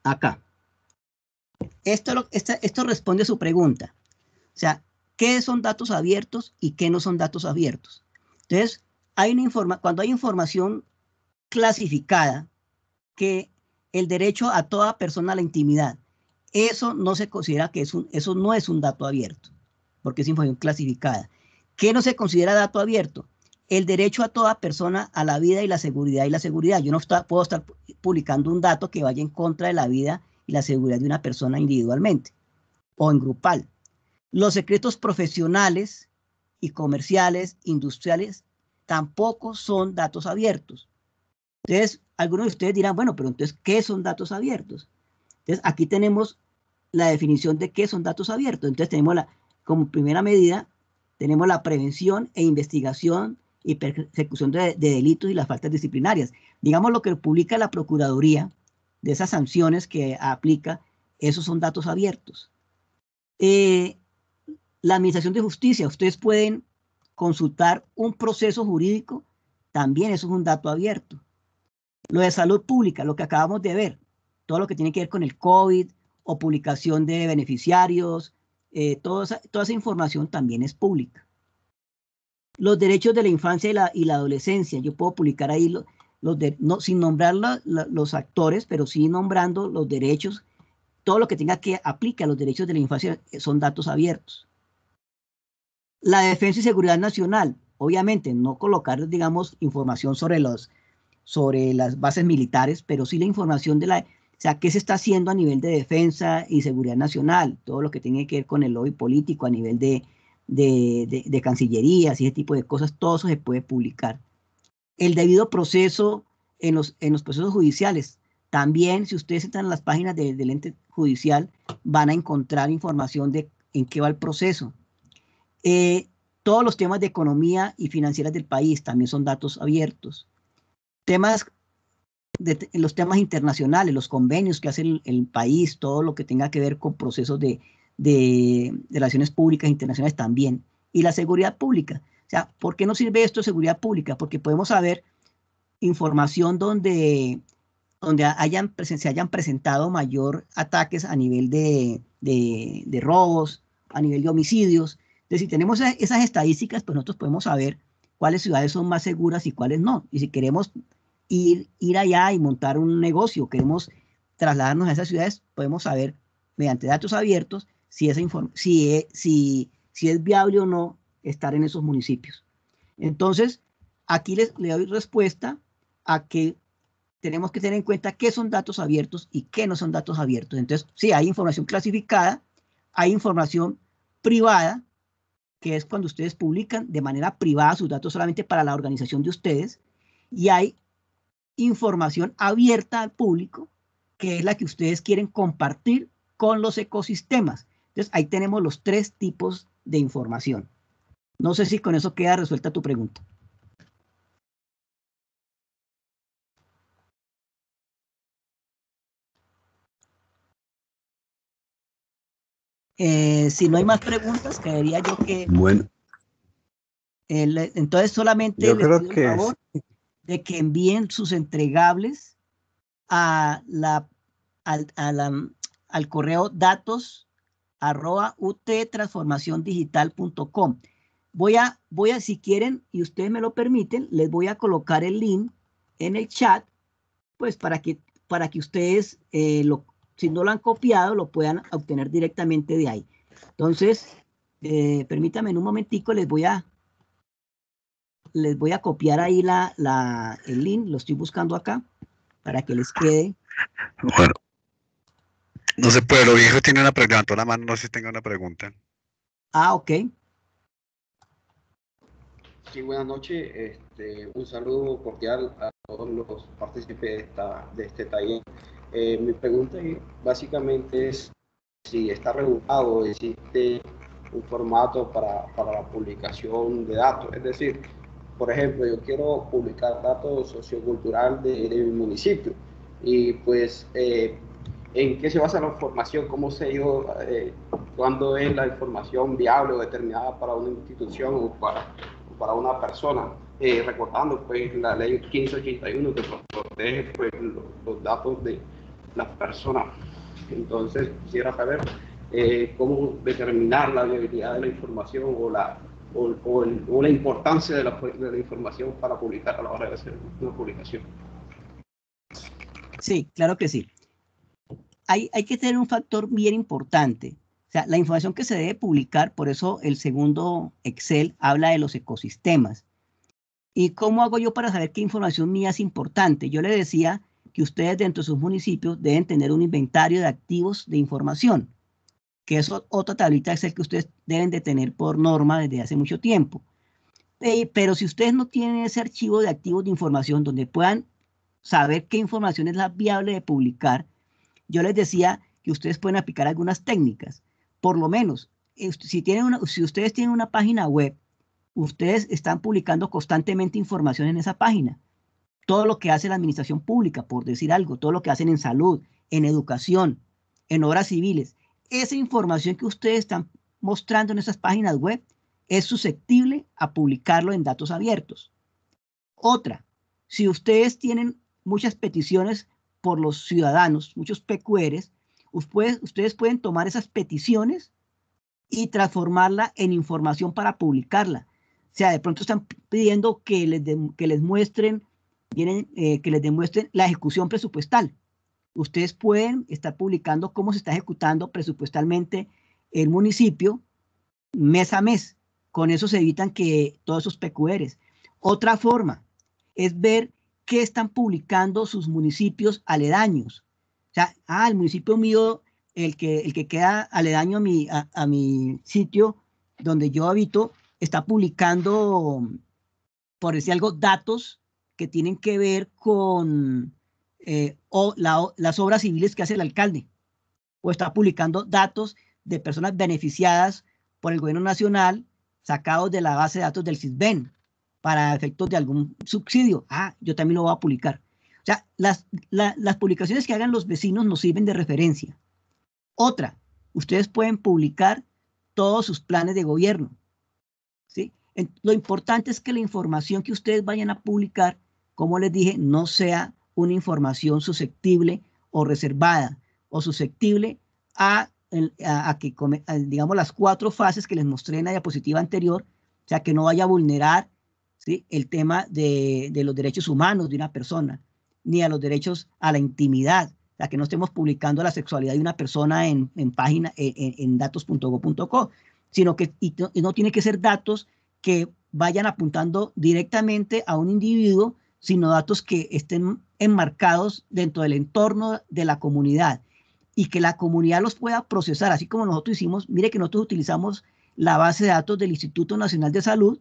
Speaker 3: acá. Esto, esto responde a su pregunta. O sea, ¿qué son datos abiertos y qué no son datos abiertos? Entonces, hay una cuando hay información clasificada, que el derecho a toda persona a la intimidad, eso no se considera que es un, eso no es un dato abierto, porque es información clasificada. ¿Qué no se considera dato abierto? el derecho a toda persona a la vida y la seguridad y la seguridad. Yo no puedo estar publicando un dato que vaya en contra de la vida y la seguridad de una persona individualmente o en grupal. Los secretos profesionales y comerciales, industriales, tampoco son datos abiertos. Entonces, algunos de ustedes dirán, bueno, pero entonces, ¿qué son datos abiertos? Entonces, aquí tenemos la definición de qué son datos abiertos. Entonces, tenemos la, como primera medida, tenemos la prevención e investigación y persecución de, delitos y las faltas disciplinarias. Digamos lo que publica la Procuraduría de esas sanciones que aplica, esos son datos abiertos. Eh, la Administración de Justicia, ustedes pueden consultar un proceso jurídico, también eso es un dato abierto. Lo de salud pública, lo que acabamos de ver, todo lo que tiene que ver con el COVID o publicación de beneficiarios, eh, toda, toda esa información también es pública los derechos de la infancia y la, adolescencia. Yo puedo publicar ahí los, sin nombrar los actores, pero sí nombrando los derechos. Todo lo que tenga que aplicar a los derechos de la infancia eh, son datos abiertos. La defensa y seguridad nacional, obviamente, no colocar, digamos, información sobre, los, sobre las bases militares, pero sí la información de la, o sea, qué se está haciendo a nivel de defensa y seguridad nacional, todo lo que tiene que ver con el lobby político a nivel de, de, cancillerías y ese tipo de cosas, todo eso se puede publicar. El debido proceso en los, en los procesos judiciales. También, si ustedes están en las páginas del ente judicial, van a encontrar información de en qué va el proceso. Eh, todos los temas de economía y financieras del país también son datos abiertos. Temas de, los temas internacionales, los convenios que hace el, el, país, todo lo que tenga que ver con procesos de, de relaciones públicas internacionales también, y la seguridad pública. O sea, ¿por qué no sirve esto de seguridad pública? Porque podemos saber información donde, donde hayan, se hayan presentado mayor ataques a nivel de, robos, a nivel de homicidios. Entonces, si tenemos esas estadísticas, pues nosotros podemos saber cuáles ciudades son más seguras y cuáles no. Y si queremos ir, ir allá y montar un negocio, queremos trasladarnos a esas ciudades, podemos saber mediante datos abiertos si, si, es, si, si es viable o no estar en esos municipios. Entonces, aquí les, le doy respuesta a que tenemos que tener en cuenta qué son datos abiertos y qué no son datos abiertos. Entonces, sí, hay información clasificada, hay información privada, que es cuando ustedes publican de manera privada sus datos solamente para la organización de ustedes, y hay información abierta al público, que es la que ustedes quieren compartir con los ecosistemas. Entonces, ahí tenemos los tres tipos de información. No sé si con eso queda resuelta tu pregunta. Eh, si no hay más preguntas, creería yo que... Bueno. entonces solamente yo creo que... favor de que envíen sus entregables a la, al correo datos arroba uttransformaciondigital.com. Voy a, voy a, si quieren y ustedes me lo permiten, les voy a colocar el link en el chat, pues para que, para que ustedes, eh, lo, si no lo han copiado, lo puedan obtener directamente de ahí. Entonces, eh, permítanme en un momentico, les voy a, les voy a copiar ahí la, la, el link, lo estoy buscando acá, para que les quede.
Speaker 5: No se puede, los viejo
Speaker 2: tiene una pregunta. Levantó la mano, no sé si tenga una pregunta. Ah, ok. Sí, buenas noches. Este, un saludo cordial a todos los partícipes de, esta, de este taller. Eh, mi pregunta básicamente es si está regulado, existe un formato para, la publicación de datos. Es decir, por ejemplo, yo quiero publicar datos sociocultural de, de mi municipio y pues eh, en qué se basa la información, cómo se dio? ido, eh, cuándo es la información viable o determinada para una institución o para, para una persona. Eh, recordando pues la ley 1581 que protege pues, los, datos de las personas. Entonces quisiera saber eh, cómo determinar la viabilidad de la información o la, o, la importancia de la, de la, información para publicar a la hora de hacer una publicación.
Speaker 3: Sí, claro que sí hay, que tener un factor bien importante. O sea, la información que se debe publicar, por eso el segundo Excel habla de los ecosistemas. ¿Y cómo hago yo para saber qué información mía es importante? Yo le decía que ustedes dentro de sus municipios deben tener un inventario de activos de información, que es otra tablita Excel que ustedes deben de tener por norma desde hace mucho tiempo. Eh, pero si ustedes no tienen ese archivo de activos de información donde puedan saber qué información es la viable de publicar, yo les decía que ustedes pueden aplicar algunas técnicas. Por lo menos, eh, si, tienen si ustedes tienen una página web, ustedes están publicando constantemente información en esa página. Todo lo que hace la administración pública, por decir algo, todo lo que hacen en salud, en educación, en obras civiles, esa información que ustedes están mostrando en esas páginas web es susceptible a publicarlo en datos abiertos. Otra, si ustedes tienen muchas peticiones por los ciudadanos, muchos PQRs, ustedes, pueden tomar esas peticiones y transformarla en información para publicarla. O sea, de pronto están pidiendo que les, que les muestren, tienen, eh, que les demuestren la ejecución presupuestal. Ustedes pueden estar publicando cómo se está ejecutando presupuestalmente el municipio mes a mes. Con eso se evitan que todos esos PQRs. Otra forma es ver qué están publicando sus municipios aledaños. O sea, ah, el municipio mío, el que, el que queda aledaño a mi, a, mi sitio donde yo habito, está publicando, por decir algo, datos que tienen que ver con eh, o las obras civiles que hace el alcalde. O está publicando datos de personas beneficiadas por el gobierno nacional sacados de la base de datos del CISBEN para efectos de algún subsidio. Ah, yo también lo voy a publicar. O sea, las, publicaciones que hagan los vecinos nos sirven de referencia. Otra, ustedes pueden publicar todos sus planes de gobierno. ¿sí? lo importante es que la información que ustedes vayan a publicar, como les dije, no sea una información susceptible o reservada o susceptible a, que, digamos, las cuatro fases que les mostré en la diapositiva anterior, o sea, que no vaya a vulnerar el tema de, los derechos humanos de una persona, ni a los derechos a la intimidad, a que no estemos publicando la sexualidad de una persona en, en página, eh, en, sino que no tiene que ser datos que vayan apuntando directamente a un individuo, sino datos que estén enmarcados dentro del entorno de la comunidad y que la comunidad los pueda procesar, así como nosotros hicimos, mire que nosotros utilizamos la base de datos del Instituto Nacional de Salud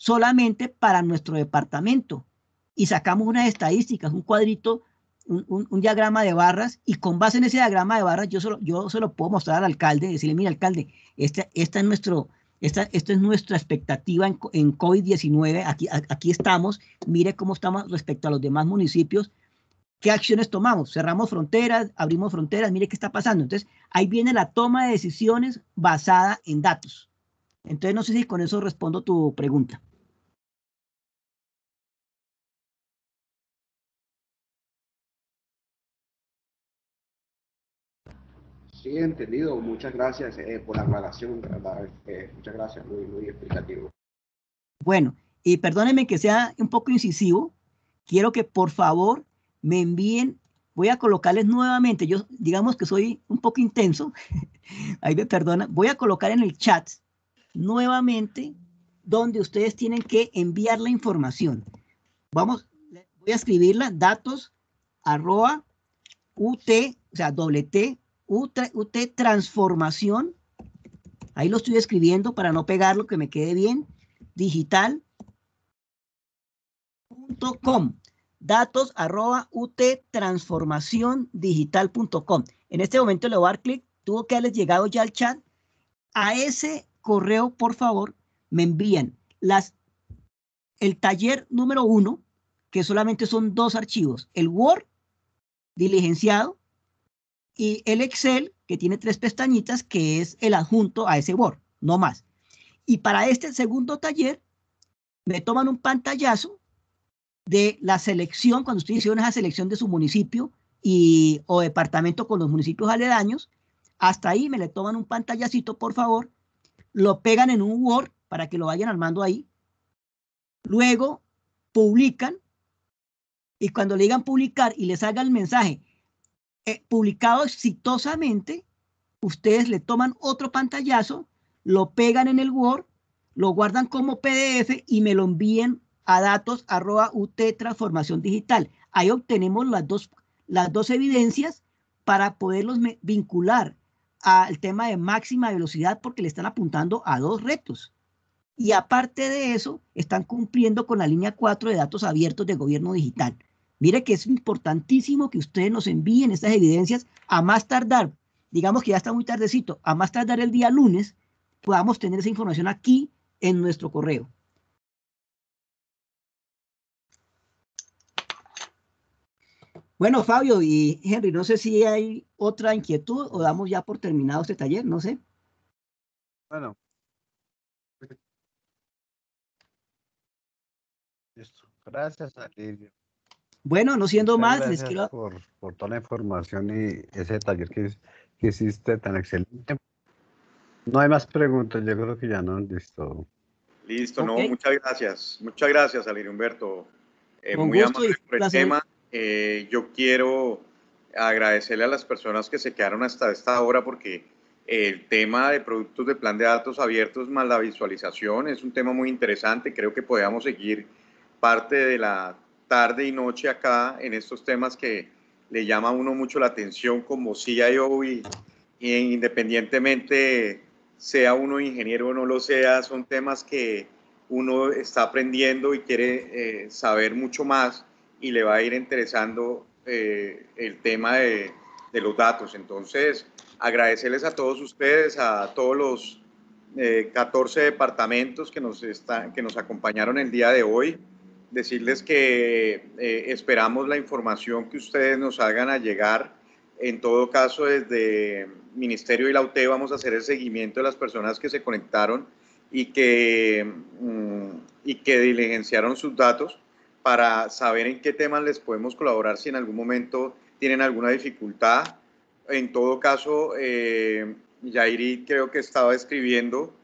Speaker 3: solamente para nuestro departamento. Y sacamos unas estadísticas, un cuadrito, un, diagrama de barras, y con base en ese diagrama de barras yo se lo, yo puedo mostrar al alcalde y decirle, mira alcalde, esta, es nuestro, es nuestra expectativa en, en COVID-19. Aquí, aquí estamos. Mire cómo estamos respecto a los demás municipios. ¿Qué acciones tomamos? Cerramos fronteras, abrimos fronteras. Mire qué está pasando. Entonces, ahí viene la toma de decisiones basada en datos. Entonces, no sé si con eso respondo tu
Speaker 5: pregunta. Sí, entendido. Muchas gracias eh, por la aclaración. Eh, muchas gracias, muy, muy explicativo.
Speaker 3: Bueno, y perdónenme que sea un poco incisivo. Quiero que por favor me envíen, voy a colocarles nuevamente, yo digamos que soy un poco intenso, ahí me perdona, voy a colocar en el chat nuevamente donde ustedes tienen que enviar la información. Vamos, voy a escribirla, datos arroba ut, o sea, doble t, UT transformación, ahí lo estoy escribiendo para no pegarlo, que me quede bien, Digital.com. datos arroba ut En este momento le voy a dar clic, tuvo que haberles llegado ya al chat. A ese correo, por favor, me envían las, el taller número uno, que solamente son dos archivos, el Word diligenciado y el Excel, que tiene tres pestañitas, que es el adjunto a ese Word, no más. Y para este segundo taller, me toman un pantallazo de la selección, cuando ustedes hicieron esa selección de su municipio y, o departamento con los municipios aledaños, hasta ahí me le toman un pantallacito, por favor, lo pegan en un Word para que lo vayan armando ahí, luego publican y cuando le digan publicar y les salga el mensaje, eh, publicado exitosamente, ustedes le toman otro pantallazo, lo pegan en el Word, lo guardan como PDF y me lo envíen a datos arroba Transformación Digital. Ahí obtenemos las dos, las dos evidencias para poderlos vincular al tema de máxima velocidad porque le están apuntando a dos retos. Y aparte de eso, están cumpliendo con la línea 4 de datos abiertos de gobierno digital. Mire que es importantísimo que ustedes nos envíen estas evidencias a más tardar, digamos que ya está muy tardecito, a más tardar el día lunes, podamos tener esa información aquí en nuestro correo. Bueno, Fabio y Henry, no sé si hay otra inquietud o damos ya por terminado este taller, no sé.
Speaker 2: Bueno. Gracias, Alirio.
Speaker 5: Bueno, no siendo más,
Speaker 2: les quiero... Por, por, toda la información y ese taller que, que hiciste tan excelente. No hay más preguntas, yo creo que ya no, listo.
Speaker 1: Listo, no, muchas gracias. Muchas gracias, Alir Humberto. Eh, muy amable por el tema. Eh, yo quiero agradecerle a las personas que se quedaron hasta esta hora porque el tema de productos de plan de datos abiertos más la visualización es un tema muy interesante. Creo que podamos seguir parte de la tarde y noche acá en estos temas que le llama a uno mucho la atención como CIO y, independientemente sea uno ingeniero o no lo sea, son temas que uno está aprendiendo y quiere eh, saber mucho más y le va a ir interesando eh, el tema de, los datos. Entonces, agradecerles a todos ustedes, a todos los 14 eh, departamentos que nos, están que nos acompañaron el día de hoy decirles que eh, esperamos la información que ustedes nos hagan a llegar. En todo caso, desde Ministerio y la UTE vamos a hacer el seguimiento de las personas que se conectaron y que, mm, y que diligenciaron sus datos para saber en qué temas les podemos colaborar si en algún momento tienen alguna dificultad. En todo caso, eh, creo que estaba escribiendo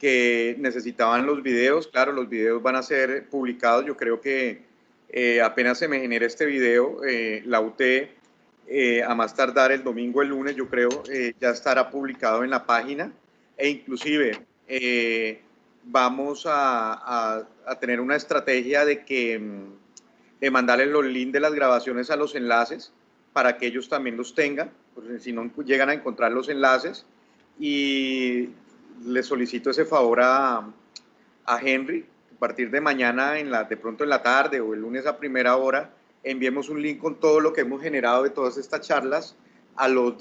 Speaker 1: que necesitaban los videos. Claro, los videos van a ser publicados. Yo creo que eh, apenas se me genere este video, eh, la UT, eh, a más tardar el domingo, el lunes, yo creo, ya estará publicado en la página e inclusive vamos a, a, tener una estrategia de que mm, de mandarles los links de las grabaciones a los enlaces para que ellos también los tengan, porque si no llegan a encontrar los enlaces. Y, le solicito ese favor a, Henry, a partir de mañana, de pronto en la tarde o el lunes a primera hora, enviemos un link con todo lo que hemos generado de todas estas charlas a los,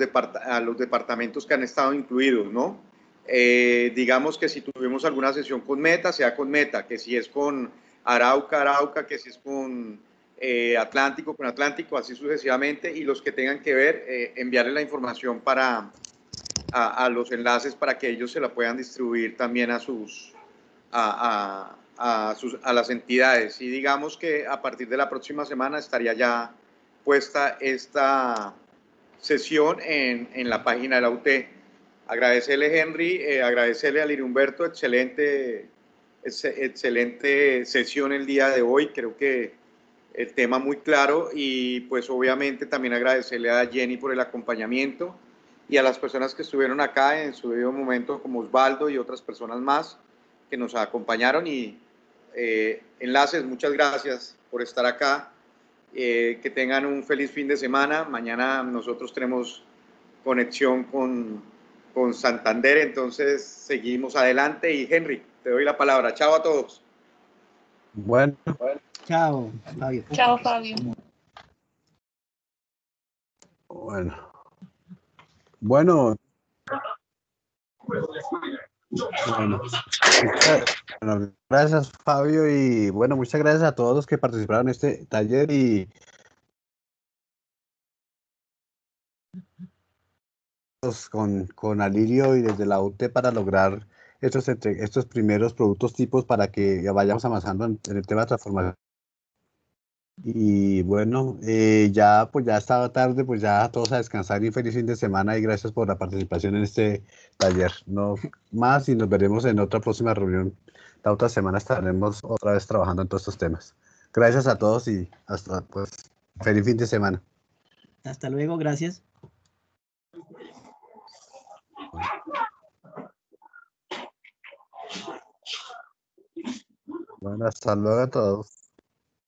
Speaker 1: a los departamentos que han estado incluidos, ¿no? Eh, digamos que si tuvimos alguna sesión con Meta, sea con Meta, que si es con Arauca, Arauca, que si es con eh, Atlántico, con Atlántico, así sucesivamente, y los que tengan que ver, eh, enviarle la información para a, los enlaces para que ellos se la puedan distribuir también a sus a, las entidades y digamos que a partir de la próxima semana estaría ya puesta esta sesión en, la página de la UT. Agradecerle Henry, eh, agradecerle a Humberto, excelente, excelente sesión el día de hoy, creo que el tema muy claro y pues obviamente también agradecerle a Jenny por el acompañamiento y a las personas que estuvieron acá en su debido momento, como Osvaldo y otras personas más que nos acompañaron. Y eh, enlaces, muchas gracias por estar acá. Eh, que tengan un feliz fin de semana. Mañana nosotros tenemos conexión con, Santander, entonces seguimos adelante. Y Henry, te doy la palabra. Chao a todos.
Speaker 2: Bueno, chao, Chao, Fabio. Bueno. Bueno. Bueno. gracias Fabio y bueno, muchas gracias a todos los que participaron en este taller y pues, con, con Alirio y desde la UTE para lograr estos, estos primeros productos tipos para que vayamos avanzando en, en el tema de transformación y bueno, eh, ya pues ya estaba tarde, pues ya todos a descansar y feliz fin de semana y gracias por la participación en este taller. No más y nos veremos en otra próxima reunión. La otra semana estaremos otra vez trabajando en todos estos temas. Gracias a todos y hasta pues feliz fin de
Speaker 3: semana. Hasta luego, gracias.
Speaker 2: Bueno, hasta luego a todos.